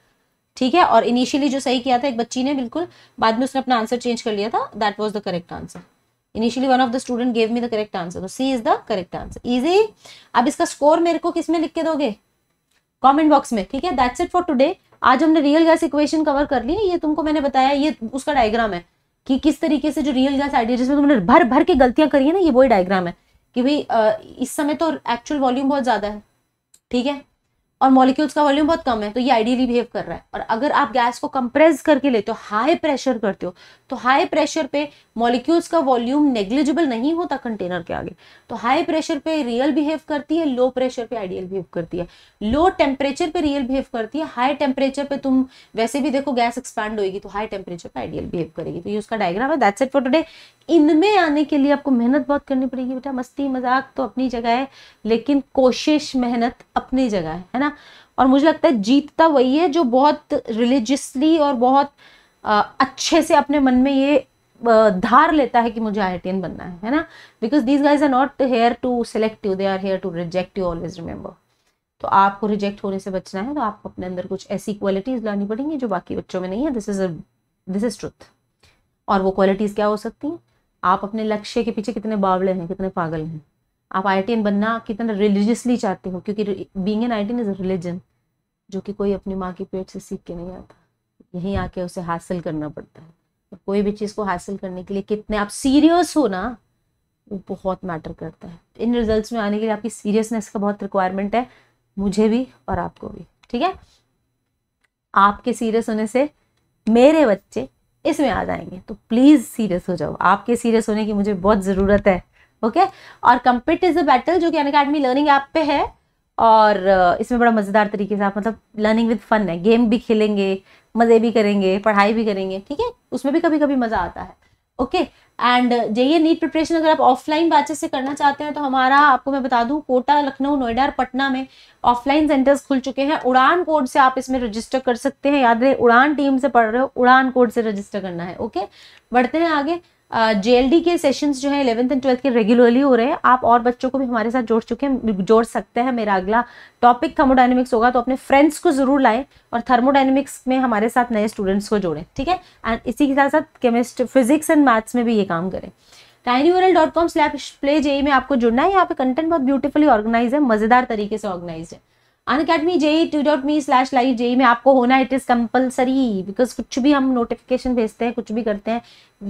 ठीक है और इनिशियली जो सही किया था एक बच्ची ने बिल्कुल बाद में उसने अपना आंसर चेंज कर लिया था that was the correct answer initially one of the student gave me the correct answer C is the correct answer easy अब इसका स्कोर मेरे को किस में लिख के दोगे कमेंट बॉक्स में ठीक है दैट्स इट फॉर टुडे आज हमने रियल गैस इक्वेशन कवर कर ली है ये तुमको मैंने बताया ये उसका डायग्राम है कि किस तरीके से जो रियल गैस आइडिया जिसमें तुमने भर भर के गलतियां करी है ना ये वही डायग्राम है कि भाई इस समय तो एक्चुअल वॉल्यूम बहुत ज़्यादा है ठीक है और मॉलिक्यूल्स का वॉल्यूम बहुत कम है तो ये आइडियली बिहेव कर रहा है और अगर आप गैस को कंप्रेस करके लेते हो हाई प्रेशर करते हो तो हाई प्रेशर पे मॉलिक्यूल्स का वॉल्यूम नेग्लिजिबल नहीं होता कंटेनर के आगे तो हाई प्रेशर पे रियल बिहेव करती है लो प्रेशर पे आइडियल बिहेव करती है लो टेम्परेचर पे रियल बिहेव करती है हाई टेम्परेचर पे तुम वैसे भी देखो गैस एक्सपैंड होगी तो हाई टेम्परेचर पे आइडियल बिहेव करेगी तो ये उसका डायग्राम है दैट्स इट फॉर टुडे इनमें आने के लिए आपको मेहनत बहुत करनी पड़ेगी बेटा मस्ती मजाक तो अपनी जगह है लेकिन कोशिश मेहनत अपनी जगह है ना ना और मुझे लगता है जीतता वही है जो बहुत रिलीजियसली और बहुत आ, अच्छे से अपने मन में ये धार लेता है कि मुझे आई बनना है है ना because these guys are not here to select you they are here to reject you always remember तो आपको रिजेक्ट होने से बचना है तो आपको अपने अंदर कुछ ऐसी क्वालिटीज लानी पड़ेंगी जो बाकी बच्चों में नहीं है this is this is truth और वो क्वालिटीज क्या हो सकती हैं आप अपने लक्ष्य के पीछे कितने बावले हैं कितने पागल हैं आप आई बनना कितना रिलीजियसली चाहते हो क्योंकि being an I is religion जो कि कोई अपनी माँ के पेट से सीख के नहीं आता यहीं आके उसे हासिल करना पड़ता है और कोई भी चीज़ को हासिल करने के लिए कितने आप सीरियस हो ना वो बहुत मैटर करता है इन रिजल्ट्स में आने के लिए आपकी सीरियसनेस का बहुत रिक्वायरमेंट है मुझे भी और आपको भी ठीक है आपके सीरियस होने से मेरे बच्चे इसमें आ जाएंगे तो प्लीज़ सीरियस हो जाओ आपके सीरियस होने की मुझे बहुत ज़रूरत है ओके और कम्पिट इज अ बैटल जो कि अन अकेडमी लर्निंग ऐप पे है और uh, इसमें बड़ा मज़ेदार तरीके से आप मतलब लर्निंग विद फन है गेम भी खेलेंगे मज़े भी करेंगे पढ़ाई भी करेंगे ठीक है उसमें भी कभी कभी मज़ा आता है ओके एंड जे ये नीट प्रिपरेशन अगर आप ऑफलाइन बैचेस से करना चाहते हैं तो हमारा आपको मैं बता दूं कोटा लखनऊ नोएडा और पटना में ऑफलाइन सेंटर्स खुल चुके हैं उड़ान कोड से आप इसमें रजिस्टर कर सकते हैं याद रहे उड़ान टीम से पढ़ रहे हो उड़ान कोड से रजिस्टर करना है ओके बढ़ते हैं आगे जेएलडी के सेशंस जो है इलेवंथ एंड ट्वेल्थ के रेगुलरली हो रहे हैं आप और बच्चों को भी हमारे साथ जोड़ चुके हैं जोड़ सकते हैं मेरा अगला टॉपिक थर्मोडाइनमिक्स होगा तो अपने फ्रेंड्स को जरूर लाएं और थर्मोडाइनमिक्स में हमारे साथ नए स्टूडेंट्स को जोड़ें ठीक है एंड इसी के साथ साथ केमिस्ट्री फिजिक्स एंड मैथ्स में भी ये काम करें world dot com slap play JEE में आपको जुड़ना है यहाँ पे कंटेंट बहुत ब्यूटीफुली ऑर्गेनाइज है मजेदार तरीके से ऑर्गेनाइज है Unacademy JEE two dot me slash live JEE में आपको होना इट इज़ कंपलसरी बिकॉज कुछ भी हम नोटिफिकेशन भेजते हैं कुछ भी करते हैं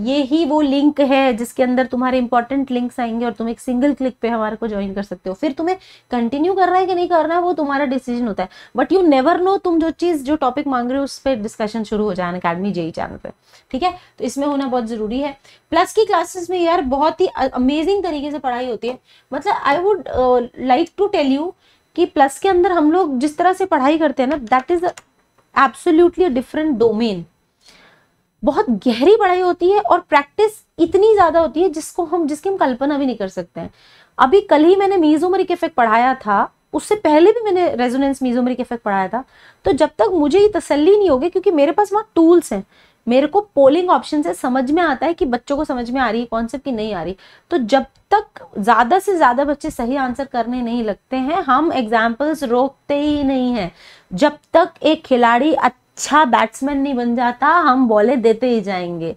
ये ही वो लिंक है जिसके अंदर तुम्हारे इंपॉर्टेंट लिंक्स आएंगे और तुम एक सिंगल क्लिक पे हमारे को ज्वाइन कर सकते हो फिर तुम्हें कंटिन्यू करना है कि नहीं करना है वो तुम्हारा डिसीजन होता है बट यू नेवर नो तुम जो चीज़ जो टॉपिक मांग रहे हो उस पर डिस्कशन शुरू हो जाए अन अकेडमी जेई चैनल पर ठीक है तो इसमें होना बहुत ज़रूरी है प्लस की क्लासेस में यार बहुत ही अमेजिंग तरीके से पढ़ाई होती है मतलब I would like to tell you कि प्लस के अंदर हम लोग जिस तरह से पढ़ाई करते हैं ना that is absolutely different domain बहुत गहरी पढ़ाई होती है और प्रैक्टिस इतनी ज्यादा होती है जिसको हम जिसकी हम कल्पना भी नहीं कर सकते हैं अभी कल ही मैंने मीजोमरिक इफेक्ट पढ़ाया था उससे पहले भी मैंने रेजोनेंस मीजोमरिक इफेक्ट पढ़ाया था तो जब तक मुझे ये तसल्ली नहीं होगी क्योंकि मेरे पास वहां टूल्स हैं मेरे को पोलिंग ऑप्शन से समझ में आता है कि बच्चों को समझ में आ रही है कॉन्सेप्ट की नहीं आ रही तो जब तक ज़्यादा से ज़्यादा बच्चे सही आंसर करने नहीं लगते हैं हम एग्जाम्पल्स रोकते ही नहीं हैं जब तक एक खिलाड़ी अच्छा बैट्समैन नहीं बन जाता हम बॉले देते ही जाएंगे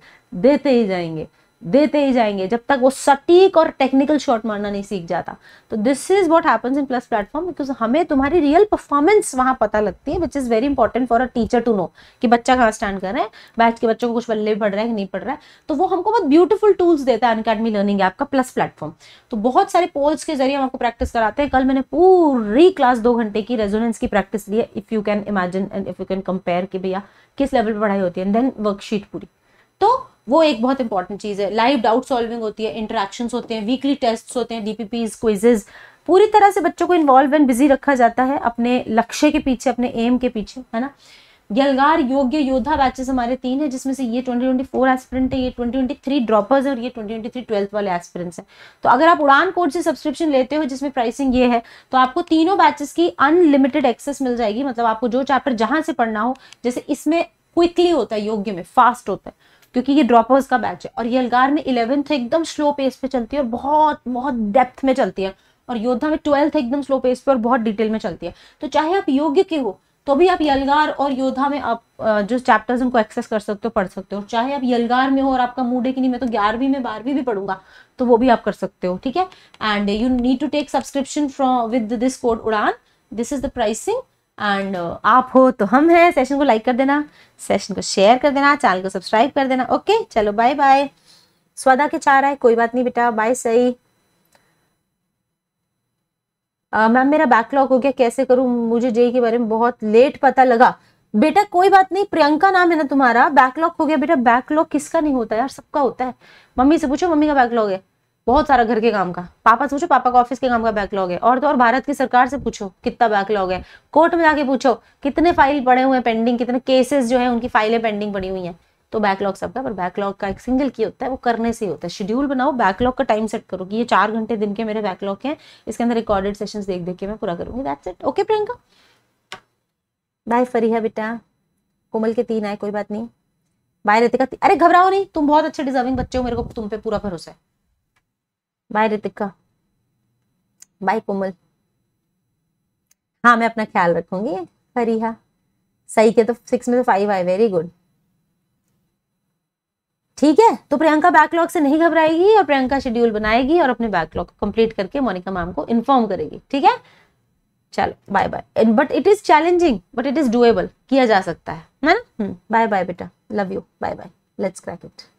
देते ही जाएंगे देते ही जाएंगे जब तक वो सटीक और टेक्निकल शॉट मारना नहीं सीख जाता तो this is what happens in plus platform because हमें तुम्हारी रियल परफॉर्मेंस वहाँ पता लगती है which is very important for a teacher to know कि बच्चा कहाँ स्टैंड कर रहा है बैच के बच्चों को कुछ बल्ले पढ़ रहा है कि नहीं पढ़ रहा है तो वो हमको बहुत ब्यूटीफुल टूल्स देता है अनकेडमी लर्निंग ऐप का प्लस प्लेटफॉर्म तो बहुत सारे पोल्स के जरिए हम आपको प्रैक्टिस कराते हैं कल मैंने पूरी क्लास दो घंटे की रेजोनेंस की प्रैक्टिस ली है if you can imagine and if you can compare कि भैया किस लेवल पर पढ़ाई होती है देन वर्कशीट पूरी तो वो एक बहुत इंपॉर्टेंट चीज़ है लाइव डाउट सॉल्विंग होती है इंटरेक्शंस होते हैं वीकली टेस्ट होते हैं डीपीपीज क्विजेज पूरी तरह से बच्चों को इन्वॉल्व एंड बिजी रखा जाता है अपने लक्ष्य के पीछे अपने एम के पीछे है ना यलगार योग्य योद्धा बैचेस हमारे तीन है जिसमें से ये 2024 एस्पिरेंट है ये 2023 ड्रॉपर्स है और ये 2023 ट्वेल्थ वाले एस्पिरेंट्स हैं तो अगर आप उड़ान कोर्स से सब्सक्रिप्शन लेते हो जिसमें प्राइसिंग ये है तो आपको तीनों बैचेस की अनलिमिटेड एक्सेस मिल जाएगी मतलब आपको जो चैप्टर जहां से पढ़ना हो जैसे इसमें क्विकली होता है योग्य में फास्ट होता है क्योंकि ये ड्रॉपर्स का बैच है और ये अलगार में इलेवेंथ एकदम स्लो पेस पे चलती है और बहुत बहुत डेप्थ में चलती है और योद्धा में ट्वेल्थ एकदम स्लो पेस पे और बहुत डिटेल में चलती है तो चाहे आप योग्य के हो तो भी आप यलगार और योद्धा में आप जो चैप्टर्स उनको एक्सेस कर सकते हो पढ़ सकते हो चाहे आप यलगार में हो और आपका मूड है कि नहीं मैं तो ग्यारहवीं में बारहवीं भी पढ़ूंगा तो वो भी आप कर सकते हो ठीक है and you need to take subscription from with this code Udaan this is the pricing and uh, आप हो तो हम हैं सेशन को लाइक कर देना सेशन को शेयर कर देना चैनल को सब्सक्राइब कर देना ओके चलो बाय बाय स्वादा के चार है कोई बात नहीं बेटा बाय सही मैम मेरा बैकलॉग हो गया कैसे करूं मुझे जेई के बारे में बहुत लेट पता लगा बेटा कोई बात नहीं प्रियंका नाम है ना तुम्हारा बैकलॉग हो गया बेटा बैकलॉग किसका नहीं होता यार सबका होता है मम्मी से पूछो मम्मी का बैकलॉग है बहुत सारा घर के काम का पापा से पूछो पापा का ऑफिस के काम का बैकलॉग है और तो और भारत की सरकार से पूछो कितना बैकलॉग है कोर्ट में जाके पूछो कितने फाइल पड़े हुए हैं पेंडिंग कितने केसेस जो है उनकी फाइलें पेंडिंग पड़ी हुई हैं तो बैकलॉग सबका पर बैकलॉग का एक सिंगल की होता है वो करने से होता है शेड्यूल बनाओ बैकलॉग का टाइम सेट करो कि ये चार घंटे दिन के मेरे बैकलॉग हैं इसके अंदर रिकॉर्डेड सेशन देख देख के मैं पूरा करूंगी that set okay Priyanka bye Fariha बेटा कोमल के तीन आए कोई बात नहीं बाय रहते अरे घबराओ नहीं तुम बहुत अच्छे डिजर्विंग बच्चे हो मेरे को तुम पे पूरा भरोसा है बाय रितिका बाय कोमल हाँ मैं अपना ख्याल रखूंगी फरीहा सही के तो सिक्स में तो फाइव आए वेरी गुड ठीक है तो प्रियंका बैकलॉग से नहीं घबराएगी और प्रियंका शेड्यूल बनाएगी और अपने बैकलॉग कंप्लीट करके मोनिका मैम को इन्फॉर्म करेगी ठीक है चलो bye bye but it is challenging but it is doable किया जा सकता है ना बाय हम्म, बाय बेटा love you bye bye let's crack it